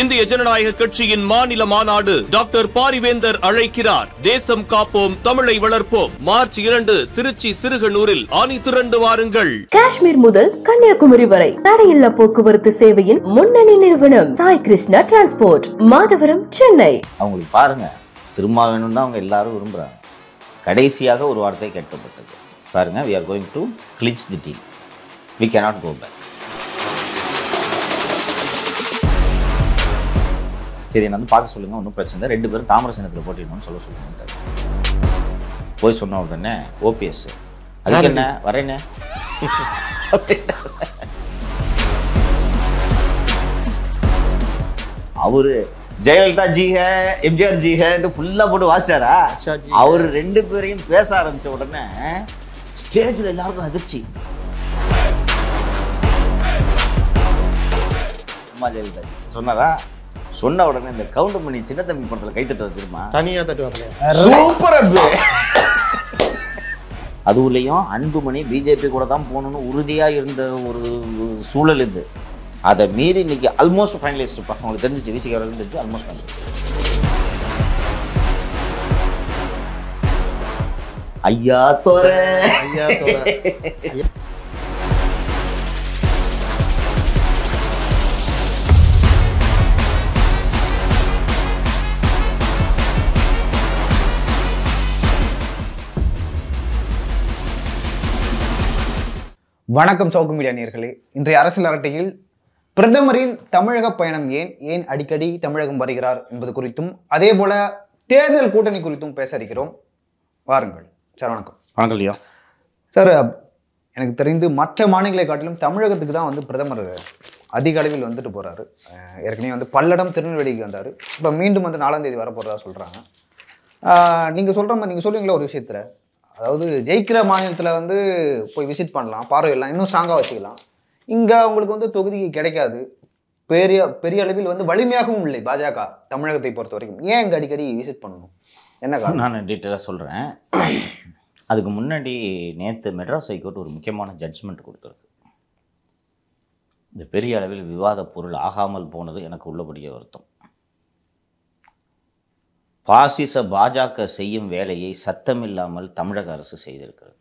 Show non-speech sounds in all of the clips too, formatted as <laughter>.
இந்திய ஜனநாயக கட்சியின் மாநில மாநாடு டாக்டர் பாரிவேந்தர் அழைக்கிறார் தேசம் காப்போம் தமிழை வளர்ப்போம் மார்ச் இரண்டு திருச்சி சிறுகனூரில் ஆணி திரண்டு வாருங்கள் காஷ்மீர் முதல் கன்னியாகுமரி வரை தடையில்லா போக்குவரத்து சேவையின் முன்னணி நிறுவனம் சாய் கிருஷ்ணா டிரான்ஸ்போர்ட் மாதவரம் சென்னை அவங்களுக்கு பாருங்க திரும்ப அவங்க எல்லாரும் விரும்புறாங்க கடைசியாக ஒரு வார்த்தை கேட்கப்பட்டது பாருங்க we are going to clinch the deal we cannot go back சரி என்ன வந்து பார்க்க சொல்லுங்கள் ஒன்றும் பிரச்சனை ரெண்டு பேரும் தாமர சேனத்தில் போட்டிடணும்னு சொல்ல சொல்லுங்க போய் சொன்ன உடனே ஓபிஎஸ் அதுக்கு என்ன வரேனே அவரு ஜெயலலிதா ஜிஹ எம்ஜிஆர் ஜிஹ என்று ஃபுல்லாக போட்டு வாசிச்சாரா அவர் ரெண்டு பேரையும் பேச ஆரம்பித்த உடனே ஸ்டேஜில் எல்லாருக்கும் அதிர்ச்சி அம்மா ஜெயலலிதா சொன்னாரா சொன்ன உடனே இந்த கவுண்டர் பண்ணி சின்ன தம்பி படத்தில் கைத்தட்டு வச்சிருமா தனியாக தட்டுவாங்க சூப்பர் அது அன்புமணி பிஜேபி கூட தான் போகணும்னு உறுதியாக இருந்த ஒரு சூழல் இது அதை மீறி இன்னைக்கு ஆல்மோஸ்ட் ஃபைனலிஸ்ட் அவங்களுக்கு தெரிஞ்சிச்சு விசிக தெரிஞ்சு ஆல்மோஸ்ட் ஃபைனலிஸ்ட் ஐயா தோற ஐயா தோற வணக்கம் சவுக்கு மீடியா நேர்களே இன்றைய அரசியல் அரட்டையில் பிரதமரின் தமிழக பயணம் ஏன் ஏன் அடிக்கடி தமிழகம் வருகிறார் என்பது குறித்தும் அதே போல தேர்தல் கூட்டணி குறித்தும் பேச இருக்கிறோம் வாருங்கள் சார் வணக்கம் வணக்கம் சார் எனக்கு தெரிந்து மற்ற மாநிலங்களை காட்டிலும் தமிழகத்துக்கு தான் வந்து பிரதமர் அதிக அளவில் வந்துட்டு போகிறாரு ஏற்கனவே வந்து பல்லடம் திருநெல்வேலிக்கு வந்தார் இப்போ மீண்டும் வந்து நாலாம் தேதி வர போகிறதா சொல்கிறாங்க நீங்கள் சொல்கிற மாதிரி நீங்கள் சொல்லுவீங்களா ஒரு விஷயத்தில் அதாவது ஜெயிக்கிற மாநிலத்தில் வந்து போய் விசிட் பண்ணலாம் பார்வையெல்லாம் இன்னும் ஸ்ட்ராங்காக வச்சுக்கலாம் இங்கே அவங்களுக்கு வந்து தொகுதி கிடைக்காது பெரிய பெரிய அளவில் வந்து வலிமையாகவும் இல்லை பாஜக தமிழகத்தை பொறுத்த வரைக்கும் ஏன் இங்கே அடிக்கடி விசிட் பண்ணணும் என்ன காரணம் நான் டீட்டெயிலாக சொல்கிறேன் அதுக்கு முன்னாடி நேற்று மெட்ராஸ் ஹைகோர்ட் ஒரு முக்கியமான ஜட்ஜ்மெண்ட் கொடுத்துருக்கு இந்த பெரிய அளவில் விவாத பொருள் ஆகாமல் போனது எனக்கு உள்ளபடியே வருத்தம் பாசிச பாஜக செய்யும் வேலையை சத்தமில்லாமல் தமிழக அரசு செய்திருக்கிறது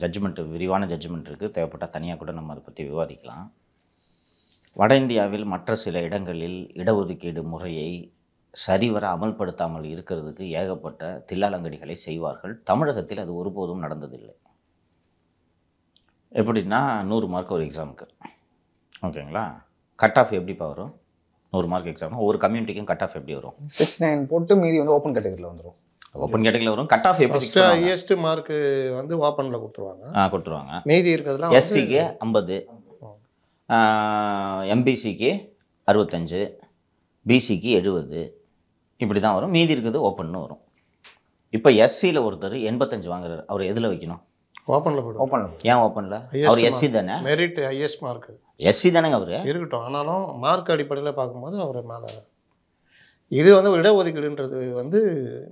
ஜட்ஜ்மெண்ட் விரிவான ஜட்ஜ்மெண்ட் இருக்குது தேவைப்பட்டால் தனியாக கூட நம்ம அதை பற்றி விவாதிக்கலாம் வட இந்தியாவில் மற்ற சில இடங்களில் இடஒதுக்கீடு முறையை சரிவர அமல்படுத்தாமல் இருக்கிறதுக்கு ஏகப்பட்ட தில்லாலங்கடிகளை செய்வார்கள் தமிழகத்தில் அது ஒருபோதும் நடந்ததில்லை எப்படின்னா நூறு மார்க் ஒரு எக்ஸாமுக்கு ஓகேங்களா கட் ஆஃப் எப்படிப்பா வரும் நூறு மார்க் எக்ஸாம்னா ஒரு கம்யூனிட்டிக்கும் கட் ஆஃப் எப்படி வரும் சிக்ஸ் நைன் போட்டு மீதி வந்து ஓப்பன் கேட்டகரியில் வந்துடும் ஓப்பன் கேட்டகரியில் வரும் கட் ஆஃப் எப்படி ஹையஸ்ட் மார்க் வந்து ஓப்பனில் கொடுத்துருவாங்க ஆ கொடுத்துருவாங்க மீதி இருக்கிறதுலாம் எஸ்சிக்கு ஐம்பது எம்பிசிக்கு அறுபத்தஞ்சு பிசிக்கு எழுபது இப்படி தான் வரும் மீதி இருக்கிறது ஓப்பன்னு வரும் இப்போ எஸ்சியில் ஒருத்தர் எண்பத்தஞ்சு வாங்குறாரு அவர் எதில் வைக்கணும் ஓப்பனில் போய்டும் ஓப்பனில் ஏன் ஓப்பனில் அவர் எஸ்சி தானே மெரிட் ஹையஸ்ட் மார்க் எஸ்சி தானேங்க அவர் இருக்கட்டும் ஆனாலும் மார்க் அடிப்படையில் பார்க்கும்போது அவர் மேலே இது வந்து இடஒதுக்கீடுன்றது வந்து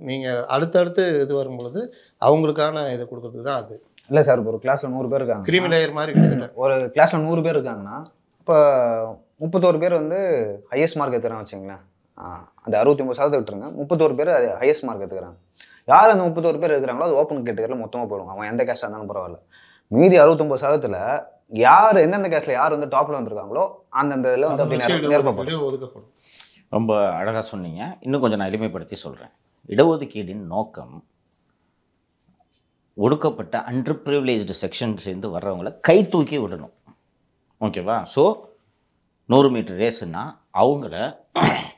நீங்கள் அடுத்தடுத்து இது வரும்பொழுது அவங்களுக்கான இதை கொடுக்குறது தான் அது இல்லை சார் இப்போ ஒரு கிளாஸில் நூறு பேர் இருக்காங்க கிரிமி லேயர் மாதிரி ஒரு கிளாஸில் நூறு பேர் இருக்காங்கன்னா இப்போ முப்பத்தோரு பேர் வந்து ஹையஸ்ட் மார்க் எடுத்துக்கிறாங்க வச்சுங்களேன் அந்த அறுபத்தி ஒம்பது சதவீதம் விட்டுருங்க முப்பத்தோரு பேர் ஹையஸ்ட் மார்க் எடுத்துக்கிறாங்க யார் அந்த முப்பத்தோரு பேர் இருக்கிறாங்களோ அது ஓப்பன் கேட்டகரியில் மொத்தமாக போயிடுவாங்க அவன் எந்த கேஸ்ட்டாக இருந்தாலும் பரவாயில்ல மீதி அறுபத்தொம்பது சதவீதத்தில் யார் எந்தெந்த கேஸ்ட்டில் யார் வந்து டாப்பில் வந்திருக்காங்களோ அந்தந்த இதில் வந்து அப்படி நிரப்பப்படும் ரொம்ப அழகாக சொன்னீங்க இன்னும் கொஞ்சம் நான் எளிமைப்படுத்தி சொல்கிறேன் இடஒதுக்கீடின் நோக்கம் ஒடுக்கப்பட்ட அண்டர் ப்ரிவிலேஜ்டு செக்ஷன்ஸ்லேருந்து வர்றவங்கள கை தூக்கி விடணும் ஓகேவா ஸோ நூறு மீட்டர் ரேஸுனால் அவங்கள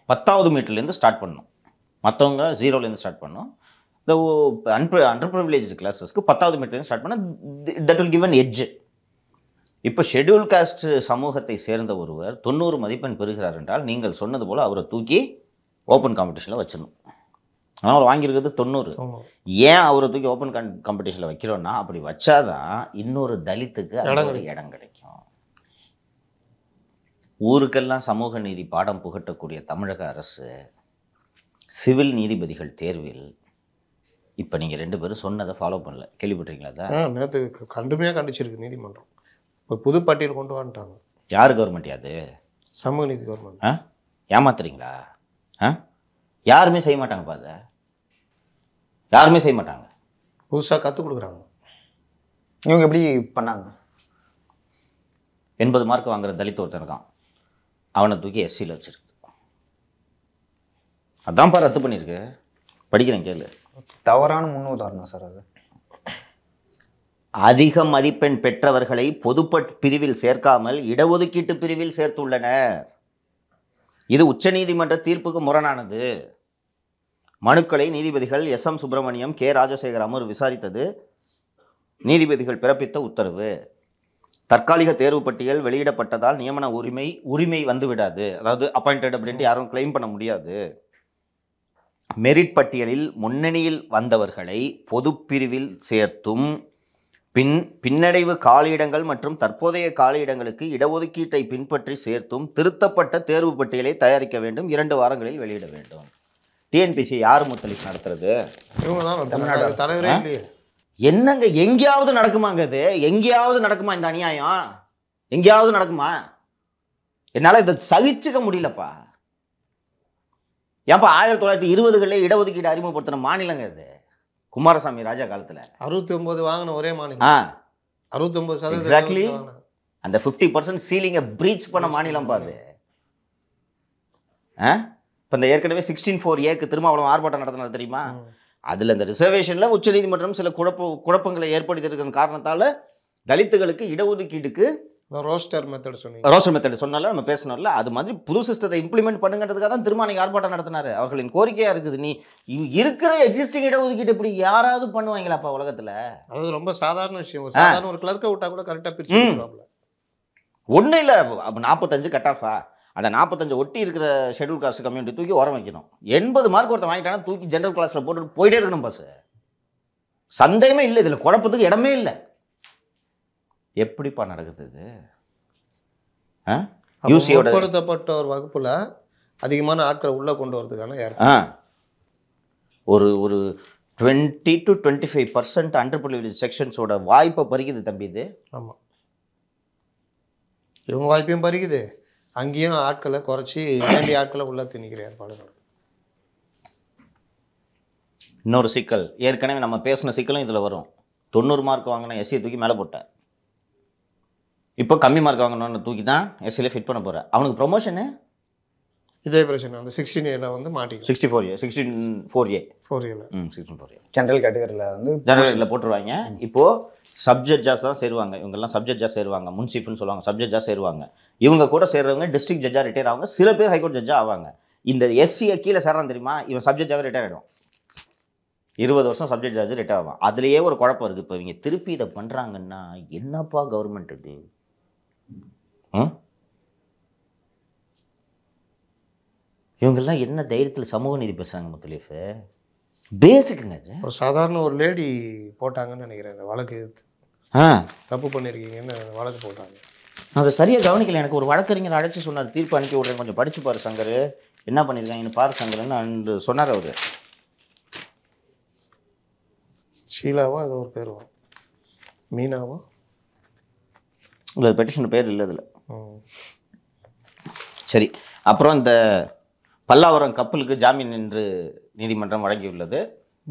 பத்தாவது மீட்டர்லேருந்து ஸ்டார்ட் பண்ணணும் மற்றவங்க ஜீரோலேருந்து ஸ்டார்ட் பண்ணணும் இந்த அன்பு அண்டர் ப்ரிவிலேஜ் கிளாஸஸ்க்கு பத்தாவது மீட்டர் ஸ்டார்ட் பண்ணால் that will given an edge இப்போ ஷெடியூல் காஸ்ட் சமூகத்தை சேர்ந்த ஒருவர் தொண்ணூறு மதிப்பெண் பெறுகிறார் என்றால் நீங்கள் சொன்னது போல் அவரை தூக்கி ஓப்பன் காம்படிஷனில் வச்சிடணும் ஆனால் அவர் வாங்கியிருக்கிறது தொண்ணூறு ஏன் அவரை தூக்கி ஓப்பன் கான் காம்படிஷனில் வைக்கிறோன்னா அப்படி வச்சாதான் இன்னொரு தலித்துக்கு ஒரு இடம் கிடைக்கும் ஊருக்கெல்லாம் சமூக நீதி பாடம் புகட்டக்கூடிய தமிழக அரசு சிவில் நீதிபதிகள் தேர்வில் இப்போ நீங்கள் ரெண்டு பேரும் சொன்னதை ஃபாலோ பண்ணல கேள்விப்பட்டிருக்கீங்களா தான் நேற்று கண்டுமையாக கண்டிச்சிருக்கு நீதிமன்றம் இப்போ புது கொண்டு வந்துட்டாங்க யார் கவர்மெண்ட் அது சமூக நீதி கவர்மெண்ட் ஆ ஏமாத்துறீங்களா ஆ யாருமே செய்ய மாட்டாங்கப்பா அதை யாருமே செய்ய மாட்டாங்க புதுசாக கற்றுக் கொடுக்குறாங்க இவங்க எப்படி பண்ணாங்க எண்பது மார்க் வாங்குற தலித் ஒருத்தன் இருக்கான் அவனை தூக்கி எஸ்சியில் வச்சுருக்கு அதான் ரத்து பண்ணியிருக்கு படிக்கிறேன் கேளு தவறான உதாரணம் சார் அது அதிக மதிப்பெண் பெற்றவர்களை பொதுப்பட் பிரிவில் சேர்க்காமல் இடஒதுக்கீட்டு பிரிவில் சேர்த்துள்ளனர் இது உச்சநீதிமன்ற தீர்ப்புக்கு முரணானது மனுக்களை நீதிபதிகள் S M Subramaniam K Rajasekar அமர் விசாரித்தது நீதிபதிகள் பிறப்பித்த உத்தரவு தற்காலிக தேர்வு பட்டியல் வெளியிடப்பட்டதால் நியமன உரிமை உரிமை வந்துவிடாது அதாவது அப்பாயிண்டட் அப்படின்ட்டு யாரும் கிளைம் பண்ண முடியாது மெரிட் பட்டியலில் முன்னணியில் வந்தவர்களை பொதுப்பிரிவில் சேர்த்தும் பின் பின்னடைவு காலியிடங்கள் மற்றும் தற்போதைய காலியிடங்களுக்கு இடஒதுக்கீட்டை பின்பற்றி சேர்த்தும் திருத்தப்பட்ட தேர்வு பட்டியலை தயாரிக்க வேண்டும் இரண்டு வாரங்களில் வெளியிட வேண்டும் டிஎன்பிசி யார் முத்தளிப்பு நடத்துறது என்னங்க எங்கேயாவது நடக்குமாங்க இது எங்கேயாவது நடக்குமா இந்த அநியாயம் எங்கேயாவது நடக்குமா என்னால் இதை சகிச்சுக்க முடியலப்பா ஏன்பா ஆயிரத்தி தொள்ளாயிரத்தி இருபதுகளில் இடஒதுக்கீடு அறிமுகப்படுத்தின மாநிலங்க இது குமாரசாமி ராஜா காலத்தில் அறுபத்தி ஒம்பது வாங்கின ஒரே மாநிலம் ஆ அறுபத்தி ஒம்பது சதவீதம் எக்ஸாக்ட்லி அந்த ஃபிஃப்டி பர்சன்ட் சீலிங்கை ப்ரீச் பண்ண மாநிலம் பாரு ஆ இப்போ இந்த ஏற்கனவே சிக்ஸ்டீன் ஃபோர் ஏக்கு திருமாவளம் ஆர்ப்பாட்டம் நடத்தினார் தெரியுமா அதில் இந்த ரிசர்வேஷனில் உச்சநீதிமன்றம் சில குழப்ப குழப்பங்களை ஏற்படுத்தியிருக்கிற காரணத்தால் தலித்துகளுக்கு இடஒதுக்கீடுக்கு ரோஸ்டர் மெத்தட் சொன்னீங்க ரோஸ்டர் மெத்தட் சொன்னால நம்ம பேசணும்ல அது மாதிரி புது சிஸ்டத்தை இம்ப்ளிமெண்ட் பண்ணுங்கிறதுக்காக தான் திருமானை ஆர்ப்பாட்டம் நடத்தினார் அவர்களின் கோரிக்கையாக இருக்குது நீ இருக்கிற எக்ஸிஸ்டிங் இடஒதுக்கீடு இப்படி யாராவது பண்ணுவாங்களாப்பா உலகத்தில் அது ரொம்ப சாதாரண விஷயம் ஒரு சாதாரண ஒரு கிளர்க்கை விட்டால் கூட கரெக்டாக பிரிச்சு ஒன்றும் இல்லை நாற்பத்தஞ்சு கட் ஆஃபா அந்த நாற்பத்தஞ்சு ஒட்டி இருக்கிற ஷெடியூல் காஸ்ட் கம்யூனிட்டி தூக்கி உரம் வைக்கணும் எண்பது மார்க் ஒருத்தர் வாங்கிட்டாங்கன்னா தூக்கி ஜென்ரல் கிளாஸில் போட்டுட்டு போயிட்டே இருக்கணும் பஸ்ஸு சந்தேகமே இல்லை இதில் குழப்பத்துக்கு இடமே இல்லை எப்படிப்பா நடக்குது இது யூசியோட கொடுத்தப்பட்ட ஒரு வகுப்புல அதிகமான ஆட்களை உள்ள கொண்டு வரதுக்கான ஆ ஒரு ஒரு twenty to twenty five percent under privilege செக்ஷன்ஸோட வாய்ப்பை பறிக்குது தம்பி இது ஆமாம் இவங்க வாய்ப்பையும் பறிக்குது அங்கேயும் ஆட்களை குறைச்சி வேண்டிய ஆட்களை உள்ளே திணிக்கிற ஏற்பாடுகள் இன்னொரு சிக்கல் ஏற்கனவே நம்ம பேசின சிக்கலும் இதில் வரும் தொண்ணூறு மார்க் வாங்கினா எஸ்சி தூக்கி மேலே போட்டேன் இப்போ கம்மி மார்க் வாங்கணும்னு தூக்கி தான் எஸ்சியில் ஃபிட் பண்ண போகிறேன் அவனுக்கு ப்ரொமோஷனு இதே பிரச்சனை அந்த சிக்ஸ்டீன் ஏல வந்து மாட்டிக்கும் sixty four year sixteen four a four year hmm sixteen four year general கேட்டகரியில் வந்து ஜென்ரலில் போட்டுருவாங்க இப்போது சப்ஜெக்ட் ஜாஸ் தான் சேருவாங்க இவங்கெல்லாம் சப்ஜெக்ட் ஜாஸ் சேருவாங்க முன்சீஃப்னு சொல்லுவாங்க சப்ஜெக்ட் ஜாஸ் சேருவாங்க இவங்க கூட சேர்றவங்க டிஸ்ட்ரிக்ட் ஜட்ஜாக ரிட்டையர் ஆவாங்க சில பேர் ஹைகோர்ட் ஜட்ஜாக ஆவாங்க இந்த எஸ்சியை கீழே சேரான் தெரியுமா இவன் சப்ஜெக்ட் ஜாவே ரிட்டையர் ஆகிடும் இருபது வருஷம் சப்ஜெக்ட் ஜார்ஜ் ரிட்டையர் ஆகும் அதுலேயே ஒரு குழப்பம் இருக்குது இப்போ இவங்க திருப்பி இதை பண்ணுறாங்கன்னா என்னப்பா கவர்மெண்ட் இது இவங்கெல்லாம் என்ன தைரியத்தில் சமூக நீதி பேசுகிறாங்க முத்தலீஃபு பேசிக்குங்க ஒரு சாதாரண ஒரு லேடி போட்டாங்கன்னு நினைக்கிறேன் அந்த வழக்கு ஆ தப்பு பண்ணியிருக்கீங்கன்னு வழக்கு போட்டாங்க அதை சரியாக கவனிக்கல எனக்கு ஒரு வழக்கறிஞர் அழைச்சி சொன்னார் தீர்ப்பு அனுப்பி விடுறேன் கொஞ்சம் படிச்சு பாரு சங்கர் என்ன பண்ணியிருக்காங்கன்னு பாரு சங்கர்னு அன்று சொன்னார் அவர் ஷீலாவா அது ஒரு பேர் வரும் மீனாவா இல்லை பெட்டிஷன் பேர் இல்லை அதில் சரி அப்புறம் இந்த பல்லாவரம் கப்பலுக்கு ஜாமீன் என்று நீதிமன்றம் வழங்கியுள்ளது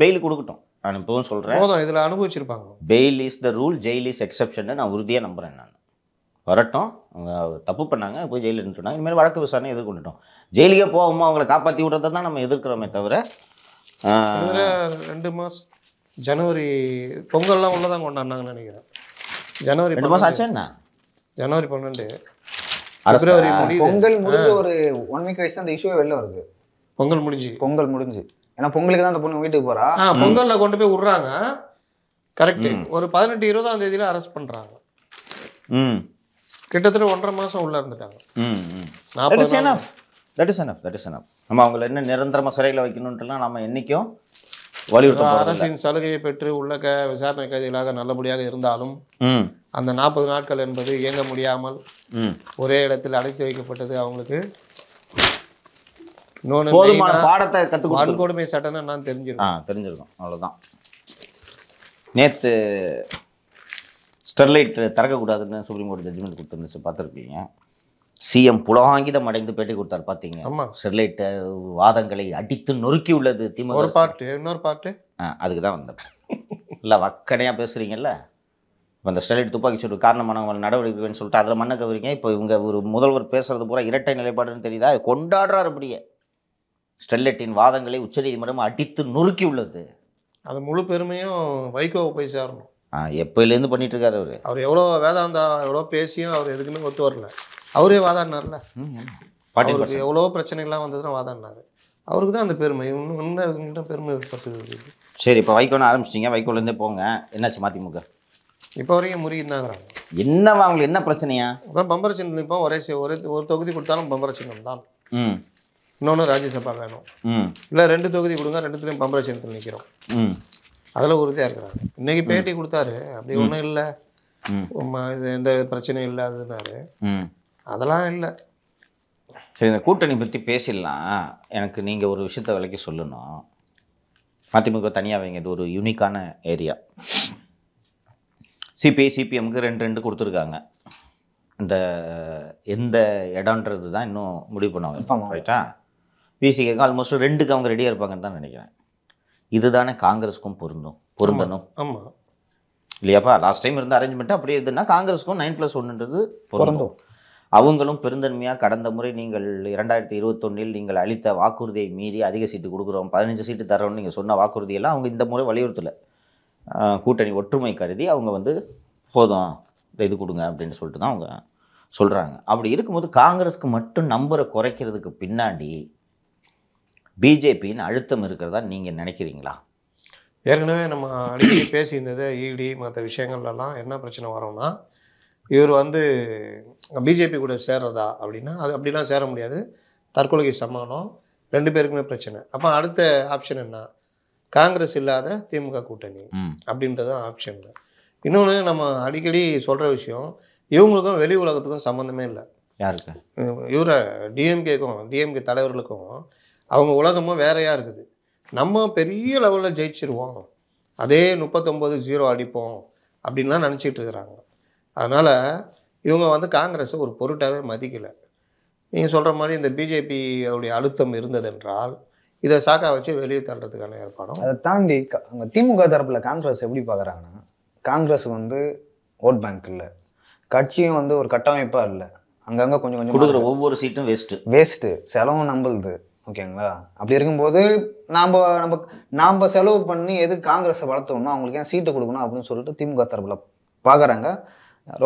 பெயில் கொடுக்கட்டும் நான் இப்போவும் சொல்கிறேன் இதில் அனுபவிச்சிருப்பாங்க bail is the rule jail is exception நான் உறுதியாக நம்புகிறேன் நான் வரட்டும் அவங்க தப்பு பண்ணாங்க போய் ஜெயிலில் இருந்துட்டோம் இனிமேல் வழக்கு விசாரணை எதிர்கொண்டுட்டோம் ஜெயிலுக்கே போகாமல் அவங்கள காப்பாற்றி விடுறத தான் நம்ம எதிர்க்கிறோமே தவிர ரெண்டு மாதம் ஜனவரி பொங்கல்லாம் உள்ளதான் கொண்டாடினாங்கன்னு நினைக்கிறேன் ஜனவரி ரெண்டு மாதம் ஆச்சு என்ன ஜனவரி பன்னெண்டு பிப்ரவரி பொங்கல் முடிஞ்சு ஒரு ஒன் வீக் கழிச்சு அந்த இஷ்யூவே வெளில வருது பொங்கல் முடிஞ்சு பொங்கல் முடிஞ்சு ஏன்னா பொங்கலுக்கு தான் அந்த பொண்ணு வீட்டுக்கு போறா பொங்கல்ல கொண்டு போய் விடுறாங்க கரெக்ட் ஒரு பதினெட்டு இருபதாம் தேதியில அரெஸ்ட் பண்றாங்க கிட்டத்தட்ட ஒன்றரை மாசம் உள்ள இருந்துட்டாங்க that is enough that is enough நம்ம அவங்கள என்ன நிரந்தரமாக சிறையில் வைக்கணுன்ட்டுலாம் நம்ம என்றைக்கும் வலியுறுத்த அரசின் சலுகையை பெற்று உள்ள க விசாரணை கைதிகளாக நல்லபடியாக இருந்தாலும் அந்த நாற்பது நாட்கள் என்பது இயங்க முடியாமல் ஒரே இடத்தில் அடைத்து வைக்கப்பட்டது அவங்களுக்கு பாடத்தை கற்றுக்கணும் வன்கொடுமை சட்டம் நான் தெரிஞ்சிருக்கேன் தெரிஞ்சிருக்கோம் அவ்வளோதான் நேற்று ஸ்டெர்லைட் திறக்கக்கூடாதுன்னு சுப்ரீம் கோர்ட் ஜட்ஜ்மெண்ட் கொடுத்துருந்துச்சு பார்த்துருப்பீங்க சிஎம் புலகாங்கிதம் அடைந்து பேட்டி கொடுத்தார் பார்த்தீங்க ஸ்டெர்லைட் வாதங்களை அடித்து நொறுக்கி உள்ளது திமுக ஒரு பாட்டு இன்னொரு பாட்டு ஆ அதுக்கு தான் வந்தேன் இல்லை <laughs> வக்கனையாக பேசுகிறீங்கல்ல இப்போ அந்த ஸ்டெர்லைட் துப்பாக்கிச்சூடு காரணமானவங்க நடவடிக்கைன்னு சொல்லிட்டு அதில் மண்ணை கவரிங்க இப்போ இவங்க ஒரு முதல்வர் பேசுகிறது பூரா இரட்டை நிலைப்பாடுன்னு தெரியுதா அது கொண்டாடுறார் அப்படியே ஸ்டெர்லைட்டின் வாதங்களை உச்சநீதிமன்றம் அடித்து நொறுக்கி உள்ளது அது முழு பெருமையும் வைகோவை போய் சேரணும் ஆ எப்போலேருந்து பண்ணிட்டு இருக்காரு அவர் அவர் எவ்வளோ வேதாந்தா எவ்வளோ பேசியும் அவர் எதுக்குமே ஒத்து வரல அவரே வாதாடினார்ல அவருக்கு எவ்வளோ பிரச்சனைகள்லாம் வந்ததுன்னா வாதாடினார் அவருக்கு தான் அந்த பெருமை இன்னும் இன்னும் பெருமை பத்துது சரி இப்போ வைகோன்னு ஆரம்பிச்சிட்டிங்க வைகோலேருந்தே போங்க என்னாச்சு மதிமுக இப்போ வரைக்கும் முறியிருந்தாங்கிறாங்க என்னவா அவங்களுக்கு என்ன பிரச்சனையா அதான் பம்பர சின்னம் இப்போ ஒரே ஒரே ஒரு தொகுதி கொடுத்தாலும் பம்பர சின்னம் தான் இன்னொன்று ராஜ்யசபா வேணும் இல்லை ரெண்டு தொகுதி கொடுங்க ரெண்டுத்துலேயும் பம்பர சின்னத்தில் நிற்கிறோம் அதில் உறுதியாக இருக்கிறாங்க இன்னைக்கு பேட்டி கொடுத்தாரு அப்படி ஒன்றும் இல்லை இது எந்த பிரச்சனையும் இல்லாததுனாரு அதெல்லாம் இல்லை சரி இந்த கூட்டணி பற்றி பேசிடலாம் எனக்கு நீங்கள் ஒரு விஷயத்த விலைக்கு சொல்லணும் அதிமுக தனியாக வைங்க இது ஒரு யூனிக்கான ஏரியா சிபிஐ சிபிஎம்க்கு ரெண்டு ரெண்டு கொடுத்துருக்காங்க இந்த எந்த இடம்ன்றது தான் இன்னும் முடிவு பண்ணுவாங்க ரைட்டா பிசிகேக்கு ஆல்மோஸ்ட் ரெண்டுக்கு அவங்க ரெடியாக இருப்பாங்கன்னு தான் நினைக்கிறேன் இதுதானே காங்கிரஸுக்கும் பொருந்தும் பொருந்தணும் ஆமாம் இல்லையாப்பா லாஸ்ட் டைம் இருந்த அரேஞ்ச்மெண்ட் அப்படியே இருந்ததுன்னா காங்கிரஸுக்கும் நைன் ப்ளஸ் ஒன்றுன்றது பொருந்தும் அவங்களும் பெருந்தன்மையாக கடந்த முறை நீங்கள் இரண்டாயிரத்தி இருபத்தொன்னில் நீங்கள் அளித்த வாக்குறுதியை மீறி அதிக சீட்டு கொடுக்குறோம் பதினஞ்சு சீட்டு தரோம்னு நீங்கள் சொன்ன வாக்குறுதியெல்லாம் அவங்க இந்த முறை வலியுறுத்தலை கூட்டணி ஒற்றுமை கருதி அவங்க வந்து போதும் இது கொடுங்க அப்படின்னு சொல்லிட்டு தான் அவங்க சொல்கிறாங்க அப்படி இருக்கும்போது காங்கிரஸ்க்கு மட்டும் நம்பரை குறைக்கிறதுக்கு பின்னாடி பிஜேபியின் அழுத்தம் இருக்கிறதா நீங்கள் நினைக்கிறீங்களா ஏற்கனவே நம்ம அடிக்கடி பேசியிருந்தது ஈடி e மற்ற விஷயங்கள்லாம் என்ன பிரச்சனை வரும்னா இவர் வந்து பிஜேபி கூட சேர்றதா அப்படின்னா அது அப்படிலாம் சேர முடியாது தற்கொலைக்கு சமானம் ரெண்டு பேருக்குமே பிரச்சனை அப்போ அடுத்த ஆப்ஷன் என்ன காங்கிரஸ் இல்லாத திமுக கூட்டணி அப்படின்றது ஆப்ஷன் இன்னொன்று நம்ம அடிக்கடி சொல்கிற விஷயம் இவங்களுக்கும் வெளி உலகத்துக்கும் சம்மந்தமே இல்லை யாருக்கு இவர டிஎம்கேக்கும் டிஎம்கே தலைவர்களுக்கும் அவங்க உலகமும் வேறையாக இருக்குது நம்ம பெரிய லெவலில் ஜெயிச்சிருவோம் அதே முப்பத்தொம்போது ஜீரோ அடிப்போம் அப்படின்லாம் நினச்சிட்டு இருக்கிறாங்க அதனால் இவங்க வந்து காங்கிரஸை ஒரு பொருட்டாகவே மதிக்கலை நீங்கள் சொல்கிற மாதிரி இந்த பிஜேபியோடைய அழுத்தம் இருந்ததென்றால் இதை சாக்கா வச்சு வெளியே தள்ளுறதுக்கான ஏற்பாடும் அதை தாண்டி அங்கே திமுக தரப்பில் காங்கிரஸ் எப்படி பார்க்குறாங்கன்னா காங்கிரஸ் வந்து ஓட் பேங்க் இல்லை கட்சியும் வந்து ஒரு கட்டமைப்பாக இல்லை அங்கங்கே கொஞ்சம் கொஞ்சம் கொடுக்குற ஒவ்வொரு சீட்டும் வேஸ்ட்டு வேஸ்ட்டு செலவும் நம்புது ஓகேங்களா அப்படி இருக்கும்போது நாம் நம்ம நாம் செலவு பண்ணி எது காங்கிரஸை வளர்த்தோம்னா அவங்களுக்கு ஏன் சீட்டு கொடுக்கணும் அப்படின்னு சொல்லிட்டு திமுக தரப்பில் பார்க்குறாங்க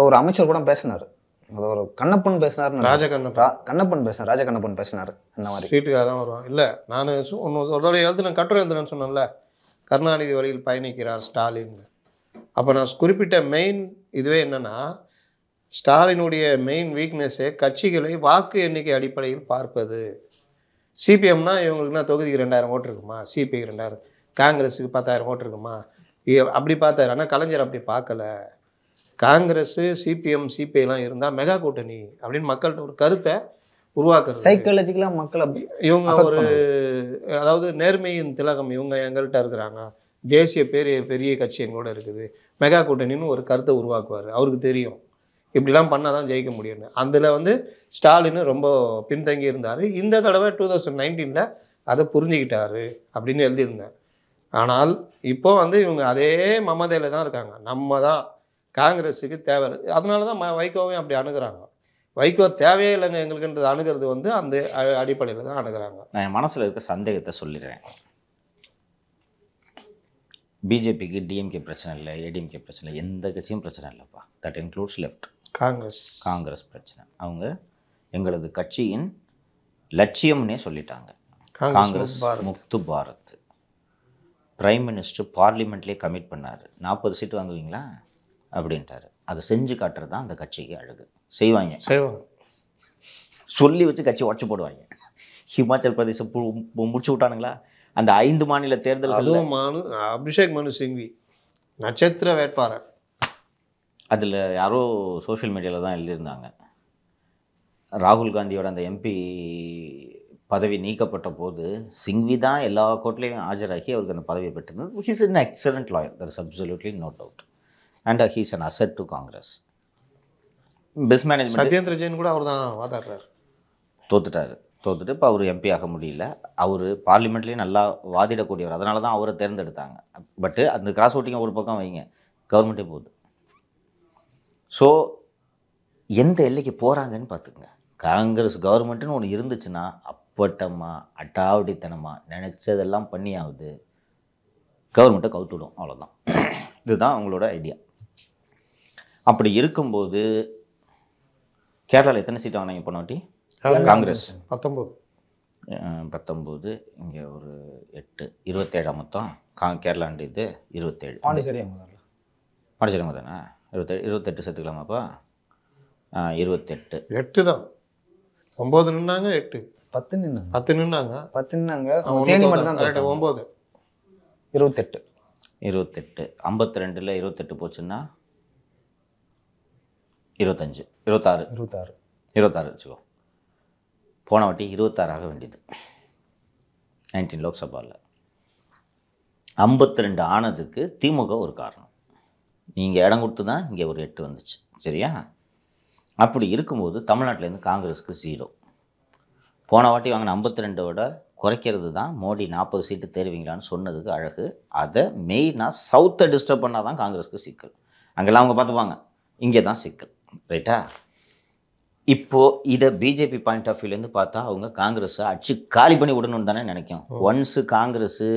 ஒரு அமைச்சர் கூட பேசினார் அது ஒரு கண்ணப்பன் பேசினார் ராஜ கண்ணப்பன் கண்ணப்பன் பேசினார் ராஜ கண்ணப்பன் பேசினார் அந்த மாதிரி சீட்டுக்காக தான் வருவான் இல்லை நான் ஒன்று ஒரு தடவை நான் கட்டுரை எழுதுனேன்னு சொன்னேன்ல கருணாநிதி வழியில் பயணிக்கிறார் ஸ்டாலின் அப்போ நான் குறிப்பிட்ட மெயின் இதுவே என்னென்னா ஸ்டாலினுடைய மெயின் வீக்னஸ்ஸே கட்சிகளை வாக்கு எண்ணிக்கை அடிப்படையில் பார்ப்பது சிபிஎம்னா இவங்களுக்குனா தொகுதிக்கு ரெண்டாயிரம் ஓட்டு இருக்குமா சிபிஐக்கு ரெண்டாயிரம் காங்கிரஸுக்கு பத்தாயிரம் ஓட்டு இருக்குமா அப்படி பார்த்தாரு ஆனால் கலைஞர் அப்படி பார்க்கல காங்கிரஸ் சிபிஎம் சிபிஐலாம் இருந்தால் மெகா கூட்டணி அப்படின்னு மக்கள்கிட்ட ஒரு கருத்தை உருவாக்குறது சைக்காலஜிக்கலாக மக்கள் அப்படி இவங்க ஒரு அதாவது நேர்மையின் திலகம் இவங்க எங்கள்கிட்ட இருக்கிறாங்க தேசிய பெரிய பெரிய கட்சி எங்களோட இருக்குது மெகா கூட்டணின்னு ஒரு கருத்தை உருவாக்குவார் அவருக்கு தெரியும் இப்படிலாம் பண்ணால் தான் ஜெயிக்க முடியும்னு அதில் வந்து ஸ்டாலின் ரொம்ப பின்தங்கி இருந்தார் இந்த தடவை டூ தௌசண்ட் நைன்டீனில் அதை புரிஞ்சுக்கிட்டாரு அப்படின்னு எழுதியிருந்தேன் ஆனால் இப்போ வந்து இவங்க அதே மமதையில் தான் இருக்காங்க நம்ம தான் காங்கிரஸுக்கு தேவை அதனால தான் வைகோவையும் அப்படி அணுகிறாங்க வைகோ தேவையே இல்லைங்க எங்களுக்குன்றது அணுகிறது வந்து அந்த அடிப்படையில் தான் அணுகிறாங்க நான் என் மனசில் இருக்க சந்தேகத்தை சொல்லிடுறேன் பிஜேபிக்கு டிஎம்கே பிரச்சனை இல்லை ஏடிஎம்கே பிரச்சனை இல்லை எந்த கட்சியும் பிரச்சனை இல்லைப்பா that includes left Congress Congress பிரச்சனை அவங்க எங்களது கட்சியின் லட்சியம்னே சொல்லிட்டாங்க காங்கிரஸ் முக்து பாரத் பிரைம் மினிஸ்டர் பார்லிமெண்ட்லேயே கமிட் பண்ணார் நாற்பது சீட்டு வாங்குவீங்களா அப்படின்ட்டாரு அதை செஞ்சு காட்டுறது தான் அந்த கட்சிக்கு அழகு செய்வாங்க சொல்லி வச்சு கட்சி உடச்சி போடுவாங்க ஹிமாச்சல் பிரதேசம் முடிச்சு விட்டானுங்களா அந்த ஐந்து மாநில தேர்தல் அபிஷேக் மனு சிங்வி நட்சத்திர வேட்பாளர் அதில் யாரோ சோஷியல் மீடியாவில் தான் எழுதியிருந்தாங்க ராகுல் காந்தியோட அந்த எம்பி பதவி நீக்கப்பட்ட போது சிங்வி தான் எல்லா கோர்ட்லேயும் ஆஜராகி அவருக்கு அந்த பதவியை பெற்றிருந்தது he's in excellent lawyer there is absolutely no doubt and he's is an asset to Congress biz management Satyendra Jain கூட அவர் தான் வாதாடுறார் தோத்துட்டாரு தோத்துட்டு இப்போ அவர் எம்பி ஆக முடியல அவர் பார்லிமெண்ட்லேயும் நல்லா வாதிடக்கூடியவர் அதனால தான் அவரை தேர்ந்தெடுத்தாங்க பட்டு அந்த கிராஸ் ஓட்டிங்கை ஒரு பக்கம் வைங்க கவர்மெண்ட்டே போகுது ஸோ எந்த எல்லைக்கு போகிறாங்கன்னு பார்த்துக்குங்க காங்கிரஸ் கவர்மெண்ட்டுன்னு ஒன்று இருந்துச்சுன்னா அப்பட்டமாக அட்டாவடித்தனமாக நினச்சதெல்லாம் பண்ணியாவது கவர்மெண்ட்டை கவுத்துவிடும் அவ்வளோதான் இதுதான் அவங்களோட ஐடியா அப்படி இருக்கும்போது கேரளாவில் எத்தனை சீட் வாங்கினாங்க போனாட்டி காங்கிரஸ் பத்தொம்போது பத்தொம்போது இங்கே ஒரு எட்டு இருபத்தேழாம் மொத்தம் கா கேரளாண்டு இது இருபத்தேழு பாண்டிச்சேரி பாண்டிச்சேரி முதல்ல இருபத்தேழு இருபத்தெட்டு சேர்த்துக்கலாமாப்பா இருபத்தெட்டு எட்டு தான் ஒம்பது நின்னாங்க எட்டு பத்து நின்று பத்து நின்னாங்க பத்து நின்னாங்க ஒம்பது இருபத்தெட்டு இருபத்தெட்டு ஐம்பத்தி ரெண்டில் இருபத்தெட்டு போச்சுன்னா இருபத்தஞ்சு இருபத்தாறு இருபத்தாறு இருபத்தாறு வச்சுக்கோ போன வாட்டி இருபத்தாறாக வேண்டியது நைன்டீன் லோக்சபாவில் ஐம்பத்தி ரெண்டு ஆனதுக்கு திமுக ஒரு காரணம் நீங்கள் இடம் கொடுத்து தான் இங்கே ஒரு எட்டு வந்துச்சு சரியா அப்படி இருக்கும்போது தமிழ்நாட்டிலேருந்து காங்கிரஸுக்கு ஜீரோ போன வாட்டி வாங்கின ஐம்பத்தி ரெண்டோட குறைக்கிறது தான் மோடி நாற்பது சீட்டு தேர்வீங்களான்னு சொன்னதுக்கு அழகு அதை மெயினாக சவுத்தை டிஸ்டர்ப் பண்ணால் தான் காங்கிரஸுக்கு சிக்கல் அங்கெல்லாம் அவங்க பார்த்துப்பாங்க இங்கே தான் சிக்கல் ரைட்டா இப்போ இதை பிஜேபி பாயிண்ட் ஆஃப் வியூலேருந்து பார்த்தா அவங்க காங்கிரஸை அடிச்சு காலி பண்ணி விடணும்னு தானே நினைக்கும் ஒன்ஸு காங்கிரஸு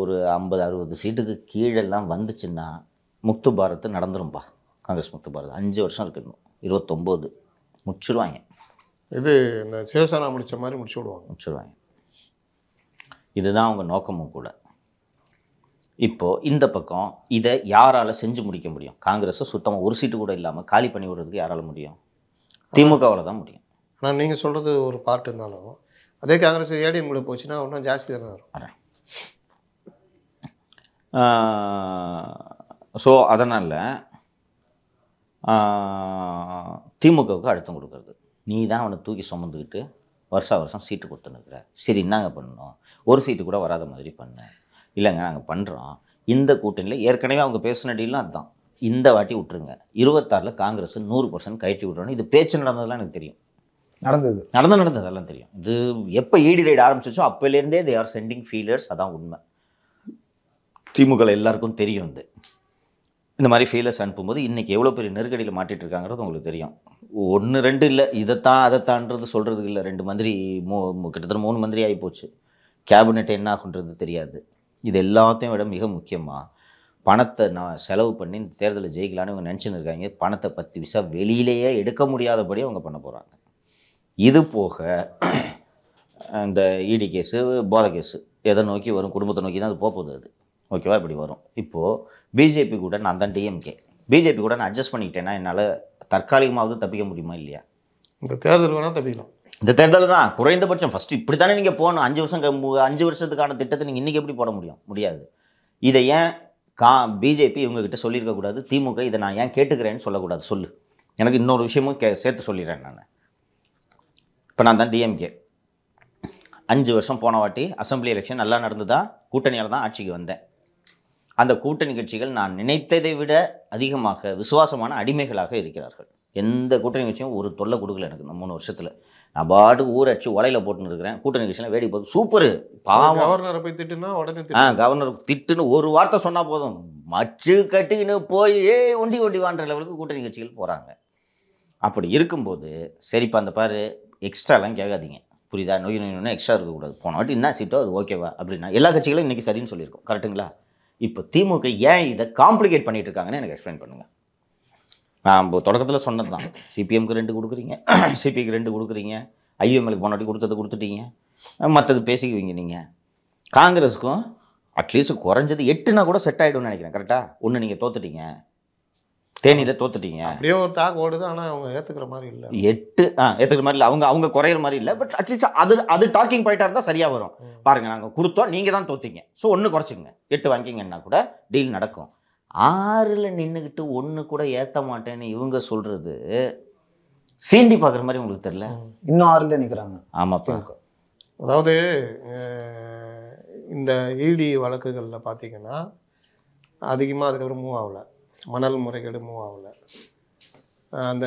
ஒரு ஐம்பது அறுபது சீட்டுக்கு கீழெல்லாம் வந்துச்சுன்னா முக்து பாரத் நடந்துரும்பா காங்கிரஸ் முக்து பாரத் அஞ்சு வருஷம் இருக்கணும் இருபத்தொம்போது முடிச்சிருவாங்க இது இந்த சிவசேனா முடித்த மாதிரி முடிச்சு விடுவாங்க முடிச்சிருவாங்க இதுதான் அவங்க நோக்கமும் கூட இப்போது இந்த பக்கம் இதை யாரால் செஞ்சு முடிக்க முடியும் காங்கிரஸ் சுத்தமாக ஒரு சீட்டு கூட இல்லாமல் காலி பண்ணி விடுறதுக்கு யாரால முடியும் திமுகவால் தான் முடியும் ஆனால் நீங்கள் சொல்கிறது ஒரு பார்ட் இருந்தாலும் அதே காங்கிரஸ் ஏடிஎம் கூட போச்சுன்னா ஒன்றும் ஜாஸ்தி தானே வரும் ஸோ அதனால் திமுகவுக்கு அழுத்தம் கொடுக்குறது நீ தான் அவனை தூக்கி சுமந்துக்கிட்டு வருஷா வருஷம் சீட்டு இருக்கிற சரி என்னங்க பண்ணணும் ஒரு சீட்டு கூட வராத மாதிரி பண்ணேன் இல்லைங்க நாங்கள் பண்ணுறோம் இந்த கூட்டணியில் ஏற்கனவே அவங்க பேசின டீலும் அதுதான் இந்த வாட்டி விட்டுருங்க இருபத்தாறில் காங்கிரஸ் நூறு பர்சன்ட் கயிற்று விட்டுறோன்னு இது பேச்சு நடந்ததெல்லாம் எனக்கு தெரியும் நடந்தது நடந்து நடந்தது அதெல்லாம் தெரியும் இது எப்போ ஈடி e ரைடு ஆரம்பிச்சிச்சோ அப்போலேருந்தே தே ஆர் சென்டிங் ஃபீலர்ஸ் அதான் உண்மை திமுக எல்லாருக்கும் தெரியும் இது இந்த மாதிரி ஃபீலர்ஸ் அனுப்பும்போது இன்றைக்கி எவ்வளோ பெரிய நெருக்கடியில் மாட்டிகிட்டு உங்களுக்கு தெரியும் ஒன்று ரெண்டு இல்லை இதைத்தான் அதைத்தான்றது சொல்கிறதுக்கு இல்லை ரெண்டு மந்திரி மூ கிட்டத்தட்ட மூணு மந்திரி ஆகி போச்சு கேபினெட் என்ன ஆகுன்றது தெரியாது இது எல்லாத்தையும் விட மிக முக்கியமாக பணத்தை நான் செலவு பண்ணி இந்த தேர்தலில் ஜெயிக்கலான்னு இவங்க நினச்சின்னு இருக்காங்க பணத்தை பத்து விசா வெளியிலேயே எடுக்க முடியாதபடி அவங்க பண்ண போகிறாங்க இது போக இந்த இடி கேஸு போத கேஸு எதை நோக்கி வரும் குடும்பத்தை நோக்கி தான் அது போகுது அது ஓகேவா இப்படி வரும் இப்போது பிஜேபி கூட நான் தான் டிஎம்கே பிஜேபி கூட நான் அட்ஜஸ்ட் பண்ணிக்கிட்டேன்னா என்னால் தற்காலிகமாவது தப்பிக்க முடியுமா இல்லையா இந்த தேர்தல் வேணால் தப்பிக்கலாம் இந்த தேர்தல் தான் குறைந்தபட்சம் ஃபஸ்ட்டு இப்படி தானே நீங்கள் போகணும் அஞ்சு வருஷம் அஞ்சு வருஷத்துக்கான திட்டத்தை நீங்கள் இன்றைக்கி எப்படி போட முடியும் முடியாது இதை ஏன் கா பிஜேபி இவங்ககிட்ட சொல்லியிருக்கக்கூடாது திமுக இதை நான் ஏன் கேட்டுக்கிறேன்னு சொல்லக்கூடாது சொல்லு எனக்கு இன்னொரு விஷயமும் கே சேர்த்து சொல்லிடுறேன் நான் இப்போ நான் தான் டிஎம்கே அஞ்சு வருஷம் போன வாட்டி அசம்பிளி எலெக்ஷன் நல்லா நடந்து தான் கூட்டணியால் தான் ஆட்சிக்கு வந்தேன் அந்த கூட்டணி கட்சிகள் நான் நினைத்ததை விட அதிகமாக விசுவாசமான அடிமைகளாக இருக்கிறார்கள் எந்த கூட்டணி கட்சியும் ஒரு தொல்லை கொடுக்கல எனக்கு இந்த மூணு வருஷத்தில் நான் பாட்டுக்கு ஊரை அடிச்சு உலையில் போட்டுன்னு இருக்கிறேன் கூட்டணி கட்சியில் வேடி போதும் சூப்பர் பாவம் கவர்னரை போய் திட்டுனா உடனே ஆ கவர்னர் திட்டுன்னு ஒரு வார்த்தை சொன்னால் போதும் மச்சு கட்டிக்கின்னு போய் ஏ ஒண்டி ஒண்டி வாண்ற லெவலுக்கு கூட்டணி கட்சிகள் போகிறாங்க அப்படி இருக்கும்போது சரிப்பா அந்த பாரு எக்ஸ்ட்ராலாம் கேட்காதீங்க புரியுதா நோய் நோய் எக்ஸ்ட்ரா இருக்கக்கூடாது போன வாட்டி என்ன சீட்டோ அது ஓகேவா அப்படின்னா எல்லா கட்சிகளும் இன்றைக்கி சரின்னு சொல்லியிருக்கோம் கரெக்டுங்களா இப்போ திமுக ஏன் இதை காம்ப்ளிகேட் பண்ணிகிட்டு இருக்காங்கன்னு எனக்கு எக்ஸ்பிளைன் பண்ணுங்கள் நான் தொடக்கத்தில் சொன்னது தான் சிபிஎம்க்கு ரெண்டு கொடுக்குறீங்க சிபிக்கு <clears throat> ரெண்டு கொடுக்குறீங்க ஐஎம்எலுக்கு முன்னாடி கொடுத்தது கொடுத்துட்டீங்க மற்றது பேசிக்குவீங்க நீங்கள் காங்கிரஸுக்கும் அட்லீஸ்ட் குறைஞ்சது எட்டுனா கூட செட் ஆகிடும்னு நினைக்கிறேன் கரெக்டாக ஒன்று நீங்கள் தோத்துட்டீங்க தேனியில் தோத்துட்டீங்க அப்படியே ஒரு டாக் ஓடுது ஆனால் அவங்க ஏற்றுக்கிற மாதிரி இல்லை எட்டு ஆ ஏற்றுக்கிற மாதிரி இல்லை அவங்க அவங்க குறையிற மாதிரி இல்லை பட் அட்லீஸ்ட் அது அது டாக்கிங் பாயிண்டாக இருந்தால் சரியாக வரும் பாருங்கள் நாங்கள் கொடுத்தோம் நீங்கள் தான் தோத்திங்க ஸோ ஒன்று குறைச்சிங்க எட்டு வாங்கிங்கன்னா கூட டீல் நடக்கும் ஆறில் நின்றுக்கிட்டு ஒன்று கூட ஏற்ற மாட்டேன்னு இவங்க சொல்கிறது சீண்டி பார்க்குற மாதிரி உங்களுக்கு தெரில இன்னும் ஆறில் நிற்கிறாங்க ஆமாம் அதாவது இந்த இடி வழக்குகளில் பார்த்தீங்கன்னா அதிகமாக அதுக்கப்புறம் மூவ் ஆகலை மணல் முறைகேடு மூவ் ஆகலை அந்த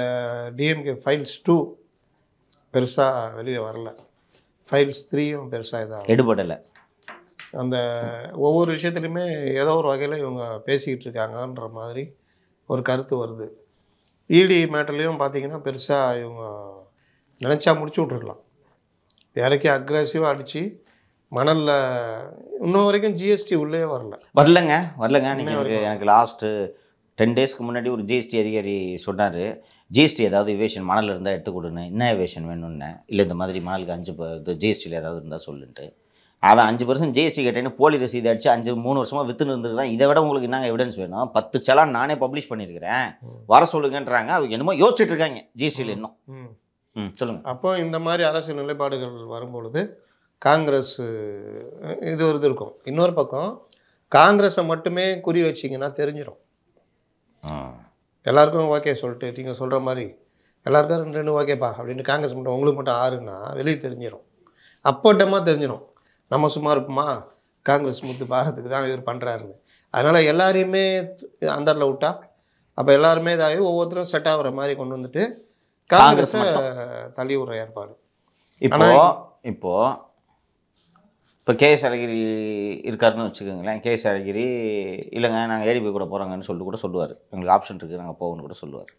டிஎம்கே ஃபைல்ஸ் டூ பெருசாக வெளியே வரல ஃபைல்ஸ் த்ரீயும் பெருசாக இதாக எடுபடலை அந்த ஒவ்வொரு விஷயத்துலையுமே ஏதோ ஒரு வகையில் இவங்க பேசிக்கிட்டு இருக்காங்கன்ற மாதிரி ஒரு கருத்து வருது இடி e மேட்டர்லேயும் பார்த்தீங்கன்னா பெருசாக இவங்க நினச்சா முடிச்சு விட்ருக்கலாம் வேலைக்கு அக்ரெசிவாக அடித்து மணலில் இன்னும் வரைக்கும் ஜிஎஸ்டி உள்ளே வரல வரலங்க வரலங்க நீங்கள் எனக்கு லாஸ்ட்டு டென் டேஸ்க்கு முன்னாடி ஒரு ஜிஎஸ்டி அதிகாரி சொன்னார் ஜிஎஸ்டி ஏதாவது இவேஷன் மணல் இருந்தால் எடுத்து கொடுன்னு என்ன இவேஷன் வேணும்னு இல்லை இந்த மாதிரி மணலுக்கு அஞ்சு இது ஜிஎஸ்டியில் ஏதாவது இருந்தால் சொல்லுன்ட்டு அவன் அஞ்சு பர்சன்ட் ஜிஎஸ்டி கேட்டேன்னு போலி ரசீது அடிச்சு அஞ்சு மூணு வருஷமாக வித்துன்னு இருந்துருக்கான் இதை விட உங்களுக்கு என்னங்க எவிடன்ஸ் வேணும் பத்து செலான் நானே பப்ளிஷ் பண்ணியிருக்கிறேன் வர சொல்லுங்கன்றாங்க அது என்னமோ யோசிச்சுட்டு இருக்காங்க ஜிஎஸ்டியில் இன்னும் ம் சொல்லுங்க அப்போ இந்த மாதிரி அரசியல் நிலைப்பாடுகள் வரும்பொழுது காங்கிரஸ் இது ஒரு இது இருக்கும் இன்னொரு பக்கம் காங்கிரஸை மட்டுமே குறி வச்சிங்கன்னா தெரிஞ்சிடும் எல்லாருக்கும் ஓகே சொல்லிட்டு நீங்கள் சொல்கிற மாதிரி எல்லாருக்கும் ரெண்டு ரெண்டு ஓகேப்பா அப்படின்னு காங்கிரஸ் மட்டும் உங்களுக்கு மட்டும் ஆறுன்னா வெளியே தெரிஞ்சிடும் அப்போட்டமாக தெரிஞ்சிடும் நம்ம சும்மா இருப்போமா காங்கிரஸ் முத்து பாகத்துக்கு தான் இவர் பண்ணுறாருங்க அதனால் எல்லாரையுமே அந்தரில் விட்டா அப்போ எல்லாருமே இதாகி ஒவ்வொருத்தரும் செட் ஆகுற மாதிரி கொண்டு வந்துட்டு காங்கிரஸ் தள்ளி விடுற ஏற்பாடு இப்போ இப்போ இப்போ கே எஸ் அழகிரி இருக்காருன்னு வச்சுக்கோங்களேன் கே எஸ் அழகிரி இல்லைங்க நாங்கள் ஏடிபி கூட போகிறோங்கன்னு சொல்லி கூட சொல்லுவார் எங்களுக்கு ஆப்ஷன் இருக்குது நாங்கள் போகணும்னு கூட சொல்லுவார்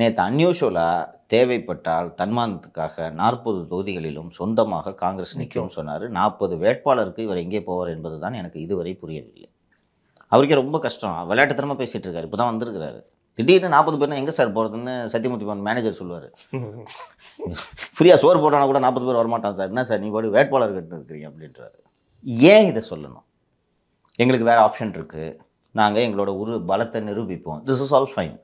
நேற்று அன்யூஷுவலாக தேவைப்பட்டால் தன்மானத்துக்காக நாற்பது தொகுதிகளிலும் சொந்தமாக காங்கிரஸ் நிற்கும்னு சொன்னார் நாற்பது வேட்பாளருக்கு இவர் எங்கே போவார் என்பது தான் எனக்கு இதுவரை புரியவில்லை அவருக்கே ரொம்ப கஷ்டம் விளையாட்டுத்தனமாக பேசிகிட்டு இருக்காரு இப்போ தான் வந்திருக்கிறாரு திடீர்னு நாற்பது பேர்னா எங்கே சார் போகிறதுன்னு சத்தியமூர்த்தி பவன் மேனேஜர் சொல்லுவார் ஃப்ரீயாக சோறு போடுறானா கூட நாற்பது பேர் வரமாட்டான் சார் என்ன சார் நீ போய் வேட்பாளர் கட்டு இருக்கிறீங்க அப்படின்றாரு ஏன் இதை சொல்லணும் எங்களுக்கு வேறு ஆப்ஷன் இருக்குது நாங்கள் எங்களோட ஒரு பலத்தை நிரூபிப்போம் திஸ் இஸ் ஆல் ஃபைன்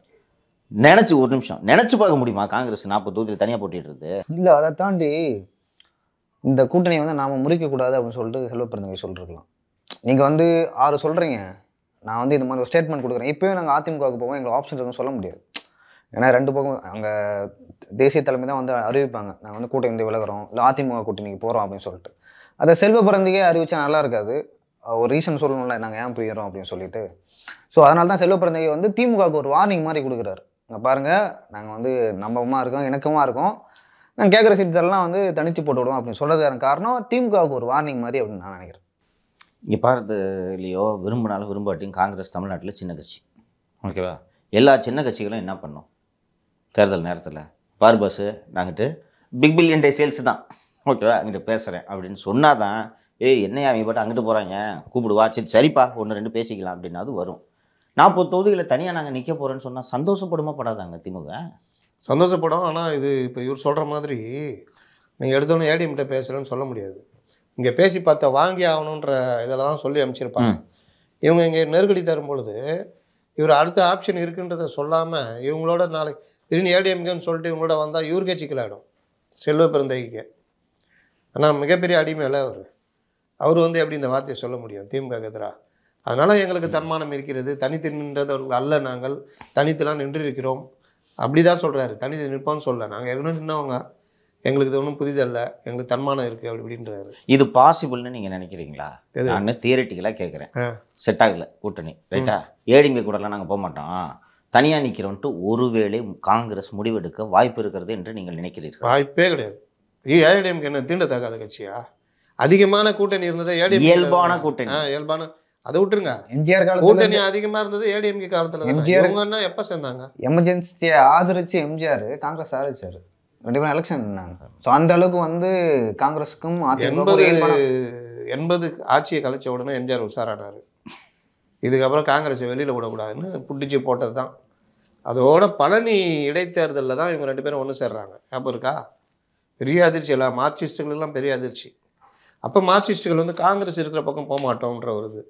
நினச்சி ஒரு நிமிஷம் நினச்சி பார்க்க முடியுமா காங்கிரஸ் நாற்பது தொகுதியில் தனியாக போட்டிட்டு இல்லை அதை தாண்டி இந்த கூட்டணியை வந்து நாம் முறிக்கக்கூடாது அப்படின்னு சொல்லிட்டு செல்வ பிறந்தவங்க சொல்லிருக்கலாம் நீங்கள் வந்து ஆறு சொல்கிறீங்க நான் வந்து இந்த மாதிரி ஒரு ஸ்டேட்மெண்ட் கொடுக்குறேன் இப்போயும் நாங்கள் அதிமுகவுக்கு போவோம் எங்களை ஆப்ஷன் இருக்குன்னு சொல்ல முடியாது ஏன்னா ரெண்டு பக்கம் அங்கே தேசிய தலைமை தான் வந்து அறிவிப்பாங்க நாங்கள் வந்து கூட்டம் வந்து விலகிறோம் இல்லை அதிமுக கூட்டணிக்கு போகிறோம் அப்படின்னு சொல்லிட்டு அதை செல்வ பிறந்திக்கே அறிவிச்சா நல்லா இருக்காது ஒரு ரீசன் சொல்லணும்ல நாங்கள் ஏன் புரியறோம் அப்படின்னு சொல்லிட்டு ஸோ அதனால தான் செல்வ வந்து திமுகவுக்கு ஒரு வார்னிங் மாதிரி கொடுக்குறாரு இங்கே பாருங்கள் நாங்கள் வந்து நம்பமாக இருக்கோம் இணக்கமாக இருக்கோம் நாங்கள் கேட்குற சீட்ஸ் எல்லாம் வந்து தனித்து போட்டு விடுவோம் அப்படின்னு சொல்கிறது காரணம் திமுகவுக்கு ஒரு வார்னிங் மாதிரி அப்படின்னு நான் நினைக்கிறேன் இங்கே இல்லையோ விரும்பினாலும் விரும்பாட்டியும் காங்கிரஸ் தமிழ்நாட்டில் சின்ன கட்சி ஓகேவா எல்லா சின்ன கட்சிகளும் என்ன பண்ணும் தேர்தல் நேரத்தில் பார் பஸ்ஸு நாங்கிட்டு பிக் பில்லியன் டே சேல்ஸ் தான் ஓகேவா அங்கிட்ட பேசுகிறேன் அப்படின்னு சொன்னால் தான் ஏய் என்னையா அவங்க பாட்டு அங்கிட்டு போகிறாங்க கூப்பிடுவா சரி சரிப்பா ஒன்று ரெண்டு பேசிக்கலாம் அப்படின்னாவது வரும் நாற்பது தொகுதியில் தனியாக நாங்கள் நிற்க போகிறோன்னு சொன்னால் சந்தோஷப்படுமா படாதாங்க திமுக சந்தோஷப்படும் ஆனால் இது இப்போ இவர் சொல்கிற மாதிரி நீங்கள் எடுத்தோன்னு ஏடிஎம்கிட்ட பேசுகிறேன்னு சொல்ல முடியாது இங்கே பேசி பார்த்தா வாங்கி ஆகணுன்ற இதெல்லாம் சொல்லி அமைச்சிருப்பாங்க இவங்க இங்கே நெருக்கடி தரும் பொழுது இவர் அடுத்த ஆப்ஷன் இருக்குன்றத சொல்லாமல் இவங்களோட நாளைக்கு திடீர்னு ஏடிஎம்கேன்னு சொல்லிட்டு இவங்களோட வந்தால் இவர் சிக்கலாயிடும் செல்வ பிறந்தைக்கு ஆனால் மிகப்பெரிய அடிமையில் அவர் அவர் வந்து எப்படி இந்த வார்த்தையை சொல்ல முடியும் திமுக எதிராக அதனால் எங்களுக்கு தன்மானம் இருக்கிறது தனித்து நின்றவர்கள் அல்ல நாங்கள் தனித்துலாம் நின்று இருக்கிறோம் அப்படி தான் சொல்கிறாரு தனித்து நிற்போம்னு சொல்ல நாங்கள் எவ்வளோ நின்னவங்க எங்களுக்கு இது ஒன்றும் புதிதல்ல எங்களுக்கு தன்மானம் இருக்கு அப்படி அப்படின்றாரு இது பாசிபிள்னு நீங்கள் நினைக்கிறீங்களா நான் தியரட்டிக்கலாக கேட்குறேன் செட் ஆகலை கூட்டணி ரைட்டா ஏடிங்க கூடலாம் நாங்கள் போக மாட்டோம் தனியாக நிற்கிறோன்ட்டு ஒருவேளை காங்கிரஸ் முடிவெடுக்க வாய்ப்பு இருக்கிறது என்று நீங்கள் நினைக்கிறீர்கள் வாய்ப்பே கிடையாது ஏடிஎம்கே என்ன தீண்டத்தகாத கட்சியா அதிகமான கூட்டணி இருந்ததை இயல்பான கூட்டணி இயல்பான அதை விட்டுருங்க எம்ஜிஆர் காலத்துல கூட்டணி அதிகமா இருந்தது ஏடிஎம்கே காலத்துல எம்ஜிஆர் எப்ப சேர்ந்தாங்க எமர்ஜென்சியை ஆதரிச்சு எம்ஜிஆர் காங்கிரஸ் ஆதரிச்சாரு ரெண்டு பேரும் எலெக்ஷன் நின்னாங்க ஸோ அந்த அளவுக்கு வந்து காங்கிரஸுக்கும் எண்பது எண்பது ஆட்சியை கலைச்ச உடனே எம்ஜிஆர் உஷாரானாரு இதுக்கப்புறம் காங்கிரஸை வெளியில் விடக்கூடாதுன்னு புட்டிச்சு போட்டது தான் அதோட பழனி இடைத்தேர்தலில் தான் இவங்க ரெண்டு பேரும் ஒன்று சேர்றாங்க ஞாபகம் இருக்கா பெரிய அதிர்ச்சி எல்லாம் மார்க்சிஸ்டுகள் பெரிய அதிர்ச்சி அப்போ மார்க்சிஸ்டுகள் வந்து காங்கிரஸ் இருக்கிற பக்கம் போக மாட்டோம்ன்ற ஒரு இது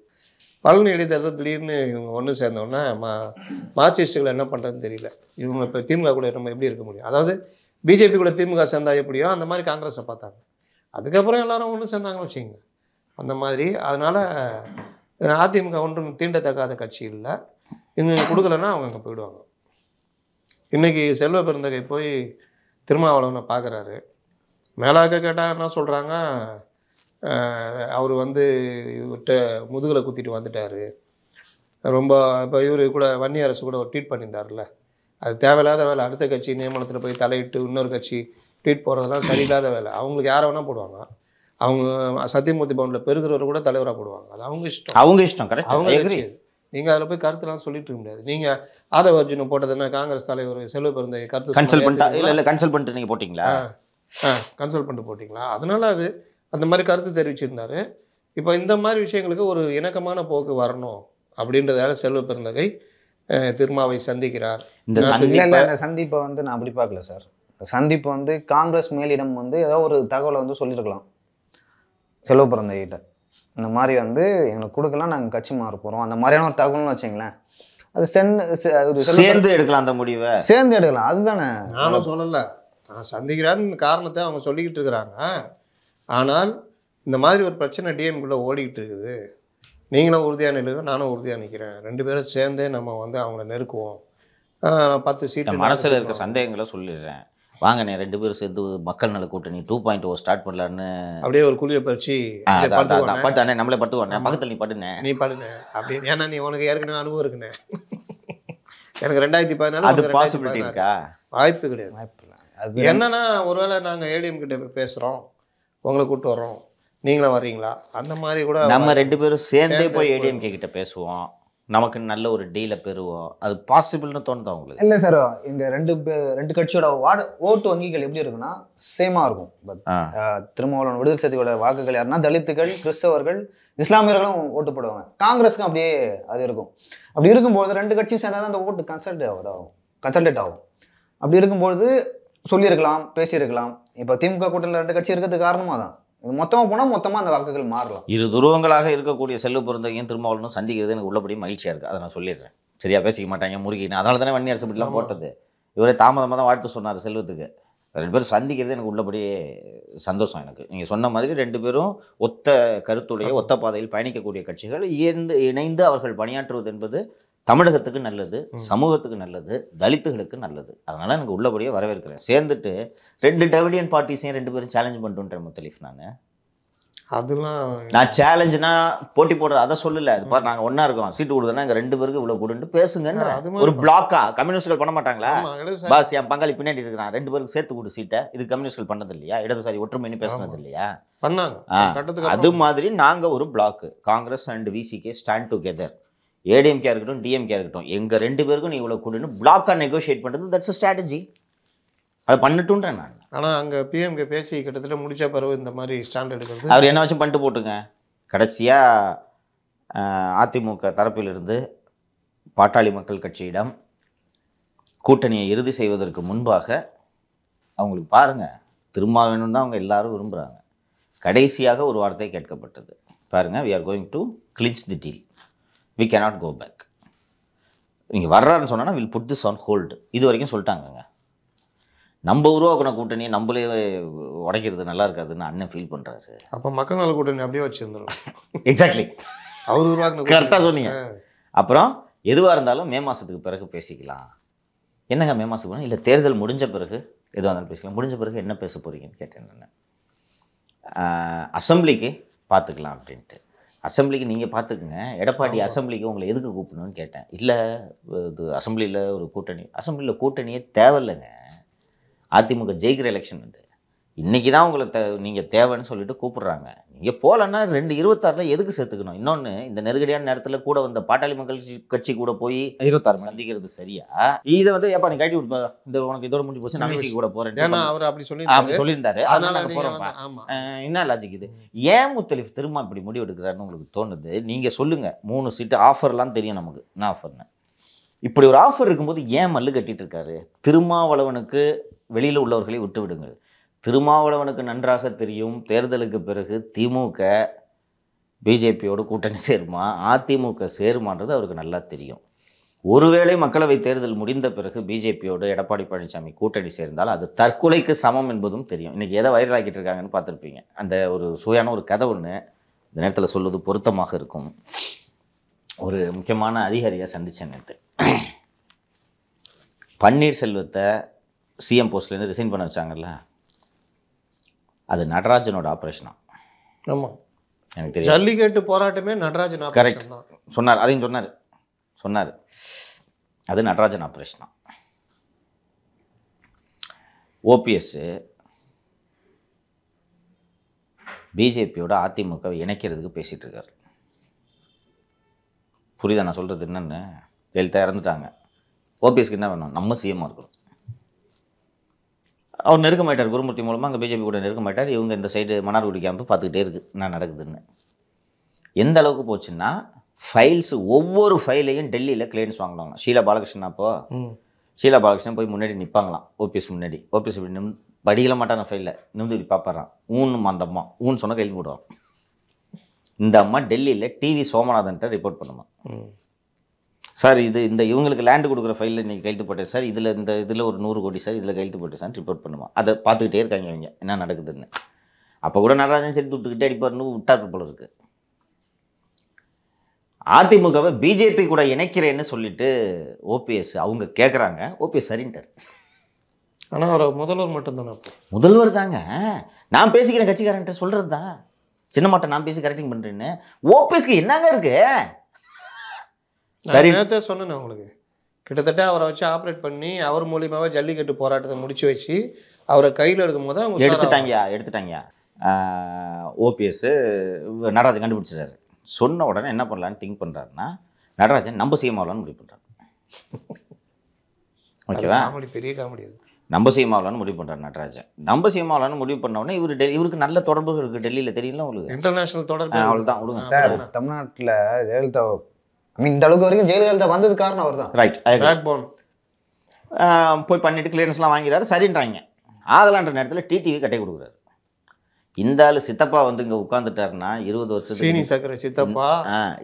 பழனி இடைத்தேர்தல் திடீர்னு இவங்க ஒன்று சேர்ந்தோன்னா மா மார்க்சிஸ்டுகள் என்ன பண்ணுறதுன்னு தெரியல இவங்க இப்போ திமுக கூட நம்ம எப்படி இருக்க முடியும் அதாவது பிஜேபி கூட திமுக சேர்ந்தா எப்படியோ அந்த மாதிரி காங்கிரஸை பார்த்தாங்க அதுக்கப்புறம் எல்லாரும் ஒன்று சேர்ந்தாங்கன்னு வச்சுங்க அந்த மாதிரி அதனால் அதிமுக ஒன்றும் தீண்டத்தக்காத கட்சி இல்லை இங்கே கொடுக்கலன்னா அவங்க அங்கே போயிடுவாங்க இன்றைக்கி செல்வ பிறந்தகை போய் திருமாவளவனை பார்க்குறாரு மேலாக்க கேட்டால் என்ன சொல்கிறாங்க அவர் வந்து இவர்கிட்ட முதுகலை குத்திட்டு வந்துட்டார் ரொம்ப இப்போ இவர் கூட வன்னி அரசு கூட ஒரு ட்வீட் பண்ணியிருந்தார்ல அது தேவையில்லாத வேலை அடுத்த கட்சி நியமனத்தில் போய் தலையிட்டு இன்னொரு கட்சி ட்வீட் போடுறதெல்லாம் சரியில்லாத வேலை அவங்களுக்கு யாரை வேணால் போடுவாங்க அவங்க சத்தியமூர்த்தி பவனில் பெருகிறவர் கூட தலைவராக போடுவாங்க அது அவங்க இஷ்டம் அவங்க இஷ்டம் கரெக்ட் அவங்க நீங்கள் அதில் போய் கருத்துலாம் சொல்லிட்டு இருக்க முடியாது நீங்கள் ஆதவ அர்ஜுனை போட்டதுன்னா காங்கிரஸ் தலைவர் செல்வ பிறந்த கருத்து கன்சல்ட் பண்ணிட்டா இல்லை இல்லை கன்சல்ட் பண்ணிட்டு நீங்கள் போட்டிங்களா ஆ கன்சல்ட் பண்ணிட்டு போட்டிங்களா அதனால அது அந்த மாதிரி கருத்து தெரிவிச்சிருந்தார் இப்போ இந்த மாதிரி விஷயங்களுக்கு ஒரு இணக்கமான போக்கு வரணும் அப்படின்றதால செல்வ பெருந்தகை திருமாவை சந்திக்கிறார் இந்த சந்திப்பை வந்து நான் அப்படி பார்க்கல சார் சந்திப்பு வந்து காங்கிரஸ் மேலிடம் வந்து ஏதோ ஒரு தகவலை வந்து சொல்லியிருக்கலாம் செல்வ பிறந்தகிட்ட இந்த மாதிரி வந்து எங்களுக்கு கொடுக்கலாம் நாங்கள் கட்சி மாற போகிறோம் அந்த மாதிரியான ஒரு தகவல்னு வச்சிங்களேன் அது சென்று சேர்ந்து எடுக்கலாம் அந்த முடிவை சேர்ந்து எடுக்கலாம் அதுதானே நானும் சொல்லலை நான் சந்திக்கிறான்னு காரணத்தை அவங்க சொல்லிக்கிட்டு இருக்கிறாங்க ஆனால் இந்த மாதிரி ஒரு பிரச்சனை டிஎம்குள்ளே ஓடிக்கிட்டு இருக்குது நீங்களும் உறுதியாக நிற்கிறோம் நானும் உறுதியாக நிற்கிறேன் ரெண்டு பேரும் சேர்ந்தே நம்ம வந்து அவங்கள நெருக்குவோம் பத்து சீட்டு மனசில் இருக்க சந்தேகங்களை சொல்லிடுறேன் வாங்கண்ணே ரெண்டு பேரும் சேர்ந்து மக்கள் நல கூட்டணி டூ பாயிண்ட் ஓ ஸ்டார்ட் பண்ணலான்னு அப்படியே ஒரு குழியை பறிச்சு பட்டு நம்மளே பட்டுவாண்ணே பக்கத்தில் நீ பட்டுனே நீ படுனே அப்படின்னு ஏன்னா நீ உனக்கு ஏற்கனவே அனுபவம் இருக்குண்ணே எனக்கு ரெண்டாயிரத்தி பதினாலு அது பாசிபிலிட்டி இருக்கா வாய்ப்பு கிடையாது வாய்ப்பு என்னன்னா ஒருவேளை நாங்கள் ஏடிஎம் கிட்ட பேசுகிறோம் உங்களை கூப்பிட்டு வரோம் நீங்களும் வர்றீங்களா அந்த மாதிரி கூட நம்ம ரெண்டு பேரும் சேர்ந்தே போய் ஏடிஎம்கே கிட்ட பேசுவோம் நமக்கு நல்ல ஒரு டீலை பெறுவோம் அது பாசிபிள்னு தோணுதா உங்களுக்கு இல்லை சார் எங்கள் ரெண்டு ரெண்டு கட்சியோட வார்டு ஓட்டு வங்கிகள் எப்படி இருக்குன்னா சேமாக இருக்கும் பட் திருமாவளவன் விடுதலை சக்தியோட வாக்குகள் யாருன்னா தலித்துகள் கிறிஸ்தவர்கள் இஸ்லாமியர்களும் ஓட்டு போடுவாங்க காங்கிரஸுக்கும் அப்படியே அது இருக்கும் அப்படி இருக்கும்போது ரெண்டு கட்சியும் சேர்ந்தா தான் அந்த ஓட்டு கன்சல்டேட் ஆகும் கன்சல்டேட் ஆகும் அப்படி இருக்கும்பொழுது சொல்லியிருக்கலாம் பேசியிருக்கலாம் இப்போ திமுக கூட்டணியில் ரெண்டு கட்சி இருக்கிறதுக்கு காரணமாக தான் இது மொத்தமாக போனால் மொத்தமாக அந்த வாக்குகள் மாறலாம் இரு துருவங்களாக இருக்கக்கூடிய செல்லு பொருந்தையும் திருமாவளவனும் சந்திக்கிறது எனக்கு உள்ளபடி மகிழ்ச்சியாக இருக்குது அதை நான் சொல்லிடுறேன் சரியாக பேசிக்க மாட்டாங்க முருகினு அதனால தானே அரசு இப்படிலாம் போட்டது இவரே தாமதமாக தான் வாழ்த்து சொன்னார் செல்வத்துக்கு ரெண்டு பேரும் சந்திக்கிறது எனக்கு உள்ளபடியே சந்தோஷம் எனக்கு நீங்கள் சொன்ன மாதிரி ரெண்டு பேரும் ஒத்த கருத்துடைய ஒத்த பாதையில் பயணிக்கக்கூடிய கட்சிகள் இயந்து இணைந்து அவர்கள் பணியாற்றுவது என்பது தமிழகத்துக்கு நல்லது சமூகத்துக்கு நல்லது தலித்துகளுக்கு நல்லது அதனால் எனக்கு உள்ளபடியே வரவேற்கிறேன் சேர்ந்துட்டு ரெண்டு டிராவிடியன் பார்ட்டிஸையும் ரெண்டு பேரும் சேலஞ்ச் பண்ணுறேன் முத்தலீஃப் நான் அதெல்லாம் நான் சேலஞ்சுனா போட்டி போடுற அதை சொல்லல அது பாரு நாங்கள் ஒன்றா இருக்கோம் சீட்டு கொடுத்தனா எங்கள் ரெண்டு பேருக்கு இவ்வளோ கொடுன்ட்டு பேசுங்கன்ற ஒரு பிளாக்கா கம்யூனிஸ்ட்கள் பண்ண மாட்டாங்களா பாஸ் என் பங்காளி பின்னாடி இருக்கிறான் ரெண்டு பேருக்கு சேர்த்து கொடு சீட்டை இது கம்யூனிஸ்ட்கள் பண்ணது இல்லையா இடதுசாரி ஒற்றுமைன்னு பேசுனது இல்லையா பண்ணாங்க அது மாதிரி நாங்கள் ஒரு block Congress and VCK stand together ADMK இருக்கட்டும் டிஎம்கே இருக்கட்டும் எங்கள் ரெண்டு பேருக்கும் நீ இவ்வளோ கூடன்னு பிளாக்காக நெகோஷியேட் பண்ணுறது தட்ஸ் அ ஸ்ட்ராட்டஜி அதை பண்ணட்டுன்றேன் நான் ஆனால் அங்கே பிஎம்கே பேசி கிட்டத்தட்ட முடிச்ச பிறகு இந்த மாதிரி ஸ்டாண்ட் எடுக்கிறது அவர் என்ன வச்சு பண்ணிட்டு போட்டுங்க கடைசியாக அதிமுக தரப்பிலிருந்து பாட்டாளி மக்கள் கட்சியிடம் கூட்டணியை இறுதி செய்வதற்கு முன்பாக அவங்களுக்கு பாருங்கள் வேணும்னு தான் அவங்க எல்லாரும் விரும்புகிறாங்க கடைசியாக ஒரு வார்த்தை கேட்கப்பட்டது பாருங்கள் we are going to clinch the deal we cannot go back நீங்கள் வர்றாருன்னு சொன்னால் will put this on hold இது வரைக்கும் சொல்லிட்டாங்கங்க நம்ம கூட கூட்டணி நம்மளே உடைக்கிறது நல்லா இருக்காதுன்னு அண்ணன் ஃபீல் பண்ணுறாரு அப்போ மக்கள் நல கூட்டணி அப்படியே வச்சுருந்துடும் எக்ஸாக்ட்லி அவர் உருவாக்கின கரெக்டாக சொன்னீங்க அப்புறம் எதுவாக இருந்தாலும் மே மாதத்துக்கு பிறகு பேசிக்கலாம் என்னங்க மே மாதத்துக்கு பிறகு இல்லை தேர்தல் முடிஞ்ச பிறகு எதுவாக இருந்தாலும் பேசிக்கலாம் முடிஞ்ச பிறகு என்ன பேச போகிறீங்கன்னு கேட்டேன் நான் அசம்பிளிக்கு பார்த்துக்கலாம் அப்படின்ட்டு அசம்பிளிக்கு நீங்கள் பார்த்துக்குங்க எடப்பாடி அசம்பிளிக்கு உங்களை எதுக்கு கூப்பிடணும்னு கேட்டேன் இல்லை இது அசம்பிளியில் ஒரு கூட்டணி அசம்பிளியில் கூட்டணியே தேவையில்லைங்க அதிமுக ஜெயிக்கிற எலெக்ஷன் வந்து இன்றைக்கி தான் உங்களை தே நீங்கள் தேவைன்னு சொல்லிட்டு கூப்பிட்றாங்க நீங்கள் போகலன்னா ரெண்டு இருபத்தாறில் எதுக்கு சேர்த்துக்கணும் இன்னொன்று இந்த நெருக்கடியான நேரத்தில் கூட வந்த பாட்டாளி மக்கள் கட்சி கூட போய் இருபத்தாறு சந்திக்கிறது சரியா இதை வந்து ஏப்பா நீ கட்டி விடுப்பா இந்த உனக்கு இதோட முடிஞ்சு போச்சு நான் கூட போகிறேன் அவர் அப்படி சொல்லி அப்படி சொல்லியிருந்தாரு அதனால போகிறோம்ப்பா என்ன லாஜிக் இது ஏன் முத்தலிஃப் திரும்ப இப்படி முடிவு எடுக்கிறாருன்னு உங்களுக்கு தோணுது நீங்கள் சொல்லுங்கள் மூணு சீட்டு ஆஃபர்லாம் தெரியும் நமக்கு என்ன ஆஃபர்னு இப்படி ஒரு ஆஃபர் இருக்கும்போது ஏன் மல்லு கட்டிட்டு இருக்காரு திருமாவளவனுக்கு வெளியில் உள்ளவர்களை விட்டு விடுங்கள் திருமாவளவனுக்கு நன்றாக தெரியும் தேர்தலுக்கு பிறகு திமுக பிஜேபியோடு கூட்டணி சேருமா அதிமுக சேருமான்றது அவருக்கு நல்லா தெரியும் ஒருவேளை மக்களவை தேர்தல் முடிந்த பிறகு பிஜேபியோடு எடப்பாடி பழனிசாமி கூட்டணி சேர்ந்தால் அது தற்கொலைக்கு சமம் என்பதும் தெரியும் இன்றைக்கி எதை வைரல் ஆக்கிட்டு இருக்காங்கன்னு பார்த்துருப்பீங்க அந்த ஒரு சுயான ஒரு கதை ஒன்று இந்த நேரத்தில் சொல்வது பொருத்தமாக இருக்கும் ஒரு முக்கியமான அதிகாரியாக சந்தித்தேன் நேற்று பன்னீர்செல்வத்தை சிஎம் போஸ்ட்லேருந்து ரிசைன் பண்ண வச்சாங்கல்ல அது நடராஜனோட ஆப்ரேஷனா ஆமாம் எனக்கு தெரியும் ஜல்லிக்கட்டு போராட்டமே நடராஜன் கரெக்ட் சொன்னார் அதையும் சொன்னார் சொன்னார் அது நடராஜன் ஆப்ரேஷனா ஓபிஎஸ்ஸு பிஜேபியோட அதிமுகவை இணைக்கிறதுக்கு பேசிகிட்டு இருக்கார் புரியுதா நான் சொல்கிறது என்னென்னு எழுத்தா இறந்துட்டாங்க ஓபிஎஸ்க்கு என்ன வேணும் நம்ம சிஎம்மாக இருக்கணும் அவர் நெருக்கமாயிட்டார் குருமூர்த்தி மூலமாக அங்கே பிஜேபி கூட நெருக்கமாயிட்டார் இவங்க இந்த சைடு மன்னார்குடி கேம்ப் பார்த்துக்கிட்டே இருக்குது நான் நடக்குதுன்னு எந்த அளவுக்கு போச்சுன்னா ஃபைல்ஸ் ஒவ்வொரு ஃபைலையும் டெல்லியில் கிளியன்ஸ் வாங்கினாங்க ஷீலா பாலகிருஷ்ணன் அப்போ ஷீலா பாலகிருஷ்ணன் போய் முன்னாடி நிற்பாங்களாம் ஓபிஎஸ் முன்னாடி ஓபிஎஸ் இப்படி நிம் படிக்கல மாட்டான ஃபைலில் நிமிந்து இப்படி பார்ப்பறான் ஊனும் அந்த அம்மா ஊன்னு சொன்னால் கையில் கூடுவான் இந்த அம்மா டெல்லியில் டிவி சோமநாதன்ட்ட ரிப்போர்ட் பண்ணுமா சார் இது இந்த இவங்களுக்கு லேண்டு கொடுக்குற ஃபைலில் நீங்கள் கைத்து போட்டேன் சார் இதில் இந்த இதில் ஒரு நூறு கோடி சார் இதில் கைத்து போட்டேன் சார் ரிப்போர்ட் பண்ணுவோம் அதை பார்த்துக்கிட்டே இருக்காங்க இவங்க என்ன நடக்குதுன்னு அப்போ கூட நடராஜன் சரி விட்டுக்கிட்டே அடிப்பார்னு விட்டார் போல இருக்குது அதிமுகவை பிஜேபி கூட இணைக்கிறேன்னு சொல்லிட்டு ஓபிஎஸ் அவங்க கேட்குறாங்க ஓபிஎஸ் சரின்ட்டார் ஆனால் அவர் முதல்வர் மட்டும்தானே முதல்வர் தாங்க நான் பேசிக்கிறேன் கட்சிக்காரன்ட்ட சொல்கிறது தான் சின்னமாட்ட நான் பேசி கரெக்டிங் பண்ணுறேன்னு ஓபிஎஸ்க்கு என்னங்க இருக்குது சரி நேரத்தை சொன்னேன் உங்களுக்கு கிட்டத்தட்ட அவரை வச்சு ஆப்ரேட் பண்ணி அவர் மூலியமாகவே ஜல்லிக்கட்டு போராட்டத்தை முடிச்சு வச்சு அவரை கையில் எடுக்கும் போது அவங்க எடுத்துட்டாங்கயா எடுத்துட்டாங்கயா ஓபிஎஸ்ஸு நடராஜன் கண்டுபிடிச்சிட்டாரு சொன்ன உடனே என்ன பண்ணலான்னு திங்க் பண்ணுறாருன்னா நடராஜன் நம்ப சிஎம் முடிவு பண்ணுறாரு ஓகேவா பெரிய காமெடி நம்ப சிஎம் முடிவு பண்ணுறாரு நடராஜன் நம்ப சிஎம் ஆகலான்னு முடிவு பண்ண உடனே இவர் இவருக்கு நல்ல தொடர்பு இருக்குது டெல்லியில் தெரியல உங்களுக்கு இன்டர்நேஷனல் தொடர்பு அவ்வளோதான் விடுங்க சார் தமிழ்நாட்டில் ஜெயலலிதா இந்த அளவுக்கு வரைக்கும் ஜெயலலிதா வந்தது காரணம் அவர் தான் ரைட் போய் பண்ணிட்டு கிளியரன்ஸ்லாம் வாங்கிறாரு சரின்றாங்க ஆகலான்ற நேரத்தில் டிடிவி கட்டை கொடுக்குறாரு இந்த ஆள் சித்தப்பா வந்து இங்கே உட்காந்துட்டாருன்னா இருபது வருஷத்துக்கு சக்கர சித்தப்பா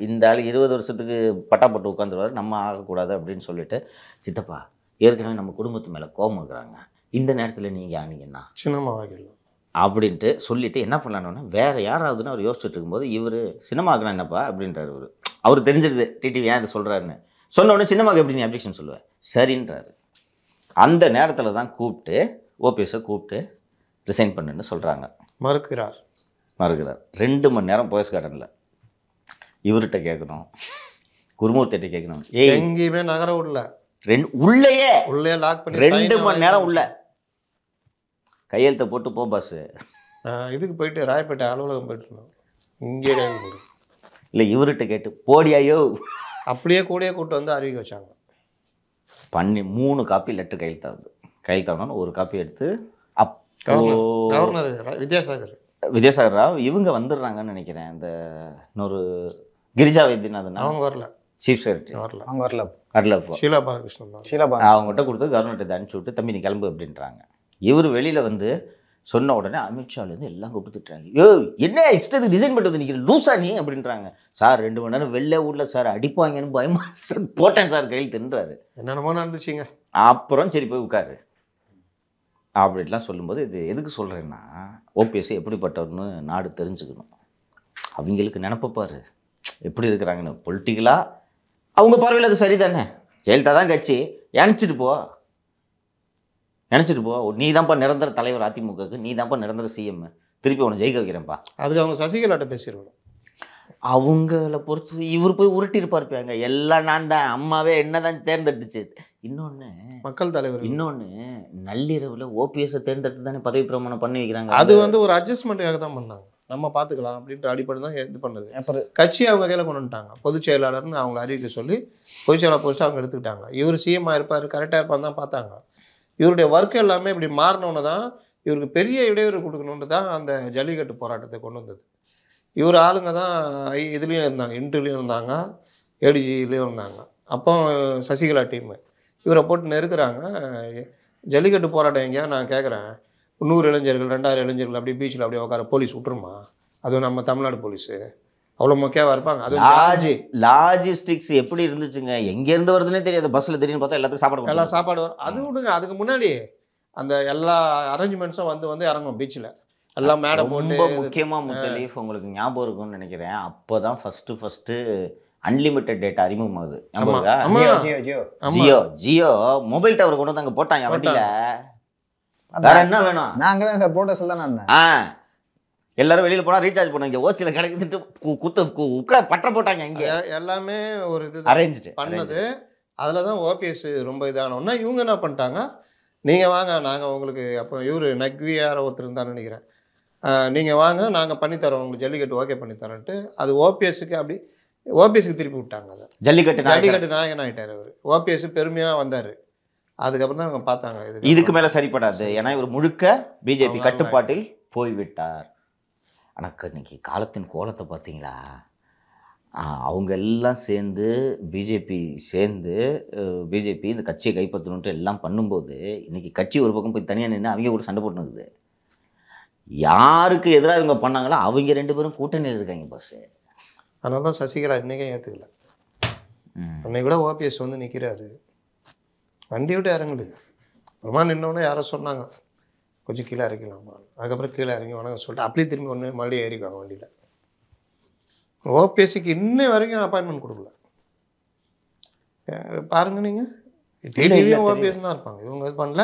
இந்த ஆள் இருபது வருஷத்துக்கு பட்டா போட்டு உட்காந்துருவார் நம்ம ஆகக்கூடாது அப்படின்னு சொல்லிட்டு சித்தப்பா ஏற்கனவே நம்ம குடும்பத்து மேலே கோபம் இருக்கிறாங்க இந்த நேரத்தில் நீங்கள் ஆனீங்கன்னா சினிமா வாங்கிடலாம் அப்படின்ட்டு சொல்லிட்டு என்ன பண்ணலான்னு வேறு யாராவதுன்னு அவர் யோசிச்சுட்டு இருக்கும்போது இவர் சினிமாக்குனா என்னப்பா அப்படின்றார் இவர் அவர் தெரிஞ்சிருது டிடிவி ஏன் அதை சொல்கிறாருன்னு சொன்ன உடனே சின்னமாக எப்படி நீ அப்ஜெக்ஷன் சொல்லுவேன் சரின்றாரு அந்த நேரத்தில் தான் கூப்பிட்டு ஓபிஎஸை கூப்பிட்டு ரிசைன் பண்ணுன்னு சொல்கிறாங்க மறுக்கிறார் மறுக்கிறார் ரெண்டு மணி நேரம் போயஸ் கார்டனில் இவர்கிட்ட கேட்கணும் குருமூர்த்திட்ட கேட்கணும் ஏ எங்கேயுமே நகர உள்ள ரெண்டு உள்ளேயே உள்ளே லாக் பண்ணி ரெண்டு மணி நேரம் உள்ள கையெழுத்தை போட்டு போ பாஸ் இதுக்கு போயிட்டு ராயப்பேட்டை அலுவலகம் போயிட்டு இருந்தோம் இங்கே இல்லை இவர்கிட்ட கேட்டு போடியாயோ அப்படியே கூடயே கூப்பிட்டு வந்து அறிவிக்க வச்சாங்க பண்ணி மூணு காப்பி லெட்டர் கையில் கையெழுத்தாகணும்னு ஒரு காப்பி எடுத்து அப் கவர்னர் வித்யாசாகர் வித்யாசாகர் ராவ் இவங்க வந்துடுறாங்கன்னு நினைக்கிறேன் இந்த இன்னொரு கிரிஜா வைத்தியநாதன் அவங்க வரல சீஃப் செக்ரட்டரி வரல அவங்க வரல வரல ஷீலா பாலகிருஷ்ணன் ஷீலா அவங்ககிட்ட கொடுத்து கவர்மெண்ட் அனுப்பிச்சி விட்டு தம்பி நீ கிளம்பு அப்படின்றாங்க இவர் வெளியில் வந்து சொன்ன உடனே அமித்ஷாலேருந்து எல்லாம் கூப்பிட்டு திட்டுறாங்க ஏ என்ன இஷ்டத்துக்கு டிசைன் பண்ணுறது நிற்கிற லூசா நீ அப்படின்றாங்க சார் ரெண்டு மணி நேரம் வெளில ஊரில் சார் அடிப்பாங்கன்னு பயமா சார் போட்டேன் சார் கையில் தின்றாரு என்னென்னமோ நடந்துச்சுங்க அப்புறம் சரி போய் உட்காரு அப்படின்லாம் சொல்லும்போது இது எதுக்கு சொல்கிறேன்னா ஓபிஎஸ் எப்படிப்பட்டவர்னு நாடு தெரிஞ்சுக்கணும் அவங்களுக்கு நினப்பப்பார் எப்படி இருக்கிறாங்கன்னு பொலிட்டிக்கலாக அவங்க பார்வையில் அது சரிதானே ஜெயலலிதா தான் கட்சி இணைச்சிட்டு போ நினச்சிட்டு போ நீ தான்ப்பா நிரந்தர தலைவர் அதிமுகக்கு நீ தான்ப்பா நிரந்தர சிஎம் திருப்பி உன்னை ஜெயிக்க வைக்கிறேன்ப்பா அதுக்கு அவங்க சசிகலாட்ட பேசிடுவாங்க அவங்கள பொறுத்து இவர் போய் உருட்டி எல்லாம் நான் தான் அம்மாவே என்ன தான் தேர்ந்தெடுத்துச்சு இன்னொன்று மக்கள் தலைவர் இன்னொன்று நள்ளிரவில் ஓபிஎஸை தேர்ந்தெடுத்து தானே பதவி பிரமாணம் பண்ணி வைக்கிறாங்க அது வந்து ஒரு அட்ஜஸ்ட்மெண்ட்டுக்காக தான் பண்ணாங்க நம்ம பார்த்துக்கலாம் அப்படின்ற அடிப்படை தான் இது பண்ணுது அப்புறம் கட்சி அவங்க கையில் கொண்டு வந்துட்டாங்க பொதுச் செயலாளர்னு அவங்க அறிவிக்க சொல்லி பொதுச் செயலாளர் போஸ்ட்டு அவங்க எடுத்துக்கிட்டாங்க இவர் சிஎம்மாக இருப்பார் கரெக்டாக இருப்பார் தான் பார்த்தாங்க இவருடைய ஒர்க் எல்லாமே இப்படி மாறினோன்னு தான் இவருக்கு பெரிய இடையூறு கொடுக்கணுன்னு தான் அந்த ஜல்லிக்கட்டு போராட்டத்தை கொண்டு வந்தது இவர் ஆளுங்க தான் இதுலேயும் இருந்தாங்க இன்ட்ரிலையும் இருந்தாங்க ஏடிஜிலையும் இருந்தாங்க அப்போ சசிகலா டீமு இவரை போட்டு நெருக்கிறாங்க ஜல்லிக்கட்டு போராட்டம் எங்கேயா நான் கேட்குறேன் நூறு இளைஞர்கள் ரெண்டாயிரம் இளைஞர்கள் அப்படியே பீச்சில் அப்படியே உட்கார போலீஸ் விட்டுருமா அதுவும் நம்ம தமிழ்நாடு போலீஸு அவ்வளோ முக்கியமாக இருப்பாங்க அது லாஜி லாஜிஸ்டிக்ஸ் எப்படி இருந்துச்சுங்க எங்கேருந்து வருதுன்னே தெரியாது பஸ்ஸில் திடீர்னு பார்த்தா எல்லாத்துக்கும் சாப்பாடு எல்லாம் சாப்பாடு வரும் அது விடுங்க அதுக்கு முன்னாடி அந்த எல்லா அரேஞ்ச்மெண்ட்ஸும் வந்து வந்து இறங்கும் பீச்சில் எல்லாம் மேடம் ரொம்ப முக்கியமாக முத்தலீஃப் உங்களுக்கு ஞாபகம் இருக்கும்னு நினைக்கிறேன் அப்போ தான் ஃபஸ்ட்டு ஃபஸ்ட்டு அன்லிமிட்டெட் டேட்டா அறிமுகமாகுது ஜியோ ஜியோ மொபைல் டவர் கொண்டு வந்து அங்கே போட்டாங்க வண்டியில் வேற என்ன வேணும் நான் அங்கே தான் சார் போட்டோஸ் தான் நான் எல்லாரும் வெளியில் போனால் ரீசார்ஜ் பண்ணுவாங்க ஓசியில் கிடைக்குதுட்டு குத்து உட்கார பட்டம் போட்டாங்க இங்கே எல்லாமே ஒரு இது அரேஞ்ச் பண்ணது அதில் தான் ஓபிஎஸ் ரொம்ப இதானோன்னா இவங்க என்ன பண்ணிட்டாங்க நீங்கள் வாங்க நாங்கள் உங்களுக்கு அப்போ இவர் நக்வியார ஒருத்தர் தான் நினைக்கிறேன் நீங்கள் வாங்க நாங்கள் பண்ணித்தரோம் உங்களுக்கு ஜல்லிக்கட்டு ஓகே பண்ணித்தரோன்ட்டு அது ஓபிஎஸ்க்கு அப்படி ஓபிஎஸ்க்கு திருப்பி விட்டாங்க அதை ஜல்லிக்கட்டு ஜல்லிக்கட்டு நாயகன் ஆகிட்டார் அவர் ஓபிஎஸ் பெருமையாக வந்தார் அதுக்கப்புறம் தான் அவங்க பார்த்தாங்க இதுக்கு மேலே சரிப்படாது ஏன்னா இவர் முழுக்க பிஜேபி கட்டுப்பாட்டில் போய்விட்டார் ஆனால் இன்றைக்கி காலத்தின் கோலத்தை பார்த்தீங்களா அவங்க எல்லாம் சேர்ந்து பிஜேபி சேர்ந்து பிஜேபி இந்த கட்சியை கைப்பற்றணுன்ட்டு எல்லாம் பண்ணும்போது இன்றைக்கி கட்சி ஒரு பக்கம் போய் தனியாக நின்று அவங்க கூட சண்டை போட்டுனுக்குது யாருக்கு எதிராக இவங்க பண்ணாங்களோ அவங்க ரெண்டு பேரும் கூட்டணியில் இருக்காங்க பஸ் அதனால தான் சசிகலா இன்றைக்கும் ஏற்றுக்கல அன்னை கூட ஓபிஎஸ் வந்து நிற்கிறாரு வண்டி விட்டு இறங்குது பிரமா நின்னோன்னே யாரோ சொன்னாங்க கொஞ்சம் கீழே இறக்கிலாமா அதுக்கப்புறம் கீழே இறங்கி வணக்கம் சொல்லிட்டு அப்படியே திரும்பி ஒன்று மறுபடியும் ஏறிக்குவாங்க வண்டியில் ஓபிஎஸ்சிக்கு இன்ன வரைக்கும் அப்பாயின்மெண்ட் கொடுக்கல பாருங்க நீங்கள் டெய்லியும் ஓபிஎஸ் தான் இருப்பாங்க இவங்க இது பண்ணல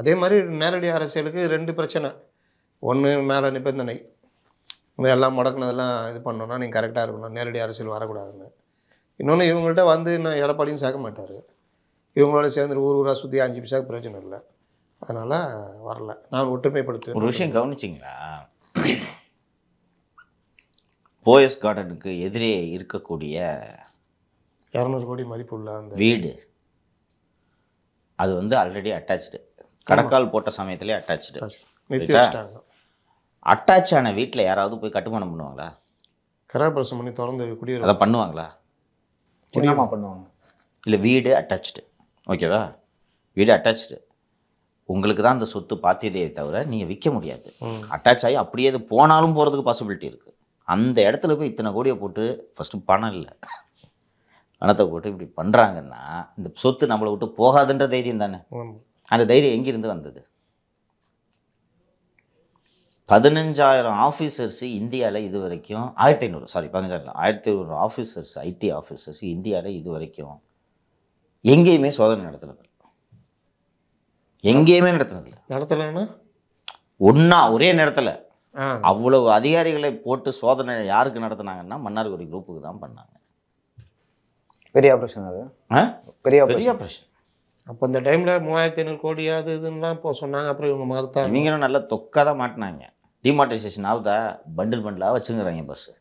அதே மாதிரி நேரடி அரசியலுக்கு ரெண்டு பிரச்சனை ஒன்று மேலே நிபந்தனை இந்த எல்லாம் முடக்கினதெல்லாம் இது பண்ணோன்னா நீங்கள் கரெக்டாக இருக்கணும் நேரடி அரசியல் வரக்கூடாதுன்னு இன்னொன்று இவங்கள்ட்ட வந்து இன்னும் எடப்பாடியும் சேர்க்க மாட்டார் இவங்களோட சேர்ந்து ஊர் ஊராக சுற்றி அஞ்சு பிசாக்கு பிரச்சனை இல்லை அதனால் வரல நான் ஒற்றுமைப்படுத்த ஒரு விஷயம் கவனிச்சிங்களா போயஸ் கார்டனுக்கு எதிரே இருக்கக்கூடிய இரநூறு கோடி மதிப்பு உள்ள அந்த வீடு அது வந்து ஆல்ரெடி அட்டாச்சு கடக்கால் போட்ட சமயத்துலேயே அட்டாச்சு அட்டாச் ஆன வீட்டில் யாராவது போய் கட்டுமானம் பண்ணுவாங்களா கராபரசம் பண்ணி திறந்து குடியிருக்க அதை பண்ணுவாங்களா பண்ணுவாங்க இல்லை வீடு அட்டாச்சு ஓகேவா வீடு அட்டாச்சு உங்களுக்கு தான் அந்த சொத்து பாத்தியதையே தவிர நீங்கள் விற்க முடியாது அட்டாச் ஆகி அப்படியே அது போனாலும் போகிறதுக்கு பாசிபிலிட்டி இருக்குது அந்த இடத்துல போய் இத்தனை கோடியை போட்டு ஃபஸ்ட்டு பணம் இல்லை பணத்தை போட்டு இப்படி பண்ணுறாங்கன்னா இந்த சொத்து நம்மளை விட்டு போகாதுன்ற தைரியம் தானே அந்த தைரியம் எங்கேருந்து வந்தது பதினஞ்சாயிரம் ஆஃபீஸர்ஸ் இந்தியாவில் இது வரைக்கும் ஆயிரத்தி ஐநூறு சாரி பதினஞ்சாயிரம் ஆயிரத்தி ஐநூறு ஆஃபீஸர்ஸ் ஐடி ஆஃபீஸர்ஸ் இந்தியாவில் இது வரைக்கும் எங்கேயுமே சோதனை நடத்தினது எங்கேயுமே இல்லை நடத்தலைன்னா ஒன்றா ஒரே நேரத்தில் அவ்வளவு அதிகாரிகளை போட்டு சோதனை யாருக்கு நடத்தினாங்கன்னா மன்னார்குடி குரூப்புக்கு தான் பண்ணாங்க பெரிய ஆப்ரேஷன் அது பெரிய பெரிய ஆப்ரேஷன் அப்போ இந்த டைமில் மூவாயிரத்தி ஐநூறு கோடி அது இதுன்னா இப்போ சொன்னாங்க அப்புறம் இவங்க மறுத்தாங்க நீங்களும் நல்லா தொக்காக தான் மாட்டினாங்க டிமாட்டைசேஷன் ஆகுதா பண்டில் பண்டிலாக வச்சுங்கிறாங்க பஸ்ஸு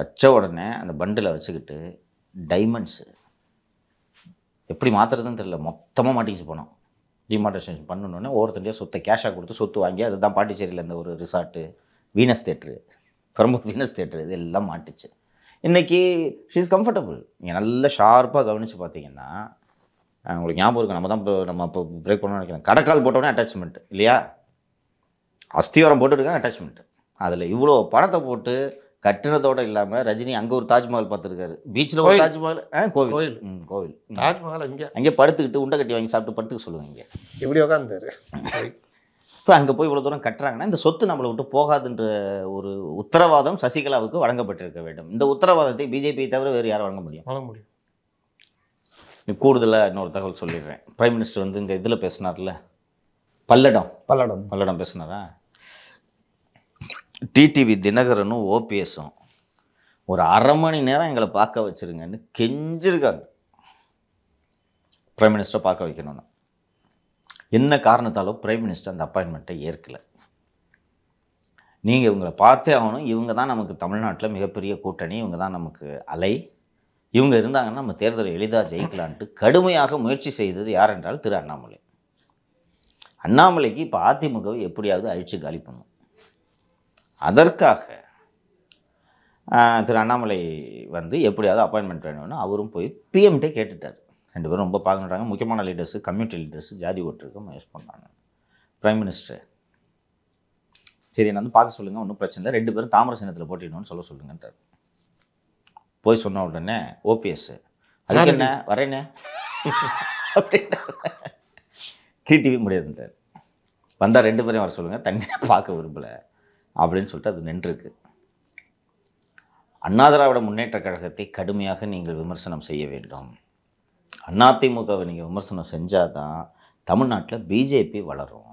வச்ச உடனே அந்த பண்டில் வச்சுக்கிட்டு டைமண்ட்ஸு எப்படி மாற்றுறதுன்னு தெரியல மொத்தமாக மாட்டிக்கிச்சு போனோம் டிமார்டேஷன் பண்ணணுன்னு ஒவ்வொருத்தருடைய சொத்தை கேஷாக கொடுத்து சொத்து வாங்கி அதுதான் பாண்டிச்சேரியில் இந்த ஒரு resort Venus theatre Perambur Venus theatre இது எல்லாம் மாட்டுச்சு இன்றைக்கி ஷீஸ் கம்ஃபர்டபுள் நீங்கள் நல்லா ஷார்ப்பாக கவனித்து பார்த்தீங்கன்னா உங்களுக்கு ஞாபகம் இருக்குது நம்ம தான் இப்போ நம்ம இப்போ பிரேக் பண்ணணும்னு நினைக்கிறேன் கடைக்கால் போட்டோன்னே அட்டாச்மெண்ட் இல்லையா அஸ்திவாரம் போட்டுருக்காங்க அட்டாச்மெண்ட்டு அதில் இவ்வளோ பணத்தை போட்டு கட்டுறதோட இல்லாமல் ரஜினி அங்கே ஒரு தாஜ்மஹால் பார்த்துருக்காரு பீச்சில் ஒரு தாஜ்மஹால் கோவில் கோவில் ம் தாஜ்மஹால் அங்கே அங்கே படுத்துக்கிட்டு உண்டை கட்டி வாங்கி சாப்பிட்டு படுத்துக்க சொல்லுவாங்க இங்கே எப்படி உட்காந்துரு இப்போ அங்கே போய் இவ்வளோ தூரம் கட்டுறாங்கன்னா இந்த சொத்து நம்மளை விட்டு போகாதுன்ற ஒரு உத்தரவாதம் சசிகலாவுக்கு வழங்கப்பட்டிருக்க வேண்டும் இந்த உத்தரவாதத்தை பிஜேபியை தவிர வேறு யாரும் வழங்க முடியும் வழங்க முடியும் கூடுதலாக இன்னொரு தகவல் சொல்லிடுறேன் ப்ரைம் மினிஸ்டர் வந்து இங்கே இதில் பேசினார்ல பல்லடம் பல்லடம் பல்லடம் பேசினாரா டிடிவி தினகரனும் ஓபிஎஸும் ஒரு அரை மணி நேரம் எங்களை பார்க்க வச்சுருங்கன்னு கெஞ்சிருக்காங்க ப்ரைம் மினிஸ்டரை பார்க்க வைக்கணும்னா என்ன காரணத்தாலும் பிரைம் மினிஸ்டர் அந்த அப்பாயின்மெண்ட்டை ஏற்கலை நீங்கள் இவங்களை பார்த்தே ஆகணும் இவங்க தான் நமக்கு தமிழ்நாட்டில் மிகப்பெரிய கூட்டணி இவங்க தான் நமக்கு அலை இவங்க இருந்தாங்கன்னா நம்ம தேர்தலை எளிதாக ஜெயிக்கலான்ட்டு கடுமையாக முயற்சி செய்தது யார் என்றால் திரு அண்ணாமலை அண்ணாமலைக்கு இப்போ அதிமுகவை எப்படியாவது அழித்து காலி பண்ணும் அதற்காக திரு அண்ணாமலை வந்து எப்படியாவது அப்பாயின்மெண்ட் வேணும்னு அவரும் போய் பிஎம்கிட்டே கேட்டுட்டார் ரெண்டு பேரும் ரொம்ப பார்க்கணுன்றாங்க முக்கியமான லீடர்ஸு கம்யூனிட்டி லீடர்ஸு ஜாதி ஓட்டுருக்கு யூஸ் பண்ணுறாங்க ப்ரைம் மினிஸ்டர் சரி நான் வந்து பார்க்க சொல்லுங்கள் ஒன்றும் பிரச்சனை இல்லை ரெண்டு பேரும் தாமர சின்னத்தில் போட்டிடணும்னு சொல்ல சொல்லுங்கன்றார் போய் சொன்ன உடனே ஓபிஎஸ் அதுக்கு என்ன வரேன்னு அப்படின்னா டிடிவி முடியாதுன்றார் வந்தால் ரெண்டு பேரையும் வர சொல்லுங்கள் தண்ணியை பார்க்க விரும்பலை அப்படின்னு சொல்லிட்டு அது நின்றுருக்கு அண்ணா திராவிட முன்னேற்ற கழகத்தை கடுமையாக நீங்கள் விமர்சனம் செய்ய வேண்டும் அதிமுகவை நீங்கள் விமர்சனம் செஞ்சால் தான் தமிழ்நாட்டில் பிஜேபி வளரும்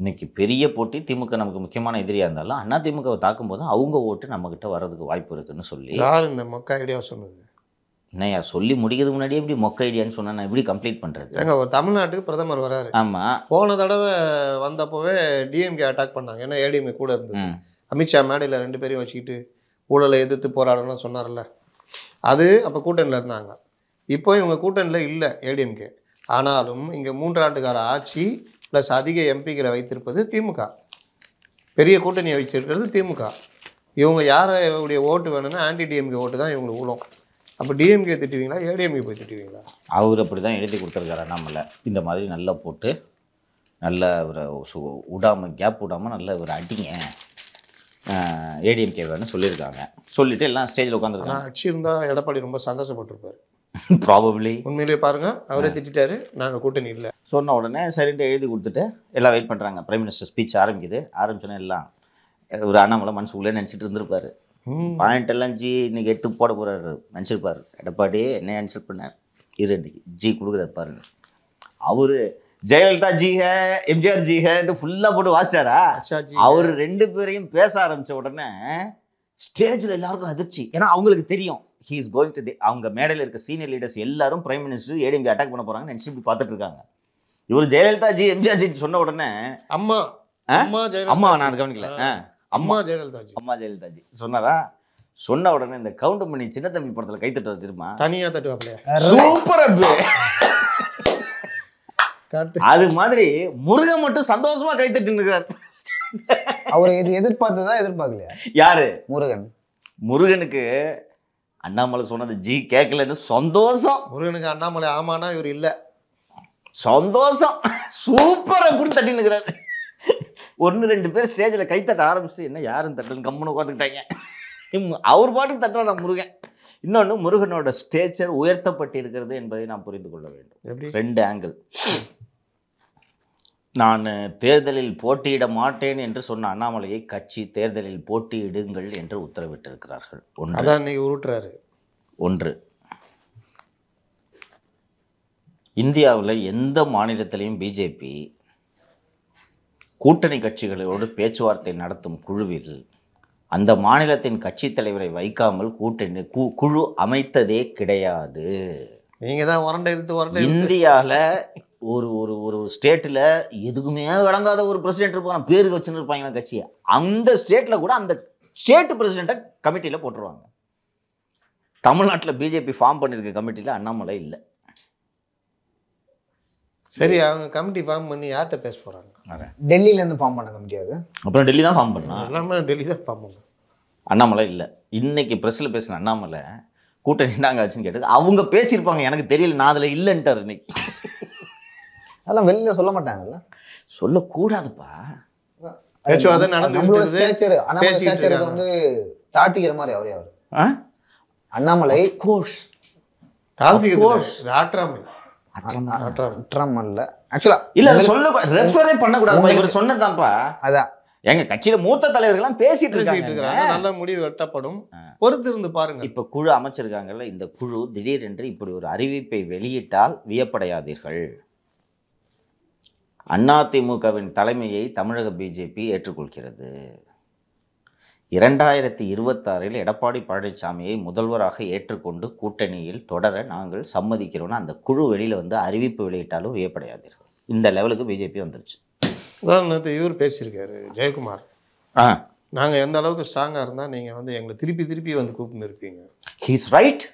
இன்றைக்கி பெரிய போட்டி திமுக நமக்கு முக்கியமான எதிரியாக இருந்தாலும் அதிமுகவை தாக்கும்போது அவங்க ஓட்டு நம்மக்கிட்ட வர்றதுக்கு வாய்ப்பு இருக்குதுன்னு சொல்லி யார் இந்த மக்கா ஐடியாவை சொன்னது என்னையா சொல்லி முடிக்கிறது முன்னாடியே இப்படி மொக்க ஐடியான்னு சொன்னால் நான் எப்படி கம்ப்ளீட் பண்ணுறது எங்க ஒரு தமிழ்நாட்டுக்கு பிரதமர் வராரு ஆமாம் போன தடவை வந்தப்போவே டிஎம்கே அட்டாக் பண்ணாங்க ஏன்னா ஏடிஎம்கே கூட இருந்தது அமித்ஷா மேடையில் ரெண்டு பேரையும் வச்சுக்கிட்டு ஊழலை எதிர்த்து போராடணும்னு சொன்னார்ல அது அப்போ கூட்டணியில் இருந்தாங்க இப்போ இவங்க கூட்டணியில் இல்லை ஏடிஎம்கே ஆனாலும் இங்கே மூன்றாண்டுக்கார ஆட்சி ப்ளஸ் அதிக எம்பிக்களை வைத்திருப்பது திமுக பெரிய கூட்டணியை வச்சிருக்கிறது திமுக இவங்க யாருடைய ஓட்டு வேணும்னா ஆன்டி டிஎம்கே ஓட்டு தான் இவங்களுக்கு உழும் அப்போ டிஎம்கே திட்டுவீங்களா ஏடிஎம்கே போய் திட்டுவீங்களா அவர் அப்படி தான் எழுதி கொடுத்துருக்காரு அண்ணாமலை இந்த மாதிரி நல்லா போட்டு நல்ல ஒரு விடாமல் கேப் விடாமல் நல்ல ஒரு அடிங்க ஏடிஎம்கே வேணும்னு சொல்லியிருக்காங்க சொல்லிட்டு எல்லாம் ஸ்டேஜில் உட்காந்துருக்காங்க அடிச்சு இருந்தால் எடப்பாடி ரொம்ப சந்தோஷப்பட்டிருப்பார் ப்ராபப்ளி <laughs> உண்மையிலேயே பாருங்கள் அவரே திட்டாரு நாங்கள் கூட்டணி இல்லை சொன்ன உடனே சரின்ட்டு எழுதி கொடுத்துட்டு எல்லாம் வெயிட் பண்ணுறாங்க பிரைம் மினிஸ்டர் ஸ்பீச் ஆரம்பிக்குது ஆரம்பிச்சோன்னே எல்லாம் ஒரு அண்ணாமலை மனசுக்குள்ளே நினச்சிட்டு இருந்திருப்பார் பாயிண்ட் எல்லாம் ஜி இன்னைக்கு எடுத்து போட போறாரு நினச்சிருப்பார் எடப்பாடி என்ன ஆன்சர் பண்ணேன் இரு இன்னைக்கு ஜி கொடுக்குற பாருங்க அவரு ஜெயலலிதா ஜி ஹே எம்ஜிஆர் ஜி ஹேன்ட்டு ஃபுல்லாக போட்டு வாசிச்சாரா அவர் ரெண்டு பேரையும் பேச ஆரம்பித்த உடனே ஸ்டேஜில் எல்லாருக்கும் அதிர்ச்சி ஏன்னா அவங்களுக்கு தெரியும் ஹீ இஸ் கோயிங் டு அவங்க மேடையில் இருக்க சீனியர் லீடர்ஸ் எல்லாரும் பிரைம் மினிஸ்டர் ஏடிஎம்கே அட்டாக் பண்ண போகிறாங்கன்னு நினச்சி இப்படி பார்த்துட்டு இருக்காங்க இவர் ஜெயலலிதா ஜி எம்ஜிஆர் ஜி சொன்ன உடனே அம்மா அம்மா நான் அது கவனிக்கல அம்மா ஜெயலலிதாஜி அம்மா ஜெயலலிதாஜி சொன்னாரா சொன்ன உடனே இந்த கவுண்ட் பண்ணி சின்ன தம்பி படத்துல கை தட்டுறது திரும்ப தனியா தட்டுவாப்ல அது மாதிரி முருகன் மட்டும் சந்தோஷமா கை தட்டுனுக்கிறார் அவர் இது எதிர்பார்த்ததா எதிர்பார்க்கலையா யாரு முருகன் முருகனுக்கு அண்ணாமலை சொன்னது ஜி கேட்கலன்னு சந்தோஷம் முருகனுக்கு அண்ணாமலை ஆமானா இவர் இல்லை சந்தோஷம் சூப்பர் அப்படின்னு தட்டினுக்கிறார் ஒன்று ரெண்டு பேர் ஸ்டேஜில் கைத்தட்ட ஆரம்பிச்சு என்ன யாரும் தட்டணும் கம்முன்னு உட்காந்துக்கிட்டாங்க அவர் பாட்டுக்கு தட்டுறாரா முருகன் இன்னொன்று முருகனோட ஸ்டேச்சர் உயர்த்தப்பட்டிருக்கிறது என்பதை நாம் புரிந்து கொள்ள வேண்டும் ரெண்டு ஆங்கிள் நான் தேர்தலில் போட்டியிட மாட்டேன் என்று சொன்ன அண்ணாமலையை கட்சி தேர்தலில் போட்டியிடுங்கள் என்று உத்தரவிட்டிருக்கிறார்கள் ஒன்று ஒன்று இந்தியாவில் எந்த மாநிலத்திலையும் பிஜேபி கூட்டணி கட்சிகளோடு பேச்சுவார்த்தை நடத்தும் குழுவில் அந்த மாநிலத்தின் கட்சி தலைவரை வைக்காமல் கூட்டணி குழு அமைத்ததே கிடையாது நீங்கள் தான் உரண்டை இழுத்து உரண்டை இந்தியாவில் ஒரு ஒரு ஒரு ஸ்டேட்டில் எதுக்குமே விளங்காத ஒரு பிரசிடென்ட் இருப்பாங்க பேருக்கு வச்சுன்னு இருப்பாங்க கட்சியை அந்த ஸ்டேட்டில் கூட அந்த ஸ்டேட் பிரசிடெண்ட்டை கமிட்டியில் போட்டுருவாங்க தமிழ்நாட்டில் பிஜேபி ஃபார்ம் பண்ணியிருக்க கமிட்டியில் அண்ணாமலை இல்லை சரி அவங்க கமிட்டி ஃபார்ம் பண்ணி யார்கிட்ட பேச போகிறாங்க டெல்லியிலேருந்து ஃபார்ம் பண்ண கமிட்டியாது அப்புறம் டெல்லி தான் ஃபார்ம் பண்ணலாம் எல்லாமே டெல்லி தான் ஃபார்ம் பண்ணலாம் அண்ணாமலை இல்லை இன்னைக்கு ப்ரெஸ்ஸில் பேசின அண்ணாமலை கூட்டணி என்னங்க ஆச்சுன்னு கேட்டது அவங்க பேசியிருப்பாங்க எனக்கு தெரியல நான் அதில் இல்லைன்ட்டார் இன்னைக்கு அதெல்லாம் வெளியில் சொல்ல மாட்டாங்கல்ல சொல்லக்கூடாதுப்பா வந்து தாழ்த்திக்கிற மாதிரி அவர் அண்ணாமலை கோஷ் தாழ்த்தி கோஷ் ஆற்றாமல் அதான் எங்க கட்சியில மூத்த பேசிட்டு இருக்காங்க நல்ல முடிவு பொறுத்து இருந்து பாருங்க இப்ப குழு இந்த குழு திடீரென்று இப்படி ஒரு அறிவிப்பை வெளியிட்டால் வியப்படையாதீர்கள் அதிமுகவின் தலைமையை தமிழக பிஜேபி ஏற்றுக்கொள்கிறது இரண்டாயிரத்தி இருபத்தாறில் எடப்பாடி பழனிசாமியை முதல்வராக ஏற்றுக்கொண்டு கூட்டணியில் தொடர நாங்கள் சம்மதிக்கிறோம்னு அந்த குழு வெளியில் வந்து அறிவிப்பு வெளியிட்டாலும் வியப்படையாதீர்கள் இந்த லெவலுக்கு பிஜேபி வந்துருச்சு அதான் இவர் பேசியிருக்காரு ஜெயக்குமார் ஆ நாங்கள் எந்த அளவுக்கு ஸ்ட்ராங்காக இருந்தால் நீங்கள் வந்து எங்களை திருப்பி திருப்பி வந்து கூப்பிட்டு இருப்பீங்க ஹீஸ் ரைட்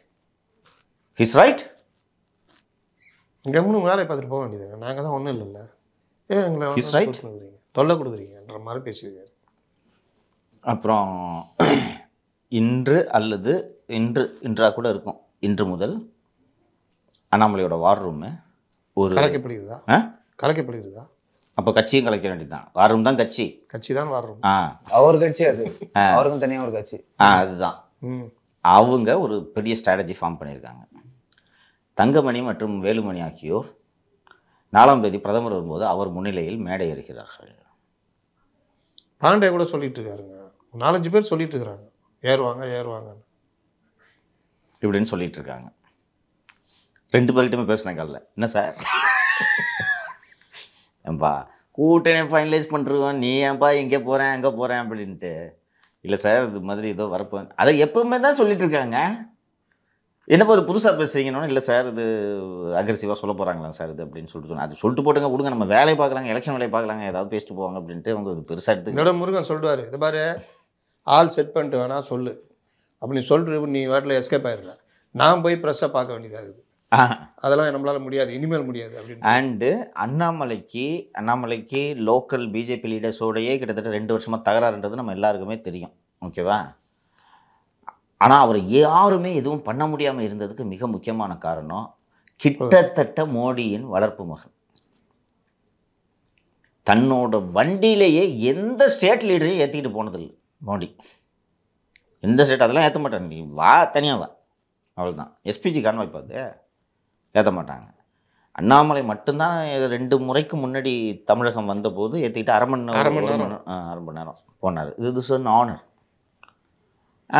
ஹீஸ் ரைட் இங்கே மூணு வேலையை பார்த்துட்டு போக வேண்டியதுங்க நாங்கள் தான் ஒன்றும் இல்லைல்ல ஏன் எங்களை ஹீஸ் ரைட் தொல்லை கொடுக்குறீங்கன்ற மாதிரி பேசியிருக்காரு அப்புறம் <clears throat> இன்று அல்லது இன்று இன்றாக கூட இருக்கும் இன்று முதல் அண்ணாமலையோட வார் ரூம் ஒரு கலைக்கப்படுகிறதா ஆ கலைக்கப்படுகிறதா அப்போ கட்சியும் கலைக்க வேண்டியதுதான் வார் ரூம் தான் கட்சி கட்சி தான் வார் ரூம் ஆ அவர் கட்சி அது அவருக்கும் தனியாக ஒரு கட்சி ஆ அதுதான் அவங்க ஒரு பெரிய ஸ்ட்ராட்டஜி ஃபார்ம் பண்ணியிருக்காங்க தங்கமணி மற்றும் வேலுமணி ஆகியோர் நாலாம் தேதி பிரதமர் வரும்போது அவர் முன்னிலையில் மேடை ஏறுகிறார்கள் பாண்டே கூட சொல்லிட்டு இருக்காருங்க நாலஞ்சு பேர் சொல்லிட்டு இருக்கிறாங்க ஏறுவாங்க ஏறுவாங்க இப்படின்னு சொல்லிட்டு இருக்காங்க ரெண்டு பேர்கிட்டமே பேசினேன் காலைல என்ன சார் என்பா கூட்டணி ஃபைனலைஸ் பண்ணிருக்கோம் நீ ஏன்பா இங்கே போகிறேன் அங்கே போகிறேன் அப்படின்ட்டு இல்லை சார் இது மாதிரி ஏதோ வரப்போ அதை எப்பவுமே தான் சொல்லிட்டு இருக்காங்க என்னப்போ அது புதுசாக பேசுறீங்கன்னு இல்லை சார் இது அக்ரெசிவாக சொல்ல போகிறாங்களா சார் இது அப்படின்னு சொல்லிட்டு அது சொல்லிட்டு போட்டுங்க கொடுங்க நம்ம வேலையை பார்க்கலாங்க எலெக்ஷன் வேலையை பார்க்கலாங்க ஏதாவது பேசிட்டு போவாங்க அப்படின்ட்டு அவங்க பெருசாக எடுத்து முருகன் சொல்லுவார் இது பாரு ஆள் செட் பண்ணிட்டு வேணால் சொல்லு அப்படி சொல்கிற நீ வேட்டில் எஸ்கேப் ஆயிருக்க நான் போய் ப்ரெஸ்ஸை பார்க்க வேண்டியதாகுது அதெல்லாம் நம்மளால் முடியாது இனிமேல் முடியாது அப்படின்னு அண்டு அண்ணாமலைக்கு அண்ணாமலைக்கு லோக்கல் பிஜேபி லீடர்ஸோடையே கிட்டத்தட்ட ரெண்டு வருஷமாக தகராறுன்றது நம்ம எல்லாருக்குமே தெரியும் ஓகேவா ஆனால் அவர் யாருமே எதுவும் பண்ண முடியாமல் இருந்ததுக்கு மிக முக்கியமான காரணம் கிட்டத்தட்ட மோடியின் வளர்ப்பு மகன் தன்னோட வண்டியிலேயே எந்த ஸ்டேட் லீடரையும் ஏற்றிக்கிட்டு போனதில்லை மோடி எந்த ஸ்டேட் அதெல்லாம் ஏற்ற மாட்டாங்க நீ வா தனியாக வா அவ்வளோதான் எஸ்பிஜி கான்வாய் பார்த்து ஏற்ற மாட்டாங்க அண்ணாமலை மட்டும்தான் ரெண்டு முறைக்கு முன்னாடி தமிழகம் வந்தபோது ஏற்றிக்கிட்டு அரை மணி நேரம் அரை மணி நேரம் அரை மணி நேரம் போனார் இது திஸ் அன் ஆனர்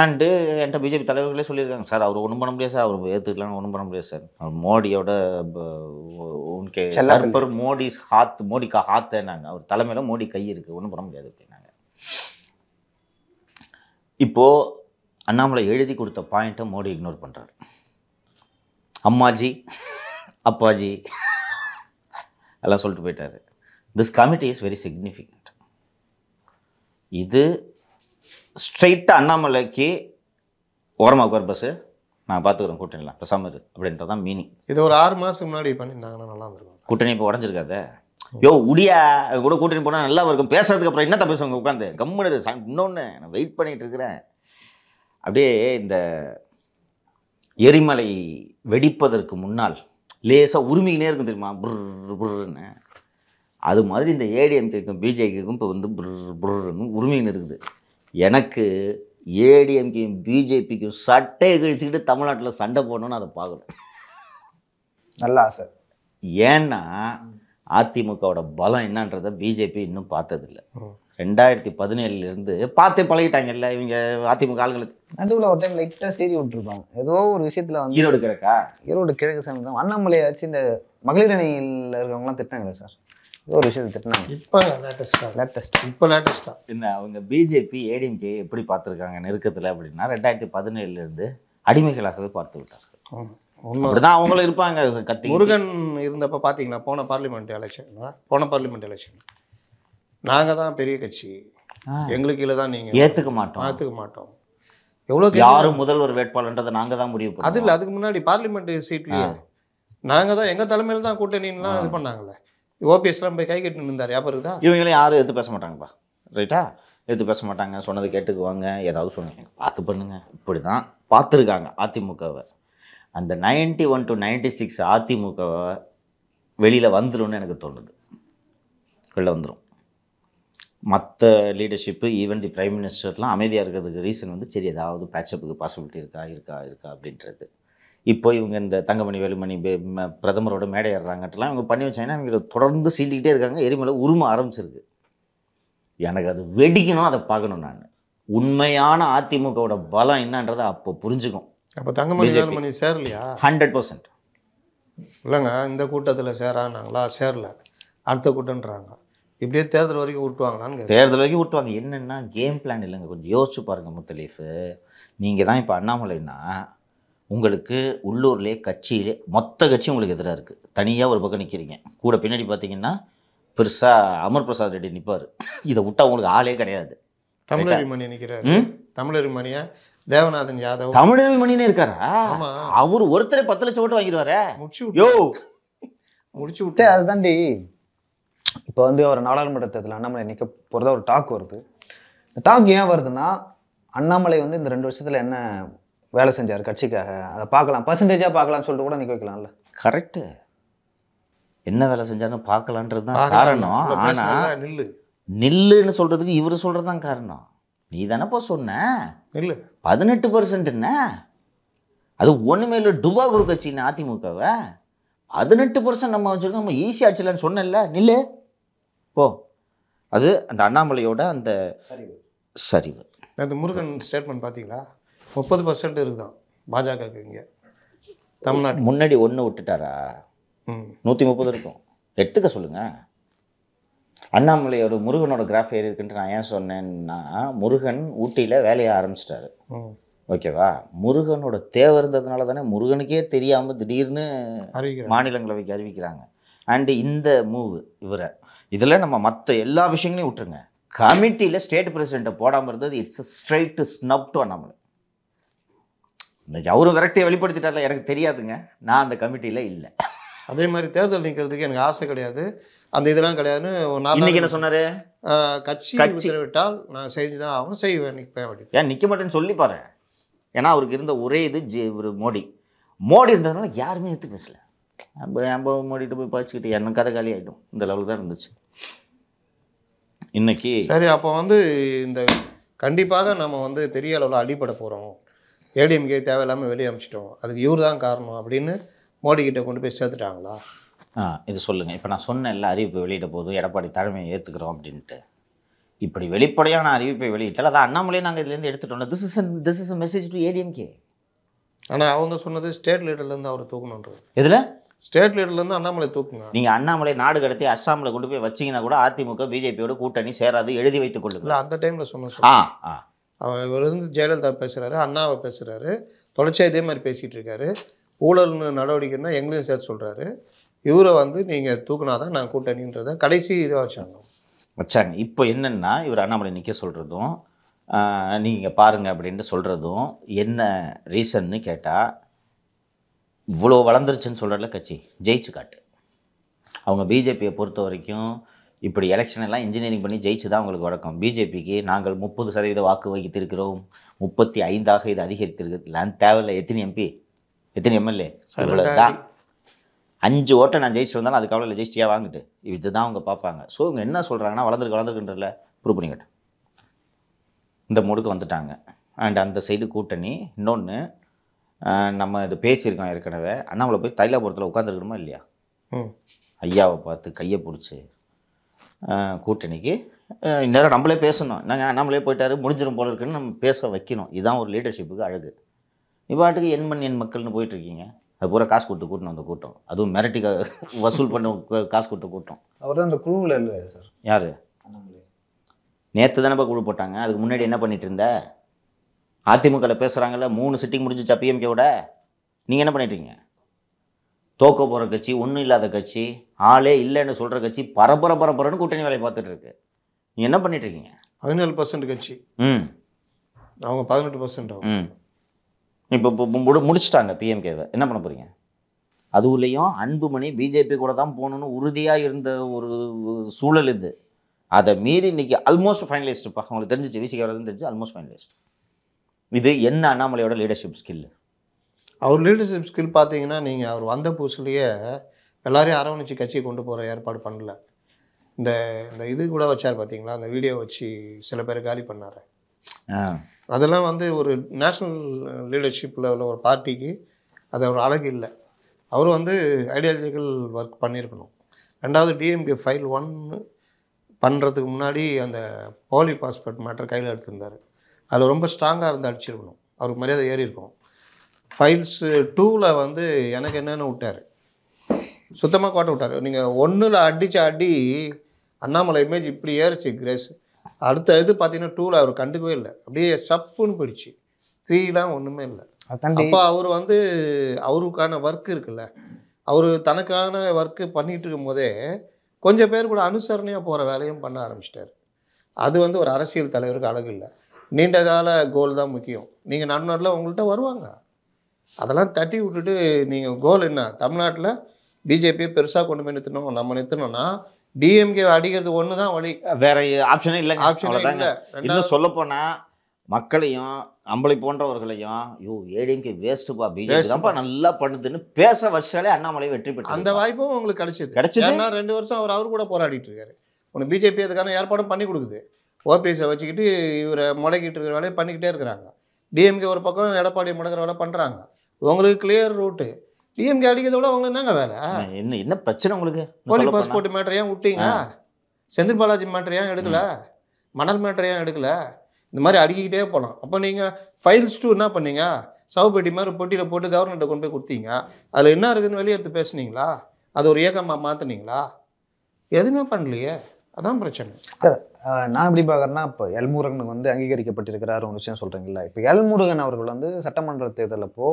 அண்டு என்கிட்ட பிஜேபி தலைவர்களே சொல்லியிருக்காங்க சார் அவர் ஒன்றும் பண்ண முடியாது சார் அவர் ஏற்றுக்கலாம் ஒன்றும் பண்ண முடியாது சார் அவர் மோடியோட உன்கே சர்பர் மோடி ஹாத் மோடிக்கா ஹாத்தேன்னாங்க அவர் தலைமையில் மோடி கை இருக்குது ஒன்றும் பண்ண முடியாது அப்படின்னாங்க இப்போது அண்ணாமலை எழுதி கொடுத்த பாயிண்ட்டை மோடி இக்னோர் பண்ணுறாரு அம்மாஜி அப்பாஜி எல்லாம் சொல்லிட்டு போயிட்டார் this committee is very significant இது ஸ்ட்ரைட்டாக அண்ணாமலைக்கு ஓரமாக உட்கார் பஸ்ஸு நான் பார்த்துக்குறேன் கூட்டணிலாம் இப்போ சம்மது அப்படின்றது தான் மீனிங் இது ஒரு ஆறு மாதத்துக்கு முன்னாடி பண்ணியிருந்தாங்கன்னா நல்லா இருந்திருக்கும் கூட்டணி இப்போ உடஞ்சிருக்காதே யோ உடியா கூட கூட்டின்னு போனால் நல்லா இருக்கும் பேசுறதுக்கு அப்புறம் என்ன பேசுவாங்க உட்காந்து கம்முனது இன்னொன்று நான் வெயிட் பண்ணிகிட்டு இருக்கிறேன் அப்படியே இந்த எரிமலை வெடிப்பதற்கு முன்னால் லேசாக உரிமையினே இருக்கும் தெரியுமா புர் புர்ன்னு அது மாதிரி இந்த ஏடிஎம்கேக்கும் பிஜேபிக்கும் இப்போ வந்து புர் புர்ன்னு உரிமையின் இருக்குது எனக்கு ஏடிஎம்கேயும் பிஜேபிக்கும் சட்டையை கழிச்சுக்கிட்டு தமிழ்நாட்டில் சண்டை போடணும்னு அதை பார்க்கணும் நல்லா ஆசை ஏன்னா அதிமுகவோட பலம் என்னன்றதை பிஜேபி இன்னும் பார்த்ததில்லை ரெண்டாயிரத்தி பதினேழுலேருந்து பார்த்து பழகிட்டாங்கல்ல இவங்க அதிமுக ஆள்களுக்கு நடுவில் ஒரு டைம் லைட்டாக சீறி விட்டுருப்பாங்க ஏதோ ஒரு விஷயத்தில் வந்து ஈரோடு கிழக்கா ஈரோடு கிழக்கு அண்ணாமலை ஆச்சு இந்த மகளிர் அணியில் இருக்கிறவங்களாம் திட்டினாங்களே சார் ஏதோ ஒரு விஷயத்தை திட்டினாங்க இப்போ லேட்டஸ்ட்டாக லேட்டஸ்ட் இப்போ லேட்டஸ்ட்டாக என்ன அவங்க பிஜேபி ஏடிஎம்கே எப்படி பார்த்துருக்காங்க நெருக்கத்தில் அப்படின்னா ரெண்டாயிரத்தி பதினேழுலேருந்து அடிமைகளாகவே பார்த்து விட்டார்கள் அப்படிதான் அவங்களும் இருப்பாங்க கத்தி முருகன் இருந்தப்ப பார்த்தீங்களா போன பார்லிமெண்ட் எலெக்ஷன் போன பார்லிமெண்ட் எலெக்ஷன் நாங்கள் தான் பெரிய கட்சி எங்களுக்கு இல்லை தான் நீங்கள் ஏற்றுக்க மாட்டோம் ஏற்றுக்க மாட்டோம் எவ்வளோ யாரும் முதல்வர் வேட்பாளர்ன்றதை நாங்கள் தான் முடிவு அது இல்லை அதுக்கு முன்னாடி பார்லிமெண்ட் சீட்லேயே நாங்கள் தான் எங்கள் தலைமையில் தான் கூட்டணின்லாம் இது பண்ணாங்களே ஓபிஎஸ்லாம் போய் கை கட்டி நின்றார் யாபர் இருக்குதா இவங்களும் யாரும் எடுத்து பேச மாட்டாங்கப்பா ரைட்டா எடுத்து பேச மாட்டாங்க சொன்னது கேட்டுக்குவாங்க ஏதாவது சொன்னீங்க பார்த்து பண்ணுங்க இப்படி தான் பார்த்துருக்காங்க அதிமுகவை அந்த ninety one to ninety six ADMK வெளியில் வந்துடும் எனக்கு தோணுது வெளில வந்துடும் மற்ற லீடர்ஷிப்பு ஈவன் தி ப்ரைம் மினிஸ்டர்லாம் அமைதியாக இருக்கிறதுக்கு ரீசன் வந்து சரி ஏதாவது பேச்சப்புக்கு பாசிபிலிட்டி இருக்கா இருக்கா இருக்கா அப்படின்றது இப்போ இவங்க இந்த தங்கமணி வேலுமணி பிரதமரோட மேடை ஏறுறாங்கட்டெல்லாம் இவங்க பண்ணி வச்சாங்கன்னா இவங்க தொடர்ந்து சீண்டிக்கிட்டே இருக்காங்க எரிமலை உரும ஆரம்பிச்சிருக்கு எனக்கு அது வெடிக்கணும் அதை பார்க்கணும் நான் உண்மையான அதிமுகவோட பலம் என்னன்றதை அப்போ புரிஞ்சுக்கும் அப்போ தங்கமணி வேலுமணி சேரலையா ஹண்ட்ரட் பர்சன்ட் இல்லைங்க இந்த கூட்டத்தில் சேரானாங்களா சேரல அடுத்த கூட்டன்றாங்க இப்படியே தேர்தல் வரைக்கும் விட்டுவாங்களான்னு தேர்தல் வரைக்கும் விட்டுவாங்க என்னென்னா கேம் பிளான் இல்லைங்க கொஞ்சம் யோசிச்சு பாருங்கள் முத்தலீஃபு நீங்கள் தான் இப்போ அண்ணாமலைன்னா உங்களுக்கு உள்ளூர்லேயே கட்சியிலே மொத்த கட்சி உங்களுக்கு எதிராக இருக்குது தனியாக ஒரு பக்கம் நிற்கிறீங்க கூட பின்னாடி பார்த்தீங்கன்னா பெருசாக அமர் பிரசாத் ரெட்டி நிற்பார் இதை விட்டால் உங்களுக்கு ஆளே கிடையாது தமிழர் மணி நிற்கிறார் தமிழர் மணியை தேவநாதன் யாதவ் தமிழ் மணினே இருக்காரா அவர் ஒருத்தரை பத்து லட்சம் ஓட்டு வாங்கிடுவாரு முடிச்சு யோ முடிச்சு விட்டு அதுதான்டி இப்போ வந்து அவர் நாடாளுமன்ற தேர்தலில் அண்ணாமலை நிற்க போகிறதா ஒரு டாக் வருது இந்த டாக் ஏன் வருதுன்னா அண்ணாமலை வந்து இந்த ரெண்டு வருஷத்தில் என்ன வேலை செஞ்சார் கட்சிக்காக அதை பார்க்கலாம் பர்சன்டேஜாக பார்க்கலாம்னு சொல்லிட்டு கூட நிற்க வைக்கலாம்ல கரெக்டு என்ன வேலை செஞ்சாலும் பார்க்கலான்றது தான் காரணம் ஆனால் நில்லு நில்லுன்னு சொல்கிறதுக்கு இவர் சொல்கிறது தான் காரணம் நீ தானேப்பா சொன்ன இல்லை பதினெட்டு பர்சன்ட் என்ன அது ஒன்றுமே இல்லை டுபா குரு கட்சின்னு அதிமுகவை பதினெட்டு பர்சன்ட் நம்ம வச்சுருக்கோம் நம்ம ஈஸியாக ஆச்சுலான்னு சொன்னல நில்லு போ அது அந்த அண்ணாமலையோட அந்த சரிவு சரிவு அந்த முருகன் ஸ்டேட்மெண்ட் பார்த்தீங்களா முப்பது பர்சன்ட் இருக்குதான் பாஜக இங்கே தமிழ்நாடு முன்னாடி ஒன்று விட்டுட்டாரா நூற்றி முப்பது இருக்கும் எடுத்துக்க சொல்லுங்கள் அண்ணாமலையோட முருகனோட கிராஃப் ஏறி இருக்குன்ட்டு நான் ஏன் சொன்னேன்னா முருகன் ஊட்டியில் வேலையை ஆரம்பிச்சிட்டாரு ஓகேவா முருகனோட தேவை இருந்ததுனால தானே முருகனுக்கே தெரியாமல் திடீர்னு மாநிலங்களவைக்கு அறிவிக்கிறாங்க அண்டு இந்த மூவ் இவரை இதில் நம்ம மற்ற எல்லா விஷயங்களையும் விட்டுருங்க கமிட்டியில் ஸ்டேட் பிரசிடெண்ட்டை போடாமல் இருந்தது it's straight to snub to Annamalai இன்னைக்கு அவரும் விரக்தியை வெளிப்படுத்திட்டார்ல எனக்கு தெரியாதுங்க நான் அந்த கமிட்டியில் இல்லை அதே மாதிரி தேர்தல் நிற்கிறதுக்கு எனக்கு ஆசை கிடையாது அந்த இதெல்லாம் கிடையாதுன்னு இன்னைக்கு என்ன சொன்னாரு கட்சி உத்தரவிட்டால் நான் செய்துதான் ஆகணும் செய்வேன் நிற்பேன் ஏன் நிற்க மாட்டேன்னு சொல்லி பாரு ஏன்னா அவருக்கு இருந்த ஒரே இது ஜி மோடி மோடி இருந்ததுனால யாருமே எடுத்து பேசல நம்ம மோடிட்டு போய் பாய்ச்சிக்கிட்டு என்ன கதை காலி ஆகிடும் இந்த லெவலுக்கு தான் இருந்துச்சு இன்னைக்கு சரி அப்போ வந்து இந்த கண்டிப்பாக நம்ம வந்து பெரிய அளவில் அடிபட போகிறோம் ஏடிஎம்கே தேவையில்லாமல் வெளியே அமைச்சிட்டோம் அதுக்கு இவர் தான் காரணம் அப்படின்னு மோடி கிட்ட கொண்டு போய் சேர்த்துட்டாங்களா இது சொல்லுங்கள் இப்போ நான் சொன்ன எல்லா அறிவிப்பு வெளியிட போது எடப்பாடி தலைமையை ஏற்றுக்கிறோம் அப்படின்ட்டு இப்படி வெளிப்படையான அறிவிப்பை வெளியிட்டால் அதான் அண்ணாமலையை நாங்கள் இதுலேருந்து எடுத்துகிட்டு this is this is message to ADMK ஆனால் அவங்க சொன்னது ஸ்டேட் லீடர்லேருந்து அவரை தூக்கணுன்றது இதில் ஸ்டேட் லீடர்லேருந்து அண்ணாமலை தூக்குங்க நீங்கள் அண்ணாமலை நாடு கடத்தி அஸ்ஸாமில் கொண்டு போய் வச்சிங்கன்னா கூட அதிமுக பிஜேபியோட கூட்டணி சேராது எழுதி வைத்துக் கொள்ளுங்க அந்த டைமில் சொன்ன ஆ ஆ அவர் இருந்து ஜெயலலிதா பேசுகிறாரு அண்ணாவை பேசுகிறாரு தொடர்ச்சியாக இதே மாதிரி பேசிகிட்டு இருக்காரு ஊழல் நடவடிக்கைன்னா எங்களையும் சேர்த்து சொல்கிறாரு இவரை வந்து நீங்கள் தூக்கினா தான் நான் கூட்டணின்றத கடைசி இதாக வச்சாங்க வச்சாங்க இப்போ என்னென்னா இவர் அண்ணாமலை நிற்க சொல்கிறதும் நீங்கள் பாருங்கள் அப்படின்ட்டு சொல்கிறதும் என்ன ரீசன்னு கேட்டால் இவ்வளோ வளர்ந்துருச்சுன்னு சொல்கிறல கட்சி ஜெயிச்சு காட்டு அவங்க பிஜேபியை பொறுத்த வரைக்கும் இப்படி எலெக்ஷன் எல்லாம் இன்ஜினியரிங் பண்ணி ஜெயிச்சு தான் உங்களுக்கு வழக்கம் பிஜேபிக்கு நாங்கள் முப்பது சதவீத வாக்கு வகித்திருக்கிறோம் முப்பத்தி ஐந்தாக இது அதிகரித்திருக்கு லேண்ட் தேவையில்லை எத்தனை எம்பி எத்தனை எம்எல்ஏ இவ்வளோ தான் அஞ்சு ஓட்டை நான் ஜெயிச்சு வந்தாலும் அதுக்கு அவ்வளோ ஜெயிச்சியாக வாங்கிட்டு இதுதான் அவங்க பார்ப்பாங்க ஸோ இவங்க என்ன சொல்கிறாங்கன்னா வளர்ந்துருக்கு வளர்ந்துருக்குன்றல ப்ரூவ் பண்ணிக்கிட்டேன் இந்த மூடுக்கு வந்துட்டாங்க அண்ட் அந்த சைடு கூட்டணி இன்னொன்று நம்ம இது பேசியிருக்கோம் ஏற்கனவே அண்ணாமலை போய் தைலாபுரத்தில் உட்காந்துருக்கணுமா இல்லையா ஐயாவை பார்த்து கையை பிடிச்சி கூட்டணிக்கு இந்நேரம் நம்மளே பேசணும் நாங்கள் அண்ணாமலே போயிட்டாரு முடிஞ்சிடும் போல இருக்குன்னு நம்ம பேச வைக்கணும் இதுதான் ஒரு லீடர்ஷிப்புக்கு அழகு இவ்வாட்டுக்கு மண் எண் மக்கள்னு போயிட்டுருக்கீங்க அது பூரா காசு கொடுத்து கூட்டணும் அந்த கூட்டம் அதுவும் மிரட்டி வசூல் பண்ண காசு கொடுத்து கூட்டம் அவர் தான் அந்த குழுவில் இல்லை சார் யார் நேற்று தானேப்பா குழு போட்டாங்க அதுக்கு முன்னாடி என்ன பண்ணிட்டு இருந்த அதிமுகவில் பேசுகிறாங்கல்ல மூணு சிட்டிங் முடிஞ்சிச்சா பிஎம்கே விட நீங்கள் என்ன பண்ணிட்டீங்க தோக்க போகிற கட்சி ஒன்றும் இல்லாத கட்சி ஆளே இல்லைன்னு சொல்கிற கட்சி பரபர பரபரன்னு கூட்டணி வேலையை பார்த்துட்டு இருக்கு நீங்கள் என்ன பண்ணிட்டு இருக்கீங்க பதினேழு பர்சன்ட் கட்சி ம் அவங்க பதினெட்டு பர்சன்ட் ஆகும் இப்போ முடிச்சுட்டாங்க பிஎம்கேவை என்ன பண்ண போகிறீங்க அதுவுலேயும் அன்புமணி பிஜேபி கூட தான் போகணுன்னு உறுதியாக இருந்த ஒரு சூழல் இது அதை மீறி இன்றைக்கி ஆல்மோஸ்ட் ஃபைனலிஸ்ட்டுப்பா அவங்களுக்கு தெரிஞ்சிச்சு விசிக்கு வரதுன்னு தெரிஞ்சு ஆல்மோஸ்ட் ஃபைனலிஸ்ட் இது என்ன அண்ணாமலையோட லீடர்ஷிப் ஸ்கில்லு அவர் லீடர்ஷிப் ஸ்கில் பார்த்தீங்கன்னா நீங்கள் அவர் வந்த புதுசுலேயே எல்லாரையும் அரவணைச்சு கட்சியை கொண்டு போகிற ஏற்பாடு பண்ணல இந்த இந்த இது கூட வச்சார் பார்த்தீங்களா அந்த வீடியோ வச்சு சில பேர் காலி பண்ணார் அதெல்லாம் வந்து ஒரு நேஷ்னல் லீடர்ஷிப்பில் உள்ள ஒரு பார்ட்டிக்கு அது ஒரு அழகு இல்லை அவர் வந்து ஐடியாலஜிக்கல் ஒர்க் பண்ணியிருக்கணும் ரெண்டாவது டிஎம்கே ஃபைல் ஒன்று பண்ணுறதுக்கு முன்னாடி அந்த போலி பாஸ்போர்ட் மேட்டர் கையில் எடுத்திருந்தார் அதில் ரொம்ப ஸ்ட்ராங்காக இருந்து அடிச்சிருக்கணும் அவருக்கு மரியாதை ஏறி ஃபைல்ஸு டூவில் வந்து எனக்கு என்னென்னு விட்டார் சுத்தமாக கோட்டை விட்டார் நீங்கள் ஒன்றில் அடித்த அடி அண்ணாமலை இமேஜ் இப்படி ஏறிச்சு கிரேஸ் அடுத்த இது பார்த்தீங்கன்னா டூவில் அவர் கண்டுக்கவே இல்லை அப்படியே சப்புன்னு போயிடுச்சு த்ரீலாம் ஒன்றுமே இல்லை அப்போ அவர் வந்து அவருக்கான ஒர்க் இருக்குல்ல அவர் தனக்கான ஒர்க்கு பண்ணிகிட்டு இருக்கும் போதே கொஞ்சம் பேர் கூட அனுசரணையாக போகிற வேலையும் பண்ண ஆரம்பிச்சிட்டார் அது வந்து ஒரு அரசியல் தலைவருக்கு அழகு இல்லை நீண்ட கால கோல் தான் முக்கியம் நீங்கள் நடுநரில் உங்கள்கிட்ட வருவாங்க அதெல்லாம் தட்டி விட்டுட்டு நீங்கள் கோல் என்ன தமிழ்நாட்டில் பிஜேபியை பெருசாக கொண்டு போய் நிறுத்தணும் நம்ம நிறுத்தணும்னா டிஎம்கே அடிக்கிறது ஒன்று தான் வழி வேற ஆப்ஷனே இல்லை ஆப்ஷன் இன்னும் சொல்ல போனால் மக்களையும் நம்மளை போன்றவர்களையும் ஐயோ ஏடிஎம்கே வேஸ்ட்டுப்பா பிஜேபி தான்ப்பா நல்லா பண்ணுதுன்னு பேச வச்சாலே அண்ணாமலை வெற்றி பெற்று அந்த வாய்ப்பும் உங்களுக்கு கிடைச்சது கிடைச்சது ஏன்னா ரெண்டு வருஷம் அவர் அவர் கூட போராடிட்டு இருக்காரு ஒன்று பிஜேபி அதுக்கான ஏற்பாடும் பண்ணி கொடுக்குது ஓபிஎஸை வச்சுக்கிட்டு இவரை முடக்கிட்டு இருக்கிற வேலையை பண்ணிக்கிட்டே இருக்கிறாங்க டிஎம்கே ஒரு பக்கம் எடப்பாடி முடக்கிற வேலை பண்ணுறாங்க உங்களுக்கு கிளியர் ரூட்டு டிஎம்கே அடிக்கிறத விட அவங்க என்னங்க வேலை என்ன என்ன பிரச்சனை உங்களுக்கு போலி பாஸ்போர்ட் மேட்டர் ஏன் விட்டீங்க செந்தில் பாலாஜி மேட்டர் ஏன் எடுக்கல மணல் மேட்டர் ஏன் எடுக்கல இந்த மாதிரி அடிக்கிட்டே போகலாம் அப்போ நீங்கள் ஃபைல்ஸ் டூ என்ன பண்ணீங்க சவுப்பெட்டி மாதிரி பொட்டியில் போட்டு கவர்மெண்ட்டை கொண்டு போய் கொடுத்தீங்க அதில் என்ன இருக்குதுன்னு வெளியே எடுத்து பேசுனீங்களா அது ஒரு ஏக்கமாக மாற்றினீங்களா எதுவுமே பண்ணலையே அதான் பிரச்சனை சார் நான் எப்படி பார்க்குறேன்னா இப்போ எல்முருகனுக்கு வந்து அங்கீகரிக்கப்பட்டிருக்கிறார் ஒரு விஷயம் சொல்கிறீங்களா இப்போ எல்முருகன் அவர்கள் வந்து சட்டமன்ற தேர்தலப்போ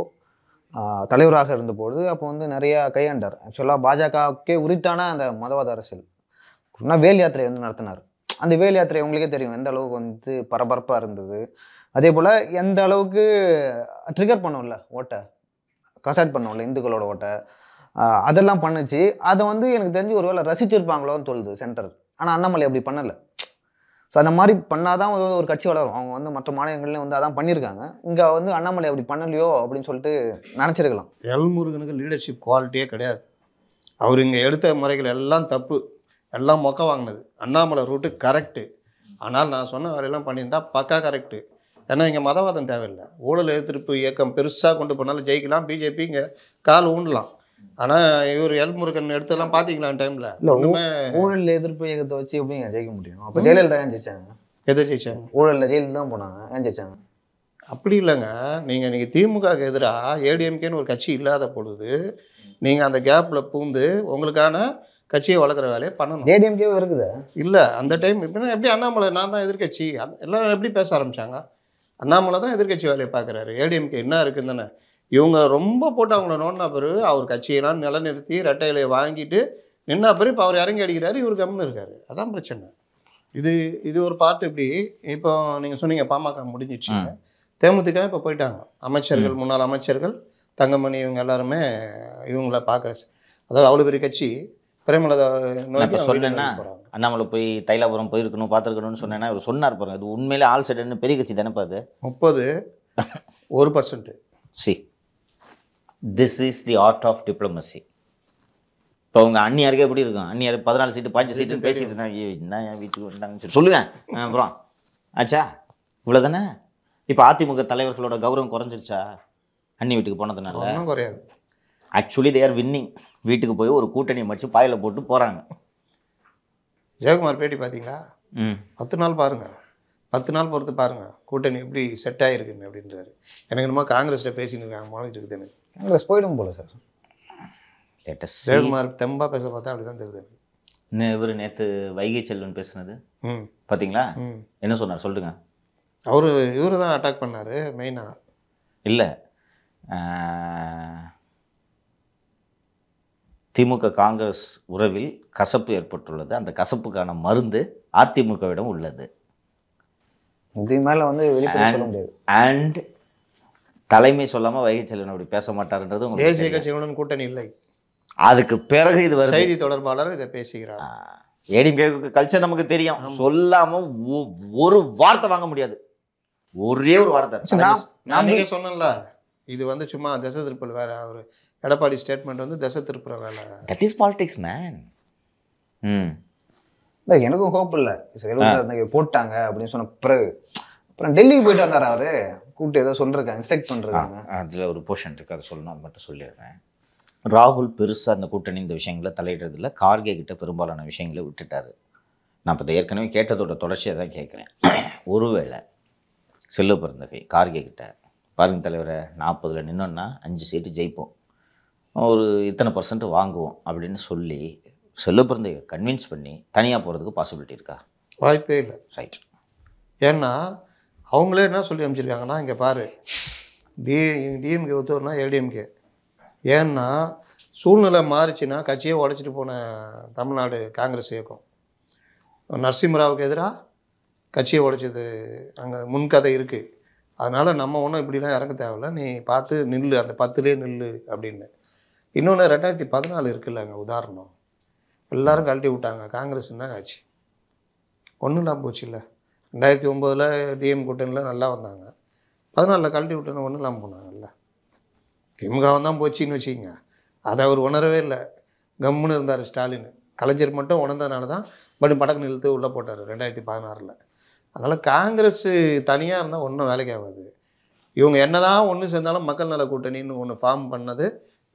தலைவராக இருந்தபோது அப்போ வந்து நிறையா கையாண்டார் ஆக்சுவலாக பாஜகவுக்கே உரித்தான அந்த மதவாத அரசியல் வேல் யாத்திரை வந்து நடத்தினார் அந்த வேல் யாத்திரை உங்களுக்கே தெரியும் எந்த அளவுக்கு வந்து பரபரப்பாக இருந்தது அதே போல் எந்த அளவுக்கு ட்ரிகர் பண்ணும்ல ஓட்டை கசாட் பண்ணும்ல இந்துக்களோட ஓட்டை அதெல்லாம் பண்ணுச்சு அதை வந்து எனக்கு தெரிஞ்சு ஒருவேளை ரசிச்சிருப்பாங்களோன்னு சொல்லுது சென்டர் ஆனால் அண்ணாமலை அப்படி பண்ணலை ஸோ அந்த மாதிரி பண்ணால் தான் ஒரு கட்சி வளரும் அவங்க வந்து மற்ற மாநிலங்கள்லேயும் வந்து அதான் பண்ணியிருக்காங்க இங்கே வந்து அண்ணாமலை அப்படி பண்ணலையோ அப்படின்னு சொல்லிட்டு நினச்சிருக்கலாம் எல்முருகனுக்கு லீடர்ஷிப் குவாலிட்டியே கிடையாது அவர் இங்கே எடுத்த முறைகள் எல்லாம் தப்பு எல்லாம் மொக்க வாங்கினது அண்ணாமலை ரூட்டு கரெக்டு ஆனால் நான் சொன்ன வேலையெல்லாம் பண்ணியிருந்தா பக்கா கரெக்டு ஏன்னா இங்கே மதவாதம் தேவையில்லை ஊழல் எதிர்ப்பு இயக்கம் பெருசாக கொண்டு போனாலும் ஜெயிக்கலாம் பிஜேபி இங்கே கால் ஊண்டலாம் ஆனால் இவர் எல் முருகன் எடுத்தெல்லாம் பார்த்தீங்களா டைமில் இல்லை ஊழல் எதிர்ப்பு இயக்கத்தை வச்சு எப்படி ஜெயிக்க முடியும் அப்போ ஜெயலலிதா ஏன் ஜெயிச்சாங்க ஜெயிச்சாங்க ஊழலில் ஜெயிலில் தான் போனாங்க ஏன் அப்படி இல்லைங்க நீங்கள் இன்றைக்கி திமுகக்கு எதிராக ஏடிஎம்கேன்னு ஒரு கட்சி இல்லாத பொழுது நீங்கள் அந்த கேப்பில் பூந்து உங்களுக்கான கட்சியை வளர்க்குற வேலையை பண்ணணும் ஏடிஎம்கே இருக்குது இல்லை அந்த டைம் எப்படின்னா எப்படி அண்ணாமலை நான் தான் எதிர்கட்சி எல்லாரும் எப்படி பேச ஆரம்பித்தாங்க அண்ணாமலை தான் எதிர்கட்சி வேலையை பார்க்குறாரு ஏடிஎம்கே என்ன இருக்குன்னு தானே இவங்க ரொம்ப போட்டு அவங்கள நோண்டினா பிறகு அவர் கட்சியெல்லாம் நிலநிறுத்தி ரெட்டையிலை வாங்கிட்டு நின்னா பிறகு இப்போ அவர் இறங்கி அடிக்கிறாரு இவர் கம்முன்னு இருக்காரு அதான் பிரச்சனை இது இது ஒரு பார்ட் இப்படி இப்போ நீங்கள் சொன்னீங்க பாமக முடிஞ்சிச்சு தேமுதிக இப்போ போயிட்டாங்க அமைச்சர்கள் முன்னாள் அமைச்சர்கள் தங்கமணி இவங்க எல்லாருமே இவங்கள பார்க்க அதாவது அவ்வளோ பெரிய கட்சி பிரேமலதா இப்போ சொன்னேன்னா அண்ணாமலை போய் தைலாபுரம் போயிருக்கணும் பார்த்துருக்கணும்னு சொன்னேன்னா இவர் சொன்னார் பாருங்க இது உண்மையிலே ஆல் சைடுன்னு பெரிய கட்சி தானே அது முப்பது ஒரு percent see this is the art of diplomacy இப்போ உங்கள் அண்ணியாருக்கு எப்படி இருக்கும் அந்நியார் பதினாலு சீட்டு பாஞ்சு சீட்டுன்னு பேசிட்டு இருந்தாங்க என்ன என் வீட்டுக்கு வந்தாங்கன்னு சொல்லி சொல்லுங்கள் அப்புறம் ஆச்சா இவ்வளோ தானே இப்போ அதிமுக தலைவர்களோட கௌரவம் குறைஞ்சிருச்சா அண்ணி வீட்டுக்கு போனதுனால குறையாது ஆக்சுவலி தேர் வின்னிங் வீட்டுக்கு போய் ஒரு கூட்டணியை மடிச்சு பாயில் போட்டு போகிறாங்க ஜெயக்குமார் பேட்டி பார்த்தீங்களா பத்து நாள் பாருங்கள் பத்து நாள் பொறுத்து பாருங்கள் கூட்டணி எப்படி செட் ஆகிருக்குன்னு அப்படின்றாரு எனக்கு என்னமோ காங்கிரஸ்கிட்ட பேசின்னு இருக்காங்க மாறிட்டு இருக்குது எனக்கு காங்கிரஸ் போயிடும் போல சார் லேட்டஸ்ட் ஜெயக்குமார் தெம்பாக பேச பார்த்தா அப்படி தான் தெரியுது இவர் நேற்று வைகை செல்வன் பேசுனது ம் பார்த்தீங்களா என்ன சொன்னார் சொல்லுங்க அவர் இவர் தான் அட்டாக் பண்ணார் மெயினாக இல்லை திமுக காங்கிரஸ் உறவில் கசப்பு ஏற்பட்டுள்ளது அந்த கசப்புக்கான மருந்து அதிமுகவிடம் உள்ளது இது மேலே வந்து வெளிப்பட சொல்ல முடியாது அண்ட் தலைமை சொல்லாமல் வைகை செல்வன் அப்படி பேச மாட்டார்ன்றது தேசிய கட்சிகளுடன் கூட்டணி இல்லை அதுக்கு பிறகு இது வரும் செய்தி தொடர்பாளர் இதை பேசுகிறார் கேக்கு கல்ச்சர் நமக்கு தெரியும் சொல்லாம ஒரு வார்த்தை வாங்க முடியாது ஒரே ஒரு வார்த்தை நான் நீங்க சொன்னல இது வந்து சும்மா தச திருப்பல் வேற அவர் எடப்பாடி ஸ்டேட்மெண்ட் வந்து தச திருப்புற வேலை தட் இஸ் பாலிடிக்ஸ் மேன் ம் இல்லை எனக்கும் ஹோப் இல்லை சரி போட்டாங்க அப்படின்னு சொன்ன பிறகு அப்புறம் டெல்லிக்கு போயிட்டு வந்தார் அவரு கூப்பிட்டு ஏதோ சொல்லிருக்காங்க இன்ஸ்ட்ரக்ட் பண்ணுறாங்க அதில் ஒரு போர்ஷன் இருக்கு அதை சொல்லணும் அது மட்டும் சொல்லிடுறேன் ராகுல் பெருசாக அந்த கூட்டணி இந்த விஷயங்களை தலையிடுறதில்ல கார்கே கிட்ட பெரும்பாலான விஷயங்களை விட்டுட்டாரு நான் இப்போ ஏற்கனவே கேட்டதோட தொடர்ச்சியை தான் கேட்குறேன் ஒருவேளை செல்லு பிறந்தகை கார்கே கிட்ட பாருங்க தலைவரை நாற்பதில் நின்னோன்னா அஞ்சு சீட்டு ஜெயிப்போம் ஒரு இத்தனை பர்சன்ட் வாங்குவோம் அப்படின்னு சொல்லி செல்லப்பிறந்தைய கன்வின்ஸ் பண்ணி தனியாக போகிறதுக்கு பாசிபிலிட்டி இருக்கா வாய்ப்பே இல்லை ரைட் ஏன்னா அவங்களே என்ன சொல்லி அமைச்சிருக்காங்கன்னா இங்கே பாரு டி டிஎம்கே ஒத்துவர்னா ஏடிஎம்கே ஏன்னா சூழ்நிலை மாறிச்சுன்னா கட்சியே உடைச்சிட்டு போன தமிழ்நாடு காங்கிரஸ் இயக்கம் நரசிம்மராவுக்கு எதிராக கட்சியை உடைச்சது அங்கே முன்கதை இருக்குது அதனால் நம்ம ஒன்றும் இப்படிலாம் இறங்க தேவையில்ல நீ பார்த்து நில்லு அந்த பத்துலேயே நில்லு அப்படின்னு இன்னொன்று ரெண்டாயிரத்தி பதினாலு இருக்குல்ல அங்கே உதாரணம் எல்லாரும் கழட்டி விட்டாங்க காங்கிரஸ் என்ன ஆச்சு ஒன்றும் இல்லாமல் போச்சு இல்லை ரெண்டாயிரத்தி ஒம்போதில் டிஎம் கூட்டணியில் நல்லா வந்தாங்க பதினாலில் கழட்டி விட்டோன்னு ஒன்றும் இல்லாமல் போனாங்கல்ல திமுக தான் போச்சுன்னு வச்சுக்கோங்க அதை அவர் உணரவே இல்லை கம்முன்னு இருந்தார் ஸ்டாலின் கலைஞர் மட்டும் உணர்ந்தனால தான் பட் படக்கு நிறுத்து உள்ளே போட்டார் ரெண்டாயிரத்தி பதினாறில் அதனால் காங்கிரஸ் தனியாக இருந்தால் ஒன்றும் வேலைக்கு ஆகாது இவங்க என்ன தான் ஒன்று சேர்ந்தாலும் மக்கள் நல கூட்டணின்னு ஒன்று ஃபார்ம் பண்ணது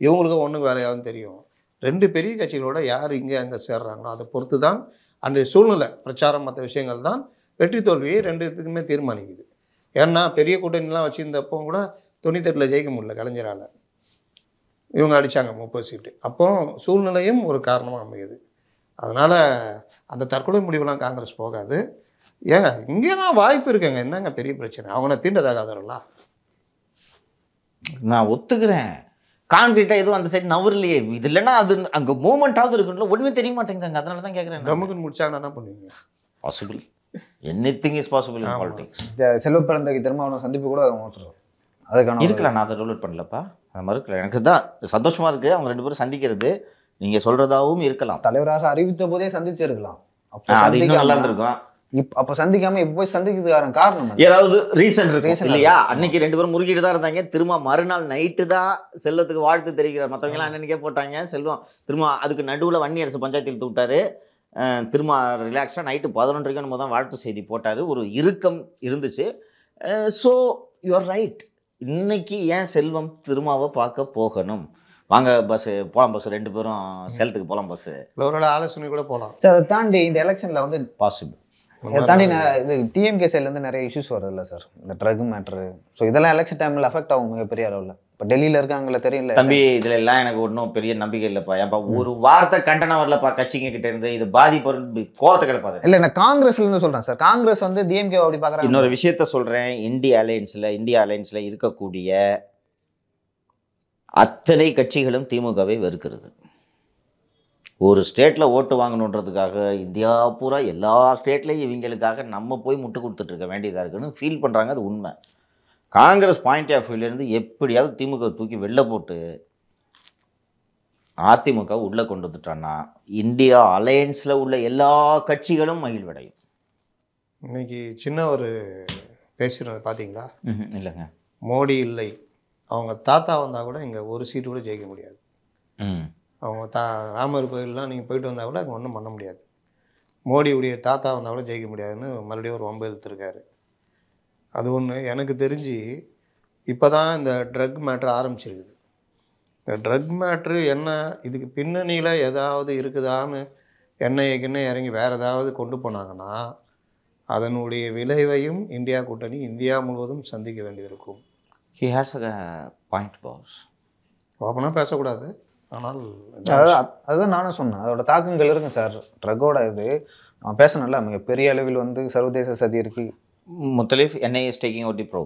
இவங்களுக்கும் ஒன்றும் வேலையாகவும் தெரியும் ரெண்டு பெரிய கட்சிகளோட யார் இங்கே அங்கே சேர்றாங்களோ அதை பொறுத்து தான் அந்த சூழ்நிலை பிரச்சாரம் மற்ற விஷயங்கள் தான் வெற்றி தோல்வியை ரெண்டு இதுக்குமே தீர்மானிக்குது ஏன்னா பெரிய கூட்டணிலாம் வச்சுருந்தப்போ கூட துணி தட்டில் ஜெயிக்க முடியல கலைஞரால் இவங்க அடித்தாங்க முப்பது சீட்டு அப்போ சூழ்நிலையும் ஒரு காரணமாக அமையுது அதனால் அந்த தற்கொலை முடிவுலாம் காங்கிரஸ் போகாது ஏங்க இங்கே தான் வாய்ப்பு இருக்குங்க என்னங்க பெரிய பிரச்சனை அவனை தீண்டதாகாதவர்களா நான் ஒத்துக்கிறேன் கான்கிரீட்டாக எதுவும் அந்த சைடு நவர்லையே இது இல்லைன்னா அது அங்கே மூமெண்ட்டாவது இருக்கும்ல ஒன்றுமே தெரிய மாட்டேங்குதுங்க அதனால தான் கேட்குறேன் நமக்கு முடிச்சாங்கன்னா என்ன பண்ணுவீங்க possible anything is possible in politics செல்வ பிறந்தக்கு திரும்ப அவனை சந்திப்பு கூட ஒருத்தர் அதுக்கான இருக்கலாம் நான் அதை ரூல் பண்ணலப்பா அது மறுக்கல எனக்கு தான் சந்தோஷமாக இருக்குது அவங்க ரெண்டு பேரும் சந்திக்கிறது நீங்கள் சொல்கிறதாகவும் இருக்கலாம் தலைவராக அறிவித்த போதே சந்திச்சிருக்கலாம் அது இன்னும் நல்லா இருந்திருக்கும் இப் அப்போ சந்திக்காம இப்ப போய் சந்திக்கிறதுக்கான காரணம் ஏதாவது ரீசன்ட் இருக்கு இல்லையா அன்னைக்கு ரெண்டு பேரும் முறுக்கிட்டு தான் இருந்தாங்க திரும்ப மறுநாள் நைட்டு தான் செல்வத்துக்கு வாழ்த்து தெரிகிறார் மத்தவங்க எல்லாம் அன்னன்னைக்கே போட்டாங்க செல்வம் திரும்ப அதுக்கு நடுவில் வன்னி அரசு பஞ்சாயத்தில் தூட்டாரு திரும்ப ரிலாக்ஸாக நைட்டு பதினொன்றைக்கு நம்ம தான் வாழ்த்து செய்தி போட்டார் ஒரு இறுக்கம் இருந்துச்சு ஸோ யுவர் ரைட் இன்னைக்கு ஏன் செல்வம் திருமாவை பார்க்க போகணும் வாங்க பஸ் போகலாம் பஸ் ரெண்டு பேரும் செல்லத்துக்கு போகலாம் பஸ் ஒரு ஆலோசனை கூட போகலாம் சார் அதை தாண்டி இந்த எலெக்ஷனில் வந்து பாசிபிள் இதை தாண்டி நான் இது டிஎம்கே சைட்லேருந்து நிறைய இஷ்யூஸ் வருதுல்ல சார் இந்த ட்ரக் மேட்ரு ஸோ இதெல்லாம் எலெக்ஷன் டைமில் அஃபெக்ட் ஆகும் மிகப்பெரிய அளவில் இப்போ டெல்லியில் இருக்காங்களே தெரியல தம்பி இதில் எல்லாம் எனக்கு ஒன்றும் பெரிய நம்பிக்கை இல்லைப்பா ஏன்ப்பா ஒரு வார்த்தை கண்டனம் வரலப்பா கட்சிங்க கிட்ட இருந்து இது பாதிப்பு கோவத்தை கிளப்பாது இல்லை நான் காங்கிரஸ்லேருந்து சொல்கிறேன் சார் காங்கிரஸ் வந்து டிஎம்கே அப்படி பார்க்குறேன் இன்னொரு விஷயத்த சொல்கிறேன் இந்திய அலையன்ஸில் இந்திய அலையன்ஸில் இருக்கக்கூடிய அத்தனை கட்சிகளும் திமுகவை வெறுக்கிறது ஒரு ஸ்டேட்டில் ஓட்டு வாங்கணுன்றதுக்காக இந்தியா பூரா எல்லா ஸ்டேட்லேயும் இவங்களுக்காக நம்ம போய் முட்டு கொடுத்துட்ருக்க வேண்டியதாக இருக்குன்னு ஃபீல் பண்ணுறாங்க அது உண்மை காங்கிரஸ் பாயிண்ட் ஆஃப் வியூலேருந்து எப்படியாவது திமுக தூக்கி வெளில போட்டு அதிமுக உள்ளே கொண்டு வந்துட்டான்னா இந்தியா அலையன்ஸில் உள்ள எல்லா கட்சிகளும் மகிழ்வடையும் இன்னைக்கு சின்ன ஒரு பேசுகிறது பார்த்தீங்களா இல்லைங்க மோடி இல்லை அவங்க தாத்தா வந்தால் கூட இங்கே ஒரு சீட்டு கூட ஜெயிக்க முடியாது அவங்க தா ராமர் கோயிலெலாம் நீங்கள் போயிட்டு வந்தால் கூட அங்கே ஒன்றும் பண்ண முடியாது மோடியுடைய தாத்தா வந்தால் கூட ஜெயிக்க முடியாதுன்னு மறுபடியும் ஒரு ஒம்பு எழுத்துருக்காரு அது ஒன்று எனக்கு தெரிஞ்சு இப்போ தான் இந்த ட்ரக் மேட்ரு ஆரம்பிச்சிருக்குது இந்த ட்ரக் மேட்ரு என்ன இதுக்கு பின்னணியில் ஏதாவது இருக்குதான்னு எண்ணெய்க்குன்னு இறங்கி வேறு ஏதாவது கொண்டு போனாங்கன்னா அதனுடைய விளைவையும் இந்தியா கூட்டணி இந்தியா முழுவதும் சந்திக்க வேண்டியிருக்கும் he has a point boss ஓப்பனாக பேசக்கூடாது ஆனால் அதாவது அதுதான் நானும் சொன்னேன் அதோட தாக்கங்கள் இருக்கும் சார் ட்ரக்கோட இது நான் பேசணும்ல மிகப்பெரிய அளவில் வந்து சர்வதேச சதி இருக்கு முத்தலீஃப் என்ஐஎஸ் டேக்கிங் ஓட்டி ப்ரோ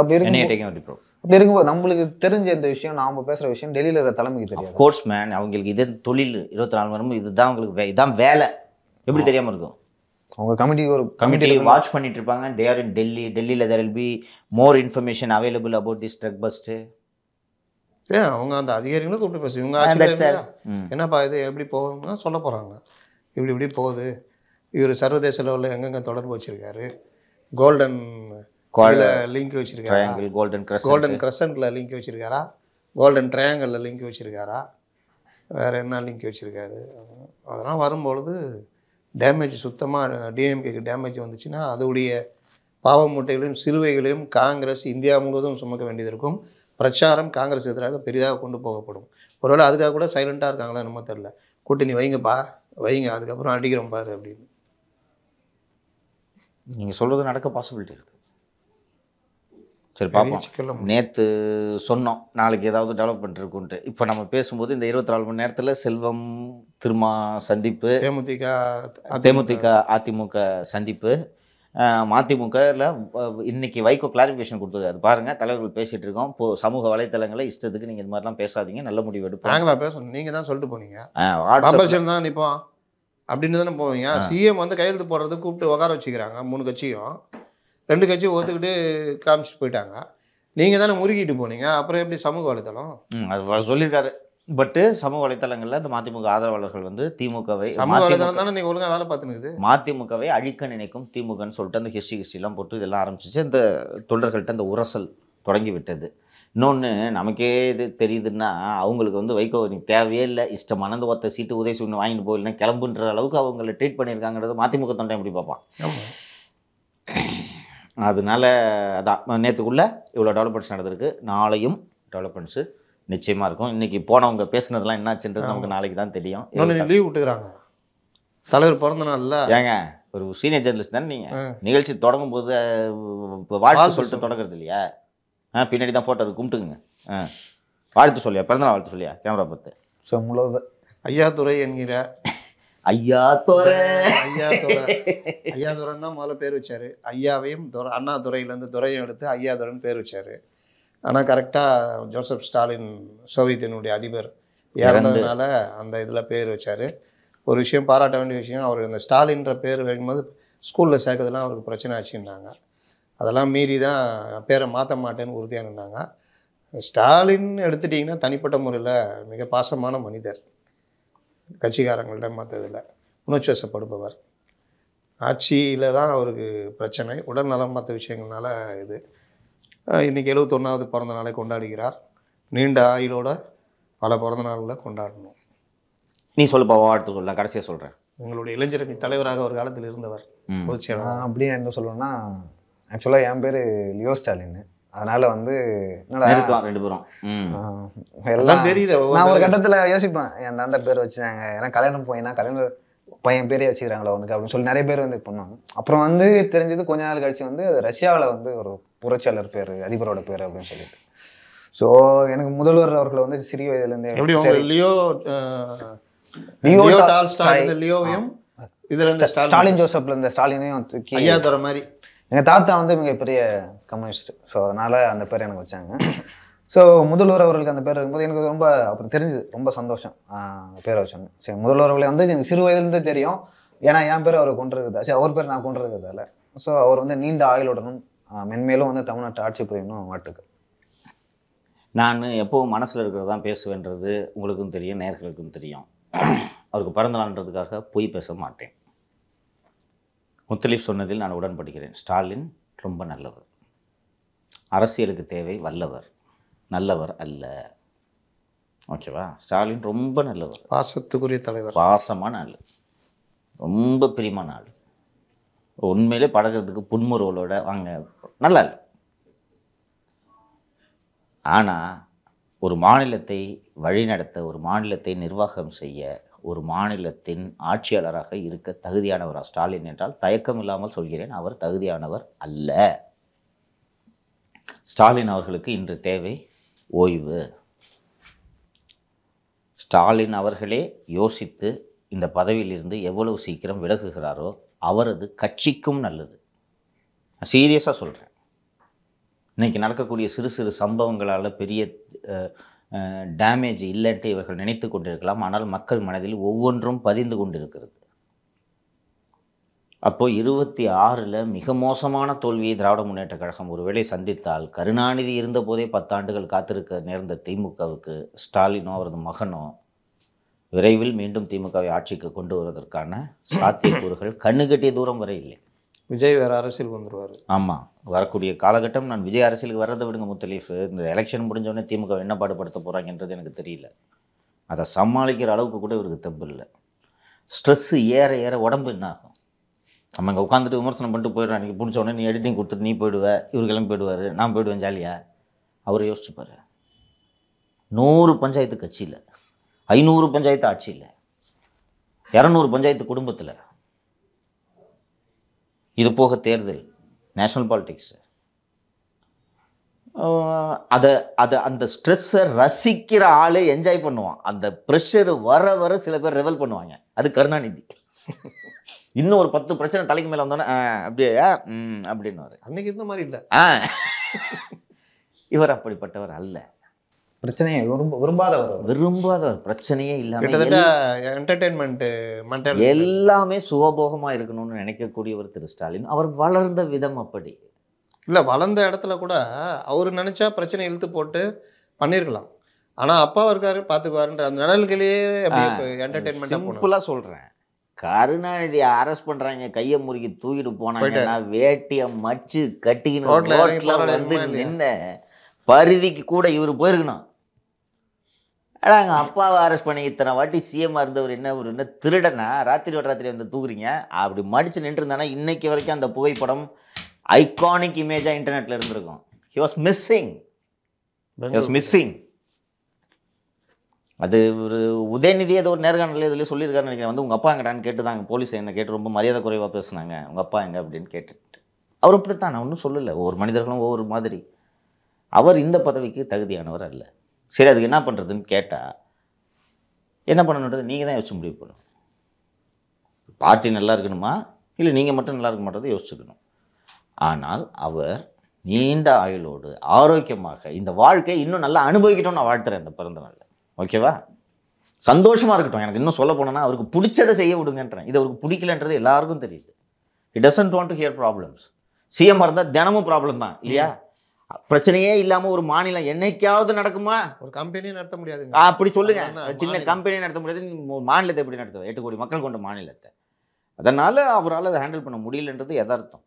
அப்படி இருக்கு அப்படி இருக்கும்போது நம்மளுக்கு தெரிஞ்ச இந்த விஷயம் நாம பேசுற விஷயம் டெல்லியில் இருக்கிற தலைமைக்கு தெரியும் கோர்ஸ் மேன் அவங்களுக்கு இது தொழில் இருபத்தி நாலு மணி இதுதான் அவங்களுக்கு இதுதான் வேலை எப்படி தெரியாமல் இருக்கும் அவங்க கமிட்டி ஒரு கமிட்டி வாட்ச் பண்ணிட்டு இருப்பாங்க டே ஆர் இன் டெல்லி டெல்லியில் there will be more information available about the struck bust ஏன் அவங்க அந்த அதிகாரிகளும் கூப்பிட்டு பேசு இவங்க ஆசிரியர் என்னப்பா இது எப்படி போகணும்னா சொல்ல போகிறாங்க இப்படி இப்படி போகுது இவர் சர்வதேச லெவலில் எங்கெங்கே தொடர்பு வச்சுருக்காரு கோல்டன் லிங்க் வச்சுருக்காரு கோல்டன் கோல்டன் கிரசன்ட்டில் லிங்க் வச்சுருக்காரா கோல்டன் ட்ரையாங்கிளில் லிங்க் வச்சுருக்காரா வேறு என்ன லிங்க் வச்சுருக்காரு அதெல்லாம் வரும்பொழுது டேமேஜ் சுத்தமாக டிஎம்கேக்கு டேமேஜ் வந்துச்சுன்னா அதோடைய பாவ மூட்டைகளையும் சிறுவைகளையும் காங்கிரஸ் இந்தியா முழுவதும் சுமக்க வேண்டியது இருக்கும் பிரச்சாரம் காங்கிரஸ் எதிராக பெரிதாக கொண்டு போகப்படும் ஒருவேளை அதுக்காக கூட சைலண்ட்டாக இருக்காங்களா என்னமோ தெரில கூட்டணி வைங்கப்பா வைங்க அதுக்கப்புறம் அடிக்கிறோம் பாரு அப்படின்னு நீங்கள் சொல்கிறது நடக்க பாசிபிலிட்டி இருக்கு சரி பார்ப்போம் நேற்று சொன்னோம் நாளைக்கு ஏதாவது டெவலப்மெண்ட் இருக்குன்ட்டு இப்போ நம்ம பேசும்போது இந்த இருபத்தி நாலு மணி நேரத்தில் செல்வம் திருமா சந்திப்பு தேமுதிக தேமுதிக அதிமுக சந்திப்பு மதிமுகவில் இன்றைக்கி வைகோ கிளாரிஃபிகேஷன் கொடுத்துருக்காரு பாருங்கள் தலைவர்கள் பேசிகிட்டு இருக்கோம் இப்போ சமூக வலைத்தளங்களை இஷ்டத்துக்கு நீங்கள் இது மாதிரிலாம் பேசாதீங்க நல்ல முடிவு எடுப்போம் நாங்களா பேசணும் நீங்கள் தான் சொல்லிட்டு போனீங்க தான் நிற்போம் அப்படின்னு தானே போவீங்க சிஎம் வந்து கையெழுத்து போடுறது கூப்பிட்டு உட்கார வச்சுக்கிறாங்க மூணு கட்சியும் ரெண்டு கட்சியும் ஒத்துக்கிட்டு காமிச்சிட்டு போயிட்டாங்க நீங்கள் தானே முறுக்கிட்டு போனீங்க அப்புறம் எப்படி சமூக வலைத்தளம் அது சொல்லியிருக்காரு பட்டு சமூக வலைத்தளங்களில் இந்த மதிமுக ஆதரவாளர்கள் வந்து திமுகவை சமூக நீங்கள் ஒழுங்காக வேலை பார்த்துனுக்குது மதிமுகவை அழிக்க நினைக்கும் திமுகன்னு சொல்லிட்டு அந்த ஹிஸ்ட்ரி ஹிஸ்ட்ரிலாம் போட்டு இதெல்லாம் ஆரம்பிச்சிச்சு இந்த தொண்டர்கள்ட்ட அந்த உரசல் தொடங்கி விட்டது இன்னொன்று நமக்கே இது தெரியுதுன்னா அவங்களுக்கு வந்து வைகோ நீ தேவையே இல்லை இஷ்டமான அந்த ஒத்த சீட்டு உதவி ஒன்று வாங்கிட்டு போயிடலாம் கிளம்புன்ற அளவுக்கு அவங்கள ட்ரீட் பண்ணியிருக்காங்கிறது மதிமுக தொண்டை எப்படி பார்ப்பான் அதனால் அதான் நேற்றுக்குள்ளே இவ்வளோ டெவலப்மெண்ட்ஸ் நடந்திருக்கு நாளையும் டெவலப்மெண்ட்ஸு நிச்சயமாக இருக்கும் இன்னைக்கு போனவங்க பேசுனதுலாம் என்னாச்சுன்றது நமக்கு நாளைக்கு தான் தெரியும் லீவ் விட்டுக்கிறாங்க தலைவர் பிறந்த நாள் ஏங்க ஒரு சீனியர் ஜெர்னலிஸ்ட் தானே நீங்கள் நிகழ்ச்சி தொடங்கும் போது வாழ்த்து சொல்லிட்டு தொடங்குறது இல்லையா ஆ பின்னாடி தான் ஃபோட்டோ கும்பிட்டுங்க ஆ வாழ்த்து சொல்லியா பிறந்த நாள் வாழ்த்து சொல்லியா கேமரா பார்த்து ஸோ முழுவதும் ஐயா துறை என்கிற ஐயா துறை ஐயா துறை ஐயா துறை தான் முதல்ல பேர் வச்சாரு ஐயாவையும் துறை அண்ணா துறையிலேருந்து துறையும் எடுத்து ஐயா துறைன்னு பேர் வச்சாரு ஆனால் கரெக்டாக ஜோசப் ஸ்டாலின் சோவியத்தினுடைய அதிபர் இறந்ததுனால அந்த இதில் பேர் வச்சார் ஒரு விஷயம் பாராட்ட வேண்டிய விஷயம் அவர் இந்த ஸ்டாலின்ற பேர் வைக்கும்போது ஸ்கூலில் சேர்க்கறதுலாம் அவருக்கு பிரச்சனை ஆச்சுன்னாங்க அதெல்லாம் மீறி தான் பேரை மாற்ற மாட்டேன்னு உறுதியாக ஸ்டாலின் எடுத்துட்டிங்கன்னா தனிப்பட்ட முறையில் மிக பாசமான மனிதர் கட்சிக்காரங்கள்ட்ட மற்றதில் உணர்ச்சுவசப்படுபவர் ஆட்சியில் தான் அவருக்கு பிரச்சனை உடல்நலம் மற்ற விஷயங்கள்னால இது இன்றைக்கி எழுபத்தொன்னாவது பிறந்த நாளை கொண்டாடுகிறார் நீண்ட ஆயுளோட பல பிறந்த நாள்களை கொண்டாடணும் நீ சொல்லுப்பா வாழ்த்து சொல்ல கடைசியாக சொல்கிறேன் உங்களுடைய இளைஞரணி தலைவராக ஒரு காலத்தில் இருந்தவர் பொதுச் அப்படியே என்ன சொல்லணும்னா ஆக்சுவலாக என் பேர் லியோ ஸ்டாலின் அதனால வந்து ரெண்டு பேரும் எல்லாம் தெரியுது நான் ஒரு கட்டத்தில் யோசிப்பேன் என் அந்த பேர் வச்சுதாங்க ஏன்னா கல்யாணம் போயினா கல்யாணம் பையன் பேரே வச்சுக்கிறாங்களா உனக்கு அப்படின்னு சொல்லி நிறைய பேர் வந்து பண்ணுவாங்க அப்புறம் வந்து தெரிஞ்சது கொஞ்ச நாள் கழிச்சு வந்து ரஷ்யாவில் வந்து ஒரு புரட்சியாளர் பேர் அதிபரோட பேர் அப்படின்னு சொல்லிட்டு ஸோ எனக்கு முதல்வர் அவர்களை வந்து சிறிய வயதுலேருந்தே ஸ்டாலின் ஜோசப்ல இருந்த ஸ்டாலினையும் தூக்கி மாதிரி எங்கள் தாத்தா வந்து மிகப்பெரிய கம்யூனிஸ்ட் ஸோ அதனால அந்த பேர் எனக்கு வச்சாங்க ஸோ முதல்வர் அவர்களுக்கு அந்த பேர் இருக்கும்போது எனக்கு ரொம்ப அப்புறம் தெரிஞ்சுது ரொம்ப சந்தோஷம் பேர் வச்சாங்க சரி முதல்வர் அவர்களை வந்து எனக்கு சிறு வயதுலேருந்து தெரியும் ஏன்னா என் பேர் அவர் கொண்டு இருக்கிறதா சரி அவர் பேர் நான் கொண்டு இருக்கிறதால ஸோ அவர் வந்து நீண்ட ஆயுளுடனும் மென்மேலும் வந்து தமிழ்நாட்டு ஆட்சி புரியணும் வாழ்த்துக்கு நான் எப்போவும் மனசில் இருக்கிறது தான் பேசுவேன்றது உங்களுக்கும் தெரியும் நேர்களுக்கும் தெரியும் அவருக்கு பிறந்த நாள்ன்றதுக்காக பொய் பேச மாட்டேன் முத்தலீப் சொன்னதில் நான் உடன்படுகிறேன் ஸ்டாலின் ரொம்ப நல்லவர் அரசியலுக்கு தேவை வல்லவர் நல்லவர் அல்ல ஓகேவா ஸ்டாலின் ரொம்ப நல்லவர் பாசத்துக்குரிய தலைவர் பாசமான ஆள் ரொம்ப பிரியமான ஆள் உண்மையிலே பழகிறதுக்கு புன்முறுவலோட வாங்க நல்லா இல்லை ஆனால் ஒரு மாநிலத்தை வழிநடத்த ஒரு மாநிலத்தை நிர்வாகம் செய்ய ஒரு மாநிலத்தின் ஆட்சியாளராக இருக்க தகுதியானவரா ஸ்டாலின் என்றால் தயக்கம் இல்லாமல் சொல்கிறேன் அவர் தகுதியானவர் அல்ல ஸ்டாலின் அவர்களுக்கு இன்று தேவை ஓய்வு ஸ்டாலின் அவர்களே யோசித்து இந்த பதவியிலிருந்து எவ்வளவு சீக்கிரம் விலகுகிறாரோ அவரது கட்சிக்கும் நல்லது நான் சீரியஸாக சொல்கிறேன் இன்றைக்கி நடக்கக்கூடிய சிறு சிறு சம்பவங்களால் பெரிய டேமேஜ் இல்லைன்ட்டு இவர்கள் நினைத்து கொண்டிருக்கலாம் ஆனால் மக்கள் மனதில் ஒவ்வொன்றும் பதிந்து கொண்டிருக்கிறது அப்போது இருபத்தி ஆறில் மிக மோசமான தோல்வியை திராவிட முன்னேற்ற கழகம் ஒருவேளை சந்தித்தால் கருணாநிதி இருந்தபோதே பத்தாண்டுகள் காத்திருக்க நேர்ந்த திமுகவுக்கு ஸ்டாலினோ அவரது மகனோ விரைவில் மீண்டும் திமுகவை ஆட்சிக்கு கொண்டு வருவதற்கான சாத்தியக்கூறுகள் கண்ணுக்கட்டிய தூரம் வரை இல்லை விஜய் வேறு அரசியல் வந்துடுவார் ஆமாம் வரக்கூடிய காலகட்டம் நான் விஜய் அரசியலுக்கு வர்றதை விடுங்க முத்தலீஃப் இந்த எலெக்ஷன் முடிஞ்சவொடனே திமுக என்ன பாடுபடுத்த போகிறாங்கன்றது எனக்கு தெரியல அதை சமாளிக்கிற அளவுக்கு கூட இவருக்கு தப்பு இல்லை ஸ்ட்ரெஸ்ஸு ஏற ஏற உடம்பு என்ன ஆகும் நம்ம இங்கே உட்காந்துட்டு விமர்சனம் பண்ணிட்டு போயிடுறோம் அன்றைக்கி உடனே நீ எடிட்டிங் கொடுத்துட்டு நீ போயிடுவேன் இவர் கிளம்பி போயிடுவார் நான் போயிடுவேன் ஜாலியாக அவர் யோசிச்சுப்பார் நூறு பஞ்சாயத்து கட்சியில் ஐநூறு பஞ்சாயத்து ஆட்சியில் இரநூறு பஞ்சாயத்து குடும்பத்தில் இது போக தேர்தல் நேஷ்னல் பாலிட்டிக்ஸ் அதை அதை அந்த ஸ்ட்ரெஸ்ஸை ரசிக்கிற ஆளே என்ஜாய் பண்ணுவான் அந்த ப்ரெஷர் வர வர சில பேர் ரெவல் பண்ணுவாங்க அது கருணாநிதி இன்னும் ஒரு பத்து பிரச்சனை தலைக்கு மேலே வந்தோன்னே அப்படியே அப்படின்னு அன்னைக்கு இந்த மாதிரி இல்லை இவர் அப்படிப்பட்டவர் அல்ல பிரச்சனையே விரும்ப விரும்பாதவர் விரும்பாதவர் பிரச்சனையே இல்லாமல் என்டர்டைன்மெண்ட் எல்லாமே சுகபோகமாக இருக்கணும்னு நினைக்கக்கூடிய ஒரு திரு ஸ்டாலின் அவர் வளர்ந்த விதம் அப்படி இல்லை வளர்ந்த இடத்துல கூட அவர் நினச்சா பிரச்சனை இழுத்து போட்டு பண்ணியிருக்கலாம் ஆனால் அப்பா இருக்காரு பார்த்துக்குவாருன்ற அந்த நிழல்களையே என்டர்டைன்மெண்ட் சிம்பிளாக சொல்கிறேன் கருணாநிதியை அரெஸ்ட் பண்றாங்க கையை முறுக்கி தூக்கிட்டு போனாங்கன்னா வேட்டிய மச்சு கட்டிக்கணும் வந்து நின்ன பருதிக்கு கூட இவர் போயிருக்கணும் ஆனால் எங்கள் அப்பாவை அரெஸ்ட் பண்ணி இத்தனை வாட்டி சிஎம் இருந்தவர் என்ன ஒரு என்ன திருடனா ராத்திரி ராத்திரி வந்து தூக்குறீங்க அப்படி மடித்து நின்றுருந்தானா இன்னைக்கு வரைக்கும் அந்த புகைப்படம் ஐகானிக் இமேஜாக இன்டர்நெட்டில் இருந்திருக்கும் he was missing was missing அது ஒரு உதயநிதி ஏதோ ஒரு நேர்காணல் இதுலேயே சொல்லியிருக்காருன்னு நினைக்கிறேன் வந்து உங்கள் அப்பா எங்கடான்னு கேட்டு போலீஸ் என்ன கேட்டு ரொம்ப மரியாதை குறைவாக பேசுனாங்க உங்கள் அப்பா எங்க அப்படின்னு கேட்டுட்டு அவர் அப்படித்தான் நான் ஒன்றும் சொல்லலை ஒவ்வொரு மனிதர்களும் ஒவ்வொரு மாதிரி அவர் இந்த பதவிக்கு தகுதியானவர் அல்ல சரி அதுக்கு என்ன பண்ணுறதுன்னு கேட்டால் என்ன பண்ணணுன்றது நீங்கள் தான் யோசிச்சு முடிவு பண்ணும் பார்ட்டி நல்லா இருக்கணுமா இல்லை நீங்கள் மட்டும் நல்லா இருக்க மாட்டதை யோசிச்சுக்கணும் ஆனால் அவர் நீண்ட ஆயுளோடு ஆரோக்கியமாக இந்த வாழ்க்கையை இன்னும் நல்லா அனுபவிக்கட்டும்னு நான் வாழ்த்துறேன் இந்த பிறந்த நாளில் ஓகேவா சந்தோஷமாக இருக்கட்டும் எனக்கு இன்னும் சொல்ல போனோன்னா அவருக்கு பிடிச்சதை செய்ய விடுங்கன்றேன் இது அவருக்கு பிடிக்கலன்றது எல்லாருக்கும் தெரியுது it doesn't want to hear problems CM இருந்தால் தினமும் ப்ராப்ளம் தான் இல்லையா பிரச்சனையே இல்லாம ஒரு மாநிலம் என்னைக்காவது நடக்குமா ஒரு கம்பெனியும் நடத்த முடியாது அப்படி சொல்லுங்க சின்ன கம்பெனியை நடத்த முடியாது மாநிலத்தை எப்படி நடத்துவ எட்டு கோடி மக்கள் கொண்ட மாநிலத்தை அதனால அவரால் அதை ஹேண்டில் பண்ண முடியலன்றது எதார்த்தம்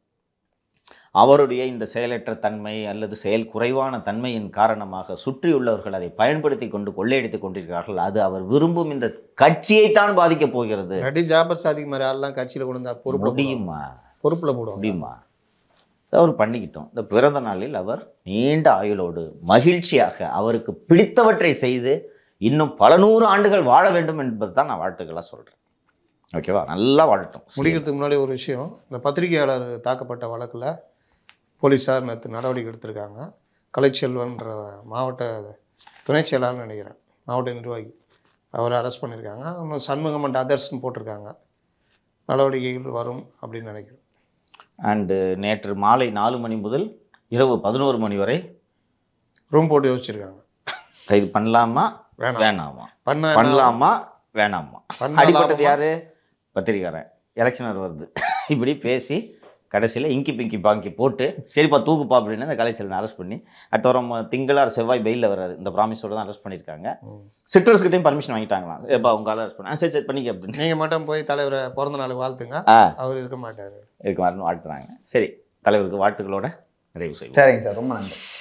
அவருடைய இந்த செயலற்ற தன்மை அல்லது செயல் குறைவான தன்மையின் காரணமாக சுற்றியுள்ளவர்கள் அதை பயன்படுத்தி கொண்டு கொள்ளையடித்துக் கொண்டிருக்கிறார்கள் அது அவர் விரும்பும் இந்த கட்சியை தான் பாதிக்கப் போகிறது ஜாபர் சாதிக்கு மாதிரி ஆள்லாம் கட்சியில் கொண்டு முடியுமா பொறுப்பில் போடுவோம் முடியுமா அவர் பண்ணிக்கிட்டோம் இந்த பிறந்த நாளில் அவர் நீண்ட ஆயுளோடு மகிழ்ச்சியாக அவருக்கு பிடித்தவற்றை செய்து இன்னும் பல நூறு ஆண்டுகள் வாழ வேண்டும் என்பது தான் நான் வாழ்த்துக்களாக சொல்கிறேன் ஓகேவா நல்லா வாழட்டும் முடிக்கிறதுக்கு முன்னாடி ஒரு விஷயம் இந்த பத்திரிகையாளர் தாக்கப்பட்ட வழக்கில் போலீஸார் நேற்று நடவடிக்கை எடுத்திருக்காங்க கலைச்செல்வன்ற மாவட்ட துணை செயலாளர் நினைக்கிறேன் மாவட்ட நிர்வாகி அவரை அரெஸ்ட் பண்ணியிருக்காங்க சண்முகம் அண்ட் அதர்ஸ்ன்னு போட்டிருக்காங்க நடவடிக்கைகள் வரும் அப்படின்னு நினைக்கிறேன் அண்டு நேற்று மாலை நாலு மணி முதல் இரவு பதினோரு மணி வரை ரூம் போட்டு யோசிச்சிருக்காங்க கைது பண்ணலாமா வேணாமா பண்ண பண்ணலாமா வேணாமா அடிப்பட்டது யாரு பத்திரிகாரன் எலெக்ஷனர் வருது இப்படி பேசி கடைசியில் இங்கி பிங்கி பாங்கி போட்டு சரிப்பா தூக்குப்பா அப்படின்னு அந்த கலைச்சலனை அரெஸ்ட் பண்ணி அடுத்த வரம் திங்களார் செவ்வாய் வெயிலில் வர்றாரு இந்த ப்ராமிஸோடு தான் அரெஸ்ட் பண்ணியிருக்காங்க சிட்ரஸ்கிட்டையும் பர்மிஷன் வாங்கிட்டாங்களா ஏப்பா உங்களால் அரெஸ்ட் பண்ணி சரி சரி பண்ணிக்க அப்படின்னு நீங்கள் மட்டும் போய் தலைவரை பிறந்த நாள் வாழ்த்துங்க அவர் இருக்க மாட்டார் இதுக்கு வாழ்த்துறாங்க சரி தலைவருக்கு வாழ்த்துக்களோட நிறைவு செய்வோம் சரிங்க சார் ரொம்ப நன்றி